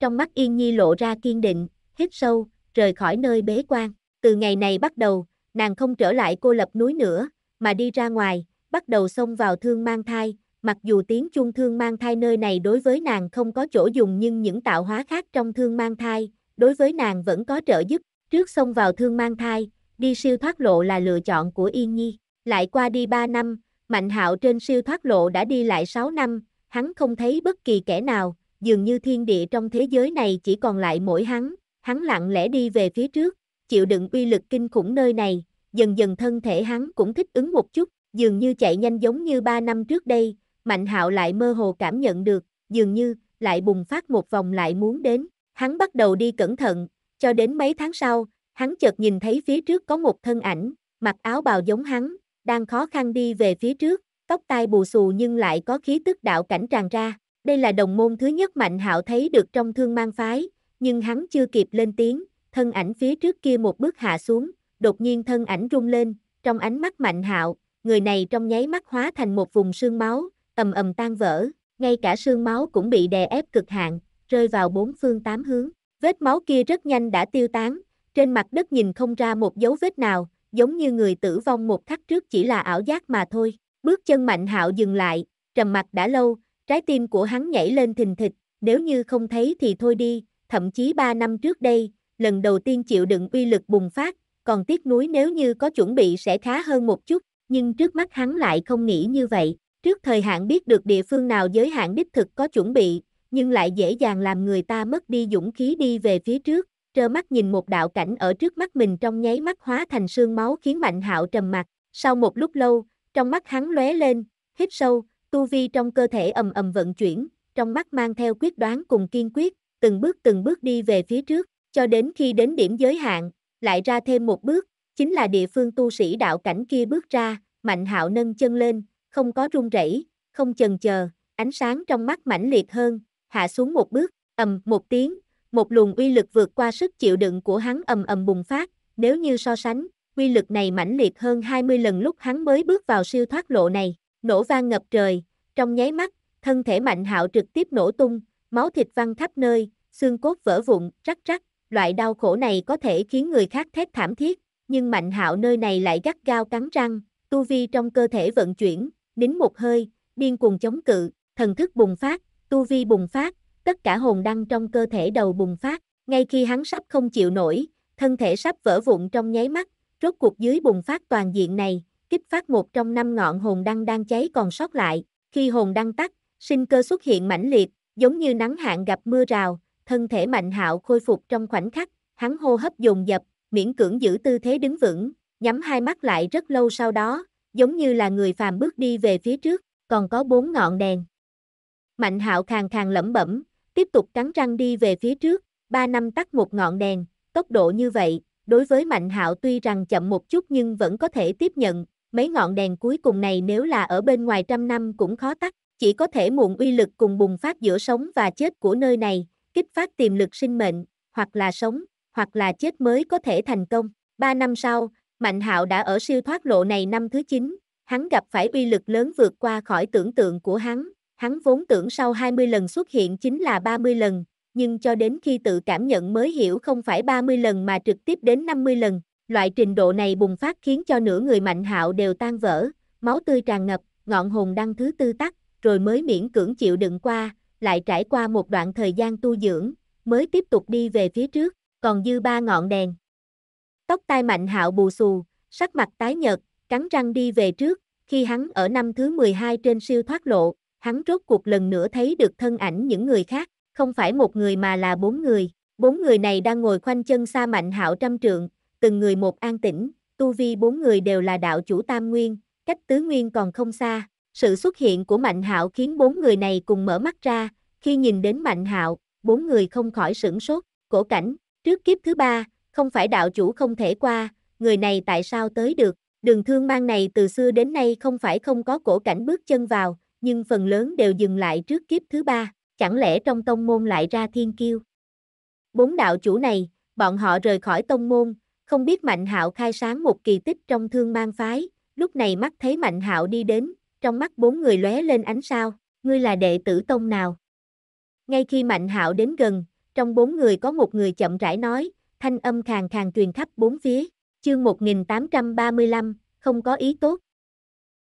trong mắt Yên Nhi lộ ra kiên định, hít sâu, rời khỏi nơi bế quan. Từ ngày này bắt đầu, nàng không trở lại cô lập núi nữa, mà đi ra ngoài, bắt đầu xông vào thương mang thai, mặc dù tiếng chuông thương mang thai nơi này đối với nàng không có chỗ dùng nhưng những tạo hóa khác trong thương mang thai, đối với nàng vẫn có trợ giúp, trước xông vào thương mang thai, đi siêu thoát lộ là lựa chọn của Yên Nhi, lại qua đi 3 năm, Mạnh Hạo trên siêu thoát lộ đã đi lại 6 năm, hắn không thấy bất kỳ kẻ nào, dường như thiên địa trong thế giới này chỉ còn lại mỗi hắn, hắn lặng lẽ đi về phía trước, chịu đựng uy lực kinh khủng nơi này, dần dần thân thể hắn cũng thích ứng một chút, dường như chạy nhanh giống như 3 năm trước đây, Mạnh Hạo lại mơ hồ cảm nhận được, dường như lại bùng phát một vòng lại muốn đến, hắn bắt đầu đi cẩn thận, cho đến mấy tháng sau, hắn chợt nhìn thấy phía trước có một thân ảnh, mặc áo bào giống hắn, đang khó khăn đi về phía trước, tóc tai bù xù nhưng lại có khí tức đạo cảnh tràn ra, đây là đồng môn thứ nhất Mạnh Hạo thấy được trong thương mang phái, nhưng hắn chưa kịp lên tiếng, thân ảnh phía trước kia một bước hạ xuống, đột nhiên thân ảnh rung lên, trong ánh mắt Mạnh Hạo, người này trong nháy mắt hóa thành một vùng sương máu, ầm ầm tan vỡ, ngay cả sương máu cũng bị đè ép cực hạn, rơi vào bốn phương tám hướng. Vết máu kia rất nhanh đã tiêu tán, trên mặt đất nhìn không ra một dấu vết nào, giống như người tử vong một khắc trước chỉ là ảo giác mà thôi. Bước chân Mạnh Hạo dừng lại, trầm mặt đã lâu, Trái tim của hắn nhảy lên thình thịch, nếu như không thấy thì thôi đi, thậm chí 3 năm trước đây, lần đầu tiên chịu đựng uy lực bùng phát, còn tiếc núi nếu như có chuẩn bị sẽ khá hơn một chút, nhưng trước mắt hắn lại không nghĩ như vậy. Trước thời hạn biết được địa phương nào giới hạn đích thực có chuẩn bị, nhưng lại dễ dàng làm người ta mất đi dũng khí đi về phía trước, trơ mắt nhìn một đạo cảnh ở trước mắt mình trong nháy mắt hóa thành sương máu khiến Mạnh Hạo trầm mặt. Sau một lúc lâu, trong mắt hắn lóe lên, hít sâu, Tu vi trong cơ thể ầm ầm vận chuyển, trong mắt mang theo quyết đoán cùng kiên quyết, từng bước từng bước đi về phía trước, cho đến khi đến điểm giới hạn, lại ra thêm một bước, chính là địa phương tu sĩ đạo cảnh kia bước ra, Mạnh Hạo nâng chân lên, không có run rẩy, không chần chờ, ánh sáng trong mắt mãnh liệt hơn, hạ xuống một bước, ầm một tiếng, một luồng uy lực vượt qua sức chịu đựng của hắn ầm ầm bùng phát, nếu như so sánh, uy lực này mãnh liệt hơn 20 lần lúc hắn mới bước vào siêu thoát lộ này nổ vang ngập trời, trong nháy mắt, thân thể mạnh hạo trực tiếp nổ tung, máu thịt văng khắp nơi, xương cốt vỡ vụn, rắc rắc, loại đau khổ này có thể khiến người khác thét thảm thiết, nhưng mạnh hạo nơi này lại gắt gao cắn răng, tu vi trong cơ thể vận chuyển, nín một hơi, điên cuồng chống cự, thần thức bùng phát, tu vi bùng phát, tất cả hồn đăng trong cơ thể đầu bùng phát, ngay khi hắn sắp không chịu nổi, thân thể sắp vỡ vụn trong nháy mắt, rốt cuộc dưới bùng phát toàn diện này, kích phát một trong năm ngọn hồn đăng đang cháy còn sót lại, khi hồn đăng tắt, sinh cơ xuất hiện mãnh liệt, giống như nắng hạn gặp mưa rào, thân thể mạnh hạo khôi phục trong khoảnh khắc, hắn hô hấp dồn dập, miễn cưỡng giữ tư thế đứng vững, nhắm hai mắt lại rất lâu sau đó, giống như là người phàm bước đi về phía trước, còn có bốn ngọn đèn. Mạnh hạo khàn khàn lẩm bẩm, tiếp tục cắn răng đi về phía trước, ba năm tắt một ngọn đèn, tốc độ như vậy, đối với mạnh hạo tuy rằng chậm một chút nhưng vẫn có thể tiếp nhận, mấy ngọn đèn cuối cùng này nếu là ở bên ngoài trăm năm cũng khó tắt, chỉ có thể muộn uy lực cùng bùng phát giữa sống và chết của nơi này, kích phát tiềm lực sinh mệnh, hoặc là sống, hoặc là chết mới có thể thành công. Ba năm sau, Mạnh Hạo đã ở siêu thoát lộ này năm thứ 9, hắn gặp phải uy lực lớn vượt qua khỏi tưởng tượng của hắn, hắn vốn tưởng sau 20 lần xuất hiện chính là 30 lần, nhưng cho đến khi tự cảm nhận mới hiểu không phải 30 lần mà trực tiếp đến 50 lần loại trình độ này bùng phát khiến cho nửa người mạnh hạo đều tan vỡ, máu tươi tràn ngập, ngọn hồn đăng thứ tư tắt, rồi mới miễn cưỡng chịu đựng qua, lại trải qua một đoạn thời gian tu dưỡng, mới tiếp tục đi về phía trước, còn dư ba ngọn đèn. Tóc tai mạnh hạo bù xù, sắc mặt tái nhợt, cắn răng đi về trước, khi hắn ở năm thứ 12 trên siêu thoát lộ, hắn rốt cuộc lần nữa thấy được thân ảnh những người khác, không phải một người mà là bốn người. Bốn người này đang ngồi khoanh chân xa mạnh hạo trăm trượng, từng người một an tĩnh, tu vi bốn người đều là đạo chủ tam nguyên, cách tứ nguyên còn không xa. Sự xuất hiện của Mạnh Hạo khiến bốn người này cùng mở mắt ra, khi nhìn đến Mạnh Hạo, bốn người không khỏi sửng sốt, cổ cảnh, trước kiếp thứ ba, không phải đạo chủ không thể qua, người này tại sao tới được, đường thương mang này từ xưa đến nay không phải không có cổ cảnh bước chân vào, nhưng phần lớn đều dừng lại trước kiếp thứ ba, chẳng lẽ trong tông môn lại ra thiên kiêu. Bốn đạo chủ này, bọn họ rời khỏi tông môn, không biết Mạnh Hạo khai sáng một kỳ tích trong thương mang phái, lúc này mắt thấy Mạnh Hạo đi đến, trong mắt bốn người lóe lên ánh sao, ngươi là đệ tử tông nào? Ngay khi Mạnh Hạo đến gần, trong bốn người có một người chậm rãi nói, thanh âm khàn khàn truyền khắp bốn phía, chương 1835, không có ý tốt.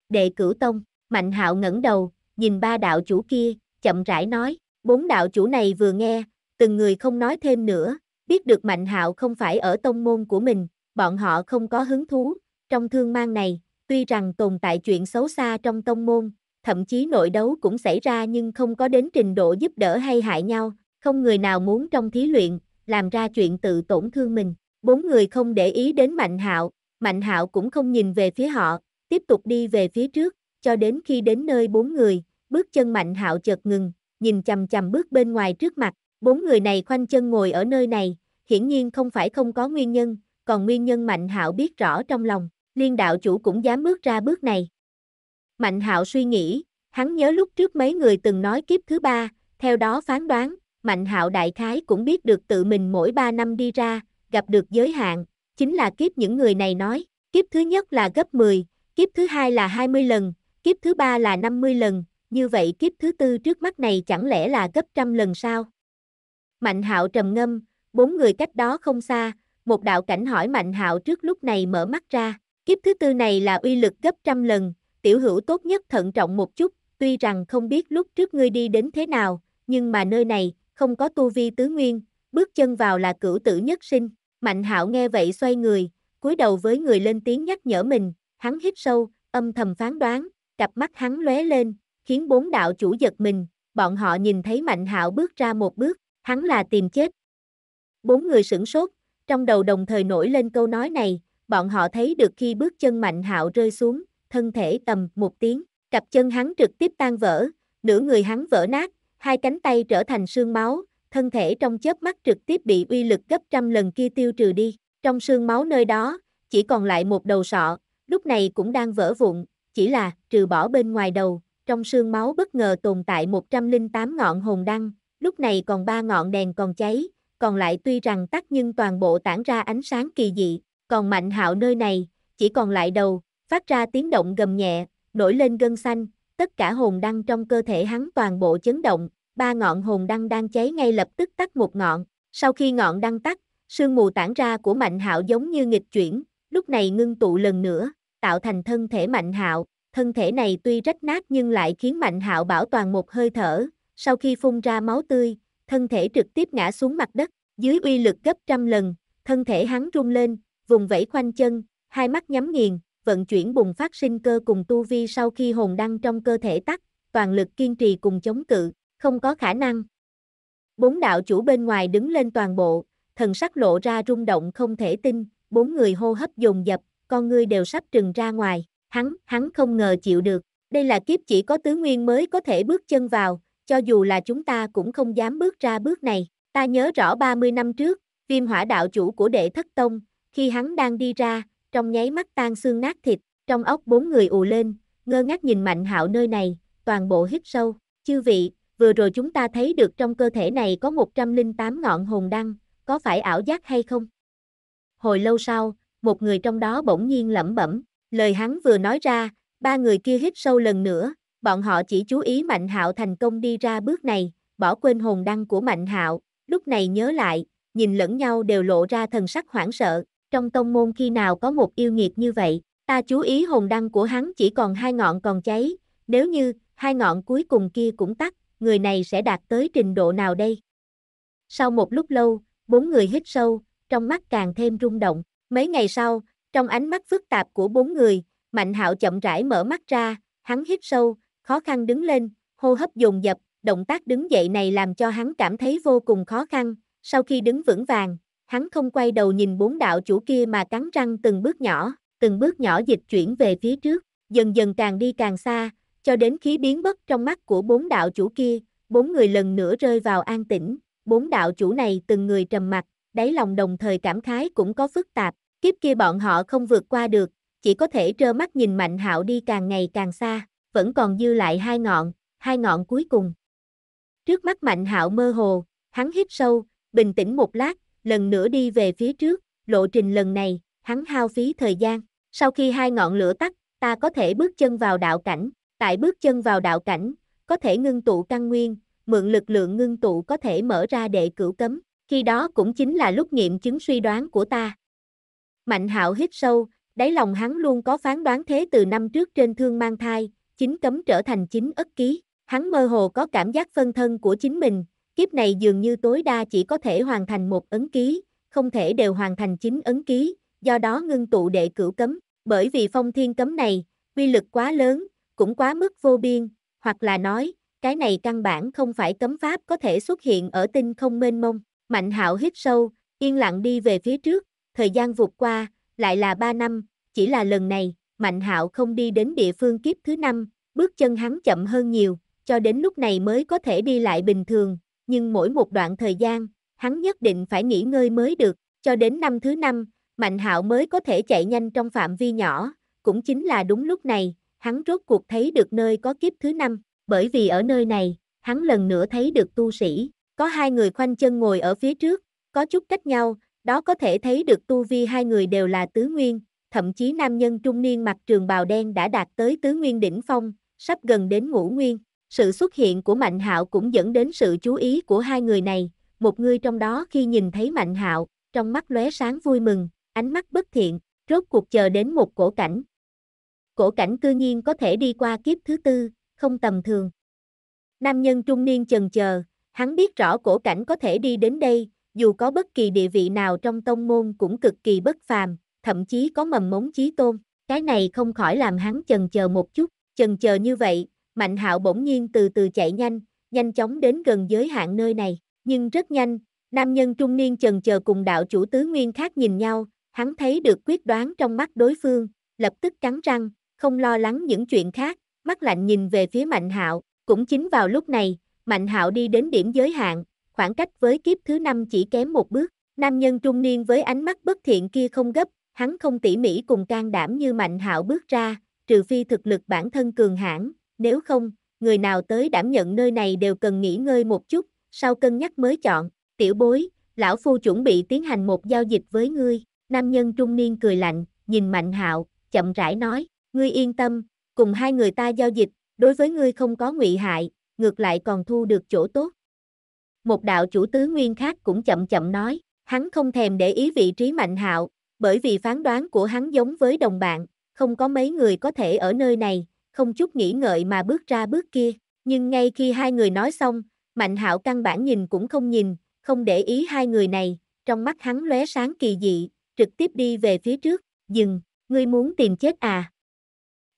Đệ cửu tông, Mạnh Hạo ngẩng đầu, nhìn ba đạo chủ kia, chậm rãi nói, bốn đạo chủ này vừa nghe, từng người không nói thêm nữa, biết được Mạnh Hạo không phải ở tông môn của mình, bọn họ không có hứng thú, trong thương mang này, tuy rằng tồn tại chuyện xấu xa trong tông môn, thậm chí nội đấu cũng xảy ra nhưng không có đến trình độ giúp đỡ hay hại nhau, không người nào muốn trong thí luyện, làm ra chuyện tự tổn thương mình. Bốn người không để ý đến Mạnh Hạo, Mạnh Hạo cũng không nhìn về phía họ, tiếp tục đi về phía trước, cho đến khi đến nơi bốn người, bước chân Mạnh Hạo chợt ngừng, nhìn chằm chằm bước bên ngoài trước mặt, Bốn người này khoanh chân ngồi ở nơi này, hiển nhiên không phải không có nguyên nhân, còn nguyên nhân Mạnh Hạo biết rõ trong lòng, liên đạo chủ cũng dám bước ra bước này. Mạnh Hạo suy nghĩ, hắn nhớ lúc trước mấy người từng nói kiếp thứ ba, theo đó phán đoán, Mạnh Hạo đại khái cũng biết được tự mình mỗi ba năm đi ra, gặp được giới hạn, chính là kiếp những người này nói, kiếp thứ nhất là gấp 10, kiếp thứ hai là 20 lần, kiếp thứ ba là 50 lần, như vậy kiếp thứ tư trước mắt này chẳng lẽ là gấp trăm lần sao? Mạnh hạo trầm ngâm, bốn người cách đó không xa, một đạo cảnh hỏi mạnh hạo trước lúc này mở mắt ra. Kiếp thứ tư này là uy lực gấp trăm lần, tiểu hữu tốt nhất thận trọng một chút, tuy rằng không biết lúc trước ngươi đi đến thế nào, nhưng mà nơi này, không có tu vi tứ nguyên, bước chân vào là cửu tử nhất sinh. Mạnh hạo nghe vậy xoay người, cúi đầu với người lên tiếng nhắc nhở mình, hắn hít sâu, âm thầm phán đoán, cặp mắt hắn lóe lên, khiến bốn đạo chủ giật mình, bọn họ nhìn thấy Mạnh Hạo bước ra một bước, Hắn là tìm chết. Bốn người sửng sốt, trong đầu đồng thời nổi lên câu nói này, bọn họ thấy được khi bước chân mạnh hạo rơi xuống, thân thể tầm một tiếng, cặp chân hắn trực tiếp tan vỡ, nửa người hắn vỡ nát, hai cánh tay trở thành sương máu, thân thể trong chớp mắt trực tiếp bị uy lực gấp trăm lần kia tiêu trừ đi, trong sương máu nơi đó, chỉ còn lại một đầu sọ, lúc này cũng đang vỡ vụn, chỉ là trừ bỏ bên ngoài đầu, trong sương máu bất ngờ tồn tại 108 ngọn hồn đăng, lúc này còn ba ngọn đèn còn cháy, còn lại tuy rằng tắt nhưng toàn bộ tản ra ánh sáng kỳ dị, còn mạnh hạo nơi này, chỉ còn lại đầu, phát ra tiếng động gầm nhẹ, nổi lên gân xanh, tất cả hồn đăng trong cơ thể hắn toàn bộ chấn động, ba ngọn hồn đăng đang cháy ngay lập tức tắt một ngọn, sau khi ngọn đăng tắt, sương mù tản ra của mạnh hạo giống như nghịch chuyển, lúc này ngưng tụ lần nữa, tạo thành thân thể mạnh hạo, thân thể này tuy rách nát nhưng lại khiến mạnh hạo bảo toàn một hơi thở, sau khi phun ra máu tươi, thân thể trực tiếp ngã xuống mặt đất, dưới uy lực gấp trăm lần, thân thể hắn rung lên, vùng vẫy khoanh chân, hai mắt nhắm nghiền, vận chuyển bùng phát sinh cơ cùng tu vi sau khi hồn đăng trong cơ thể tắt, toàn lực kiên trì cùng chống cự, không có khả năng. Bốn đạo chủ bên ngoài đứng lên toàn bộ, thần sắc lộ ra rung động không thể tin, bốn người hô hấp dồn dập, con ngươi đều sắp trừng ra ngoài, hắn, hắn không ngờ chịu được, đây là kiếp chỉ có tứ nguyên mới có thể bước chân vào, cho dù là chúng ta cũng không dám bước ra bước này. Ta nhớ rõ 30 năm trước, viêm hỏa đạo chủ của đệ thất tông, khi hắn đang đi ra, trong nháy mắt tan xương nát thịt, trong ốc bốn người ù lên, ngơ ngác nhìn mạnh hạo nơi này, toàn bộ hít sâu. Chư vị, vừa rồi chúng ta thấy được trong cơ thể này có 108 ngọn hồn đăng, có phải ảo giác hay không? Hồi lâu sau, một người trong đó bỗng nhiên lẩm bẩm, lời hắn vừa nói ra, ba người kia hít sâu lần nữa, bọn họ chỉ chú ý Mạnh Hạo thành công đi ra bước này, bỏ quên hồn đăng của Mạnh Hạo, lúc này nhớ lại, nhìn lẫn nhau đều lộ ra thần sắc hoảng sợ, trong tông môn khi nào có một yêu nghiệt như vậy, ta chú ý hồn đăng của hắn chỉ còn hai ngọn còn cháy, nếu như hai ngọn cuối cùng kia cũng tắt, người này sẽ đạt tới trình độ nào đây? Sau một lúc lâu, bốn người hít sâu, trong mắt càng thêm rung động, mấy ngày sau, trong ánh mắt phức tạp của bốn người, Mạnh Hạo chậm rãi mở mắt ra, hắn hít sâu, khó khăn đứng lên, hô hấp dồn dập, động tác đứng dậy này làm cho hắn cảm thấy vô cùng khó khăn, sau khi đứng vững vàng, hắn không quay đầu nhìn bốn đạo chủ kia mà cắn răng từng bước nhỏ, từng bước nhỏ dịch chuyển về phía trước, dần dần càng đi càng xa, cho đến khí biến mất trong mắt của bốn đạo chủ kia, bốn người lần nữa rơi vào an tĩnh, bốn đạo chủ này từng người trầm mặt, đáy lòng đồng thời cảm khái cũng có phức tạp, kiếp kia bọn họ không vượt qua được, chỉ có thể trơ mắt nhìn Mạnh Hạo đi càng ngày càng xa vẫn còn dư lại hai ngọn, hai ngọn cuối cùng. Trước mắt Mạnh Hạo mơ hồ, hắn hít sâu, bình tĩnh một lát, lần nữa đi về phía trước, lộ trình lần này, hắn hao phí thời gian. Sau khi hai ngọn lửa tắt, ta có thể bước chân vào đạo cảnh, tại bước chân vào đạo cảnh, có thể ngưng tụ căn nguyên, mượn lực lượng ngưng tụ có thể mở ra đệ cửu cấm, khi đó cũng chính là lúc nghiệm chứng suy đoán của ta. Mạnh hạo hít sâu, đáy lòng hắn luôn có phán đoán thế từ năm trước trên thương mang thai, chính cấm trở thành chính ất ký. Hắn mơ hồ có cảm giác phân thân của chính mình, kiếp này dường như tối đa chỉ có thể hoàn thành một ấn ký, không thể đều hoàn thành chính ấn ký, do đó ngưng tụ đệ cửu cấm, bởi vì phong thiên cấm này, uy lực quá lớn, cũng quá mức vô biên, hoặc là nói, cái này căn bản không phải cấm pháp có thể xuất hiện ở tinh không mênh mông. Mạnh hạo hít sâu, yên lặng đi về phía trước, thời gian vụt qua, lại là 3 năm, chỉ là lần này, Mạnh Hạo không đi đến địa phương kiếp thứ năm, bước chân hắn chậm hơn nhiều, cho đến lúc này mới có thể đi lại bình thường, nhưng mỗi một đoạn thời gian, hắn nhất định phải nghỉ ngơi mới được, cho đến năm thứ năm, Mạnh Hạo mới có thể chạy nhanh trong phạm vi nhỏ, cũng chính là đúng lúc này, hắn rốt cuộc thấy được nơi có kiếp thứ năm, bởi vì ở nơi này, hắn lần nữa thấy được tu sĩ, có hai người khoanh chân ngồi ở phía trước, có chút cách nhau, đó có thể thấy được tu vi hai người đều là tứ nguyên, thậm chí nam nhân trung niên mặc trường bào đen đã đạt tới tứ nguyên đỉnh phong, sắp gần đến ngũ nguyên. Sự xuất hiện của Mạnh Hạo cũng dẫn đến sự chú ý của hai người này, một người trong đó khi nhìn thấy Mạnh Hạo, trong mắt lóe sáng vui mừng, ánh mắt bất thiện, rốt cuộc chờ đến một cổ cảnh. Cổ cảnh cư nhiên có thể đi qua kiếp thứ tư, không tầm thường. Nam nhân trung niên chần chờ, hắn biết rõ cổ cảnh có thể đi đến đây, dù có bất kỳ địa vị nào trong tông môn cũng cực kỳ bất phàm, thậm chí có mầm mống chí tôn, cái này không khỏi làm hắn chần chờ một chút, chần chờ như vậy, Mạnh Hạo bỗng nhiên từ từ chạy nhanh, nhanh chóng đến gần giới hạn nơi này, nhưng rất nhanh, nam nhân trung niên chần chờ cùng đạo chủ tứ nguyên khác nhìn nhau, hắn thấy được quyết đoán trong mắt đối phương, lập tức cắn răng, không lo lắng những chuyện khác, mắt lạnh nhìn về phía Mạnh Hạo, cũng chính vào lúc này, Mạnh Hạo đi đến điểm giới hạn, khoảng cách với kiếp thứ năm chỉ kém một bước, nam nhân trung niên với ánh mắt bất thiện kia không gấp, hắn không tỉ mỉ cùng can đảm như Mạnh Hạo bước ra, trừ phi thực lực bản thân cường hãn, nếu không, người nào tới đảm nhận nơi này đều cần nghỉ ngơi một chút, sau cân nhắc mới chọn. Tiểu bối, lão phu chuẩn bị tiến hành một giao dịch với ngươi. Nam nhân trung niên cười lạnh, nhìn Mạnh Hạo, chậm rãi nói, ngươi yên tâm, cùng hai người ta giao dịch, đối với ngươi không có ngụy hại, ngược lại còn thu được chỗ tốt. Một đạo chủ tứ nguyên khác cũng chậm chậm nói, hắn không thèm để ý vị trí Mạnh Hạo, bởi vì phán đoán của hắn giống với đồng bạn, không có mấy người có thể ở nơi này, không chút nghĩ ngợi mà bước ra bước kia. Nhưng ngay khi hai người nói xong, Mạnh Hạo căn bản nhìn cũng không nhìn, không để ý hai người này, trong mắt hắn lóe sáng kỳ dị, trực tiếp đi về phía trước, dừng, ngươi muốn tìm chết à?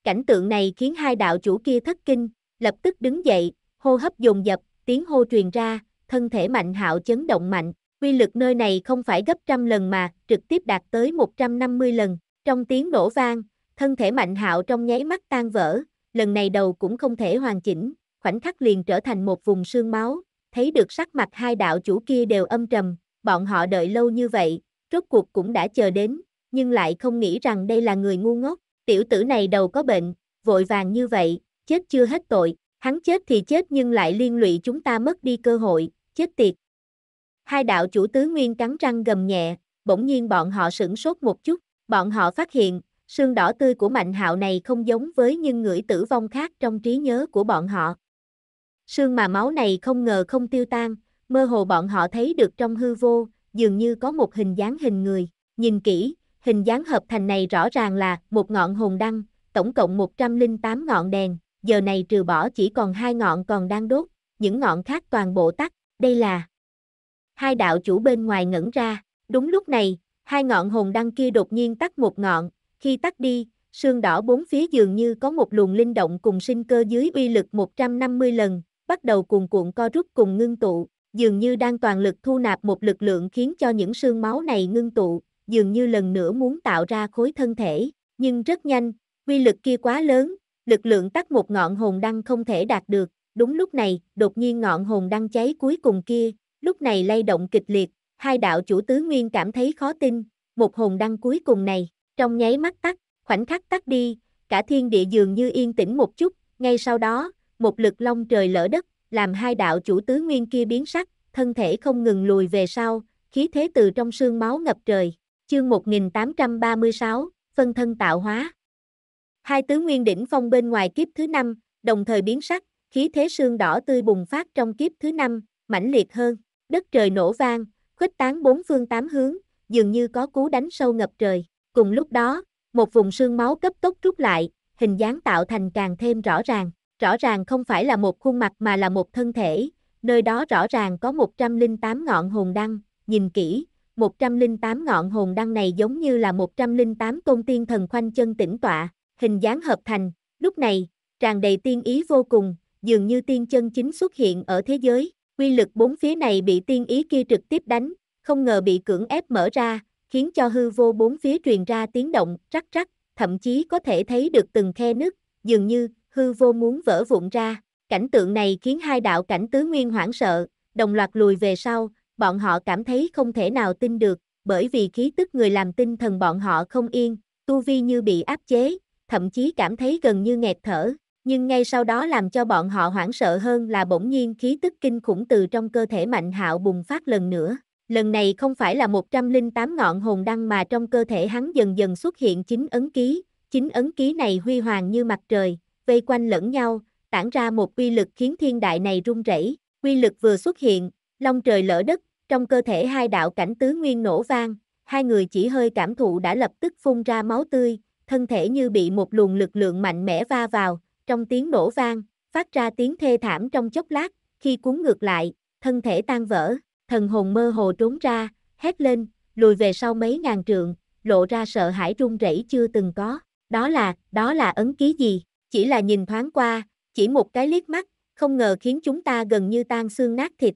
Cảnh tượng này khiến hai đạo chủ kia thất kinh, lập tức đứng dậy, hô hấp dồn dập, tiếng hô truyền ra, thân thể Mạnh Hạo chấn động mạnh, quy lực nơi này không phải gấp trăm lần mà trực tiếp đạt tới 150 lần. Trong tiếng nổ vang, thân thể mạnh hạo trong nháy mắt tan vỡ, lần này đầu cũng không thể hoàn chỉnh, khoảnh khắc liền trở thành một vùng sương máu, thấy được sắc mặt hai đạo chủ kia đều âm trầm, bọn họ đợi lâu như vậy, rốt cuộc cũng đã chờ đến, nhưng lại không nghĩ rằng đây là người ngu ngốc, tiểu tử này đầu có bệnh, vội vàng như vậy, chết chưa hết tội, hắn chết thì chết nhưng lại liên lụy chúng ta mất đi cơ hội, chết tiệt, Hai đạo chủ tứ nguyên cắn răng gầm nhẹ, bỗng nhiên bọn họ sửng sốt một chút, bọn họ phát hiện, xương đỏ tươi của mạnh hạo này không giống với những người tử vong khác trong trí nhớ của bọn họ. Sương mà máu này không ngờ không tiêu tan, mơ hồ bọn họ thấy được trong hư vô, dường như có một hình dáng hình người, nhìn kỹ, hình dáng hợp thành này rõ ràng là một ngọn hồn đăng, tổng cộng 108 ngọn đèn, giờ này trừ bỏ chỉ còn hai ngọn còn đang đốt, những ngọn khác toàn bộ tắt, đây là hai đạo chủ bên ngoài ngẩn ra, đúng lúc này, hai ngọn hồn đăng kia đột nhiên tắt một ngọn, khi tắt đi, sương đỏ bốn phía dường như có một luồng linh động cùng sinh cơ dưới uy lực 150 lần, bắt đầu cuồn cuộn co rút cùng ngưng tụ, dường như đang toàn lực thu nạp một lực lượng khiến cho những sương máu này ngưng tụ, dường như lần nữa muốn tạo ra khối thân thể, nhưng rất nhanh, uy lực kia quá lớn, lực lượng tắt một ngọn hồn đăng không thể đạt được, đúng lúc này, đột nhiên ngọn hồn đăng cháy cuối cùng kia, lúc này lay động kịch liệt, hai đạo chủ tứ nguyên cảm thấy khó tin, một hồn đăng cuối cùng này, trong nháy mắt tắt, khoảnh khắc tắt đi, cả thiên địa dường như yên tĩnh một chút, ngay sau đó, một lực long trời lỡ đất, làm hai đạo chủ tứ nguyên kia biến sắc, thân thể không ngừng lùi về sau, khí thế từ trong xương máu ngập trời. Chương 1836, phân thân tạo hóa. Hai tứ nguyên đỉnh phong bên ngoài kiếp thứ năm, đồng thời biến sắc, khí thế xương đỏ tươi bùng phát trong kiếp thứ năm, mãnh liệt hơn đất trời nổ vang, khuếch tán bốn phương tám hướng, dường như có cú đánh sâu ngập trời. Cùng lúc đó, một vùng sương máu cấp tốc rút lại, hình dáng tạo thành càng thêm rõ ràng. Rõ ràng không phải là một khuôn mặt mà là một thân thể, nơi đó rõ ràng có 108 ngọn hồn đăng, nhìn kỹ, 108 ngọn hồn đăng này giống như là 108 tôn tiên thần khoanh chân tĩnh tọa, hình dáng hợp thành, lúc này, tràn đầy tiên ý vô cùng, dường như tiên chân chính xuất hiện ở thế giới quy lực bốn phía này bị tiên ý kia trực tiếp đánh, không ngờ bị cưỡng ép mở ra, khiến cho hư vô bốn phía truyền ra tiếng động rắc rắc, thậm chí có thể thấy được từng khe nứt, dường như hư vô muốn vỡ vụn ra. Cảnh tượng này khiến hai đạo cảnh tứ nguyên hoảng sợ, đồng loạt lùi về sau, bọn họ cảm thấy không thể nào tin được, bởi vì khí tức người làm tinh thần bọn họ không yên, tu vi như bị áp chế, thậm chí cảm thấy gần như nghẹt thở, nhưng ngay sau đó làm cho bọn họ hoảng sợ hơn là bỗng nhiên khí tức kinh khủng từ trong cơ thể Mạnh Hạo bùng phát lần nữa. Lần này không phải là 108 ngọn hồn đăng mà trong cơ thể hắn dần dần xuất hiện chính ấn ký, chính ấn ký này huy hoàng như mặt trời, vây quanh lẫn nhau, tản ra một quy lực khiến thiên đại này run rẩy. Quy lực vừa xuất hiện, long trời lỡ đất, trong cơ thể hai đạo cảnh tứ nguyên nổ vang, hai người chỉ hơi cảm thụ đã lập tức phun ra máu tươi, thân thể như bị một luồng lực lượng mạnh mẽ va vào, trong tiếng nổ vang, phát ra tiếng thê thảm trong chốc lát, khi cuốn ngược lại, thân thể tan vỡ, thần hồn mơ hồ trốn ra, hét lên, lùi về sau mấy ngàn trượng, lộ ra sợ hãi run rẩy chưa từng có. Đó là, đó là ấn ký gì? Chỉ là nhìn thoáng qua, chỉ một cái liếc mắt, không ngờ khiến chúng ta gần như tan xương nát thịt.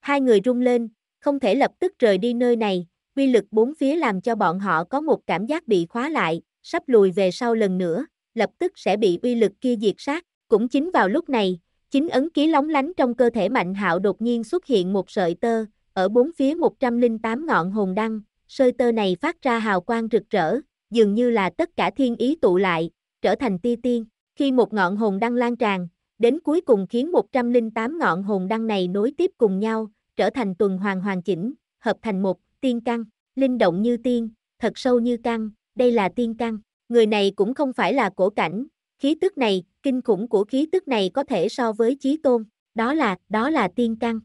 Hai người rung lên, không thể lập tức rời đi nơi này, quy lực bốn phía làm cho bọn họ có một cảm giác bị khóa lại, sắp lùi về sau lần nữa, lập tức sẽ bị uy lực kia diệt sát. Cũng chính vào lúc này, chính ấn ký lóng lánh trong cơ thể Mạnh Hạo đột nhiên xuất hiện một sợi tơ, ở bốn phía 108 ngọn hồn đăng, sợi tơ này phát ra hào quang rực rỡ, dường như là tất cả thiên ý tụ lại, trở thành ti tiên. Khi một ngọn hồn đăng lan tràn, đến cuối cùng khiến 108 ngọn hồn đăng này nối tiếp cùng nhau, trở thành tuần hoàn hoàn chỉnh, hợp thành một tiên căn, linh động như tiên, thật sâu như căn, đây là tiên căn người này cũng không phải là cổ cảnh, khí tức này, kinh khủng của khí tức này có thể so với chí tôn, đó là, đó là tiên căn.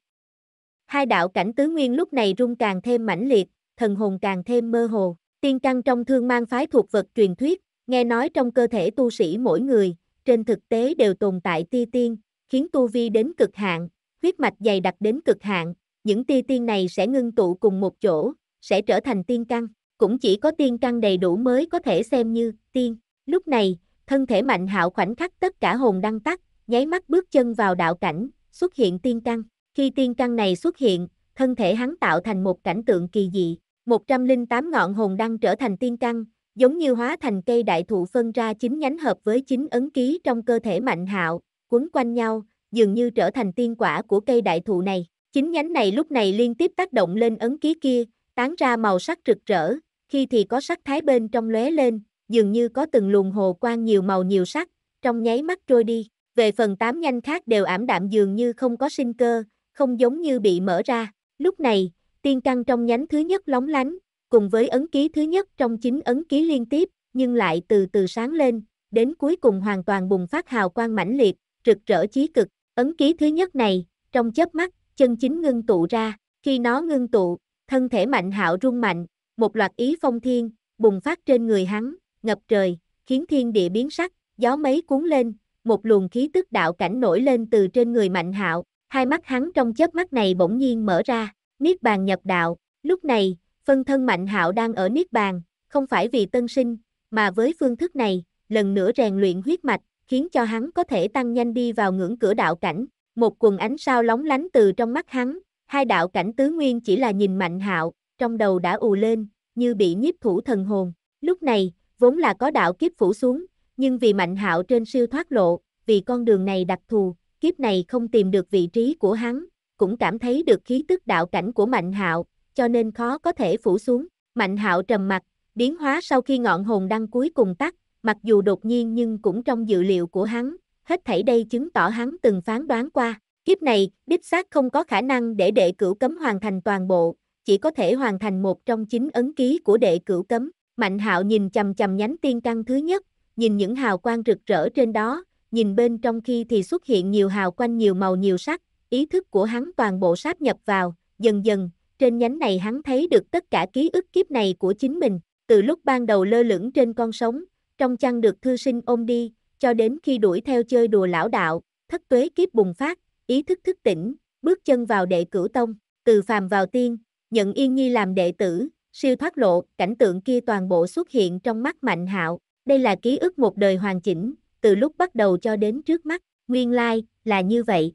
Hai đạo cảnh tứ nguyên lúc này rung càng thêm mãnh liệt, thần hồn càng thêm mơ hồ, tiên căn trong thương mang phái thuộc vật truyền thuyết, nghe nói trong cơ thể tu sĩ mỗi người, trên thực tế đều tồn tại ti tiên, khiến tu vi đến cực hạn, huyết mạch dày đặc đến cực hạn, những ti tiên này sẽ ngưng tụ cùng một chỗ, sẽ trở thành tiên căn cũng chỉ có tiên căn đầy đủ mới có thể xem như tiên. Lúc này, thân thể Mạnh Hạo khoảnh khắc tất cả hồn đăng tắt, nháy mắt bước chân vào đạo cảnh, xuất hiện tiên căn. Khi tiên căn này xuất hiện, thân thể hắn tạo thành một cảnh tượng kỳ dị, 108 ngọn hồn đăng trở thành tiên căn, giống như hóa thành cây đại thụ phân ra chín nhánh hợp với chín ấn ký trong cơ thể Mạnh Hạo, quấn quanh nhau, dường như trở thành tiên quả của cây đại thụ này. Chín nhánh này lúc này liên tiếp tác động lên ấn ký kia, tán ra màu sắc rực rỡ, khi thì có sắc thái bên trong lóe lên, dường như có từng luồng hồ quang nhiều màu nhiều sắc, trong nháy mắt trôi đi. Về phần tám nhanh khác đều ảm đạm dường như không có sinh cơ, không giống như bị mở ra. Lúc này, tiên căn trong nhánh thứ nhất lóng lánh, cùng với ấn ký thứ nhất trong chính ấn ký liên tiếp, nhưng lại từ từ sáng lên, đến cuối cùng hoàn toàn bùng phát hào quang mãnh liệt, rực rỡ chí cực. Ấn ký thứ nhất này, trong chớp mắt, chân chính ngưng tụ ra, khi nó ngưng tụ, thân thể mạnh hạo rung mạnh, một loạt ý phong thiên, bùng phát trên người hắn, ngập trời, khiến thiên địa biến sắc, gió mấy cuốn lên, một luồng khí tức đạo cảnh nổi lên từ trên người Mạnh Hạo, hai mắt hắn trong chớp mắt này bỗng nhiên mở ra, niết bàn nhập đạo, lúc này, phân thân Mạnh Hạo đang ở niết bàn, không phải vì tân sinh, mà với phương thức này, lần nữa rèn luyện huyết mạch, khiến cho hắn có thể tăng nhanh đi vào ngưỡng cửa đạo cảnh, một quần ánh sao lóng lánh từ trong mắt hắn, hai đạo cảnh tứ nguyên chỉ là nhìn Mạnh Hạo, trong đầu đã ù lên, như bị nhiếp thủ thần hồn. Lúc này, vốn là có đạo kiếp phủ xuống, nhưng vì Mạnh Hạo trên siêu thoát lộ, vì con đường này đặc thù, kiếp này không tìm được vị trí của hắn, cũng cảm thấy được khí tức đạo cảnh của Mạnh Hạo, cho nên khó có thể phủ xuống. Mạnh Hạo trầm mặt, biến hóa sau khi ngọn hồn đăng cuối cùng tắt, mặc dù đột nhiên nhưng cũng trong dự liệu của hắn, hết thảy đây chứng tỏ hắn từng phán đoán qua. Kiếp này, đích xác không có khả năng để đệ cửu cấm hoàn thành toàn bộ, chỉ có thể hoàn thành một trong chín ấn ký của đệ cửu cấm. Mạnh hạo nhìn chầm chầm nhánh tiên căn thứ nhất, nhìn những hào quang rực rỡ trên đó, nhìn bên trong khi thì xuất hiện nhiều hào quanh nhiều màu nhiều sắc, ý thức của hắn toàn bộ sáp nhập vào, dần dần, trên nhánh này hắn thấy được tất cả ký ức kiếp này của chính mình, từ lúc ban đầu lơ lửng trên con sóng, trong chăn được thư sinh ôm đi, cho đến khi đuổi theo chơi đùa lão đạo, thất tuế kiếp bùng phát, ý thức thức tỉnh, bước chân vào đệ cửu tông, từ phàm vào tiên, nhận Yên Nhi làm đệ tử, siêu thoát lộ, cảnh tượng kia toàn bộ xuất hiện trong mắt Mạnh Hạo, đây là ký ức một đời hoàn chỉnh, từ lúc bắt đầu cho đến trước mắt, nguyên lai like, là như vậy.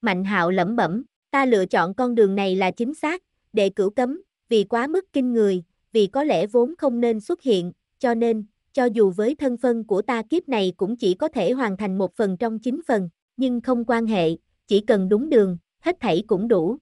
Mạnh Hạo lẩm bẩm, ta lựa chọn con đường này là chính xác, đệ cửu cấm, vì quá mức kinh người, vì có lẽ vốn không nên xuất hiện, cho nên, cho dù với thân phân của ta kiếp này cũng chỉ có thể hoàn thành một phần trong chín phần, nhưng không quan hệ, chỉ cần đúng đường, hết thảy cũng đủ,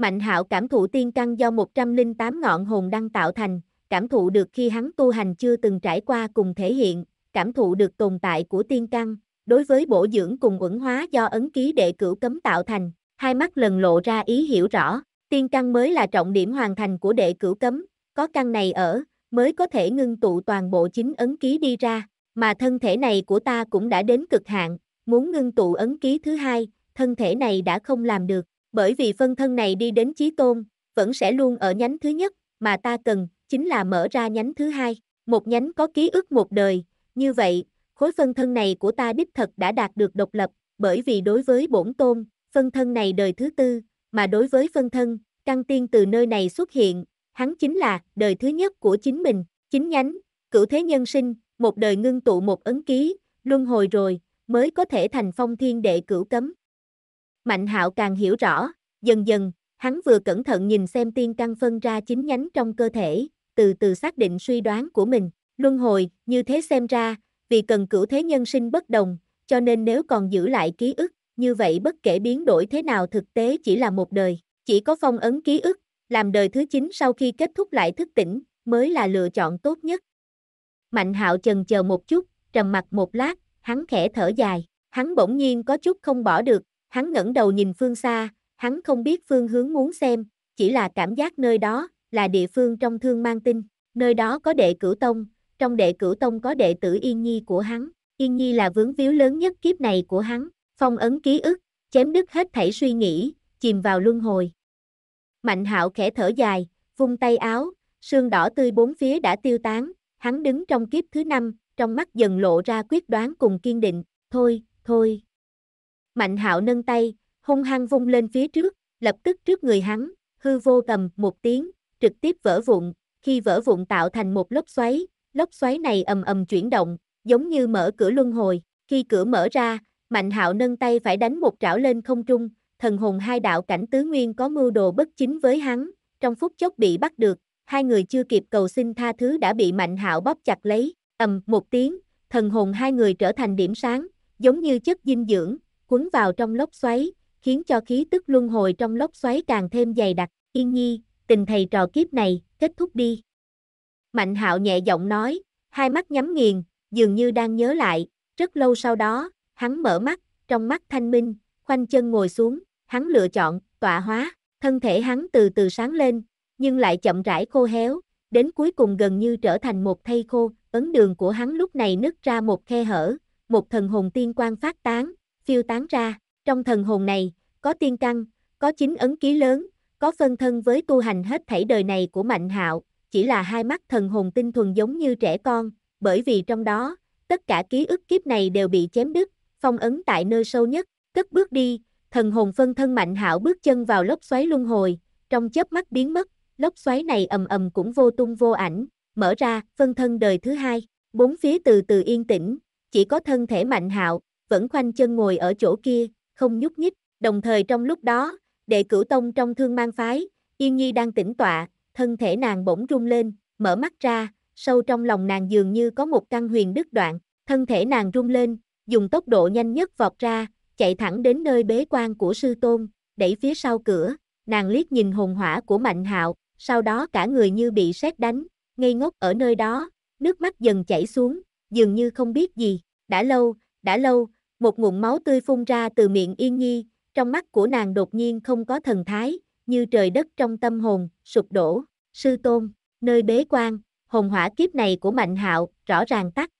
Mạnh hạo cảm thụ tiên căn do 108 ngọn hồn đăng tạo thành, cảm thụ được khi hắn tu hành chưa từng trải qua cùng thể hiện, cảm thụ được tồn tại của tiên căn, đối với bổ dưỡng cùng uẩn hóa do ấn ký đệ cửu cấm tạo thành, hai mắt lần lộ ra ý hiểu rõ, tiên căn mới là trọng điểm hoàn thành của đệ cửu cấm, có căn này ở, mới có thể ngưng tụ toàn bộ chính ấn ký đi ra, mà thân thể này của ta cũng đã đến cực hạn, muốn ngưng tụ ấn ký thứ hai, thân thể này đã không làm được, bởi vì phân thân này đi đến chí tôn, vẫn sẽ luôn ở nhánh thứ nhất, mà ta cần, chính là mở ra nhánh thứ hai, một nhánh có ký ức một đời, như vậy, khối phân thân này của ta đích thật đã đạt được độc lập, bởi vì đối với bổn tôn, phân thân này đời thứ tư, mà đối với phân thân, căng tiên từ nơi này xuất hiện, hắn chính là đời thứ nhất của chính mình, chính nhánh, cửu thế nhân sinh, một đời ngưng tụ một ấn ký, luân hồi rồi, mới có thể thành phong thiên đệ cửu cấm. Mạnh hạo càng hiểu rõ, dần dần, hắn vừa cẩn thận nhìn xem tiên căn phân ra chính nhánh trong cơ thể, từ từ xác định suy đoán của mình. Luân hồi, như thế xem ra, vì cần cửu thế nhân sinh bất đồng, cho nên nếu còn giữ lại ký ức, như vậy bất kể biến đổi thế nào thực tế chỉ là một đời, chỉ có phong ấn ký ức, làm đời thứ 9 sau khi kết thúc lại thức tỉnh, mới là lựa chọn tốt nhất. Mạnh hạo chần chờ một chút, trầm mặt một lát, hắn khẽ thở dài, hắn bỗng nhiên có chút không bỏ được, Hắn ngẩng đầu nhìn phương xa, hắn không biết phương hướng muốn xem, chỉ là cảm giác nơi đó là địa phương trong thương mang tin, nơi đó có đệ cửu tông, trong đệ cửu tông có đệ tử Yên Nhi của hắn, Yên Nhi là vướng víu lớn nhất kiếp này của hắn, phong ấn ký ức, chém đứt hết thảy suy nghĩ, chìm vào luân hồi. Mạnh hạo khẽ thở dài, vung tay áo, sương đỏ tươi bốn phía đã tiêu tán, hắn đứng trong kiếp thứ năm, trong mắt dần lộ ra quyết đoán cùng kiên định, thôi, thôi, Mạnh hạo nâng tay, hung hăng vung lên phía trước, lập tức trước người hắn, hư vô cầm một tiếng, trực tiếp vỡ vụn, khi vỡ vụn tạo thành một lốc xoáy, lốc xoáy này ầm ầm chuyển động, giống như mở cửa luân hồi, khi cửa mở ra, Mạnh hạo nâng tay phải đánh một trảo lên không trung, thần hồn hai đạo cảnh tứ nguyên có mưu đồ bất chính với hắn, trong phút chốc bị bắt được, hai người chưa kịp cầu xin tha thứ đã bị Mạnh hạo bóp chặt lấy, ầm một tiếng, thần hồn hai người trở thành điểm sáng, giống như chất dinh dưỡng, cuốn vào trong lốc xoáy, khiến cho khí tức luân hồi trong lốc xoáy càng thêm dày đặc. Yên nhi, tình thầy trò kiếp này, kết thúc đi. Mạnh hạo nhẹ giọng nói, hai mắt nhắm nghiền, dường như đang nhớ lại, rất lâu sau đó, hắn mở mắt, trong mắt thanh minh, khoanh chân ngồi xuống, hắn lựa chọn, tọa hóa, thân thể hắn từ từ sáng lên, nhưng lại chậm rãi khô héo, đến cuối cùng gần như trở thành một thây khô, ấn đường của hắn lúc này nứt ra một khe hở, một thần hồn tiên quang phát tán, phiêu tán ra, trong thần hồn này, có tiên căn, có chính ấn ký lớn, có phân thân với tu hành hết thảy đời này của Mạnh Hạo, chỉ là hai mắt thần hồn tinh thuần giống như trẻ con, bởi vì trong đó, tất cả ký ức kiếp này đều bị chém đứt, phong ấn tại nơi sâu nhất, cất bước đi, thần hồn phân thân Mạnh Hạo bước chân vào lốc xoáy luân hồi, trong chớp mắt biến mất, lốc xoáy này ầm ầm cũng vô tung vô ảnh, mở ra, phân thân đời thứ hai, bốn phía từ từ yên tĩnh, chỉ có thân thể Mạnh Hạo, vẫn khoanh chân ngồi ở chỗ kia, không nhúc nhích, đồng thời trong lúc đó, đệ cửu tông trong thương mang phái, Yên Nhi đang tĩnh tọa, thân thể nàng bỗng rung lên, mở mắt ra, sâu trong lòng nàng dường như có một căn huyền đứt đoạn, thân thể nàng rung lên, dùng tốc độ nhanh nhất vọt ra, chạy thẳng đến nơi bế quan của sư tôn, đẩy phía sau cửa, nàng liếc nhìn hồn hỏa của Mạnh Hạo, sau đó cả người như bị sét đánh, ngây ngốc ở nơi đó, nước mắt dần chảy xuống, dường như không biết gì, đã lâu, đã lâu, một ngụm máu tươi phun ra từ miệng Yên Nhi, trong mắt của nàng đột nhiên không có thần thái, như trời đất trong tâm hồn, sụp đổ. Sư Tôn, nơi bế quan, hồn hỏa kiếp này của Mạnh Hạo, rõ ràng tắt.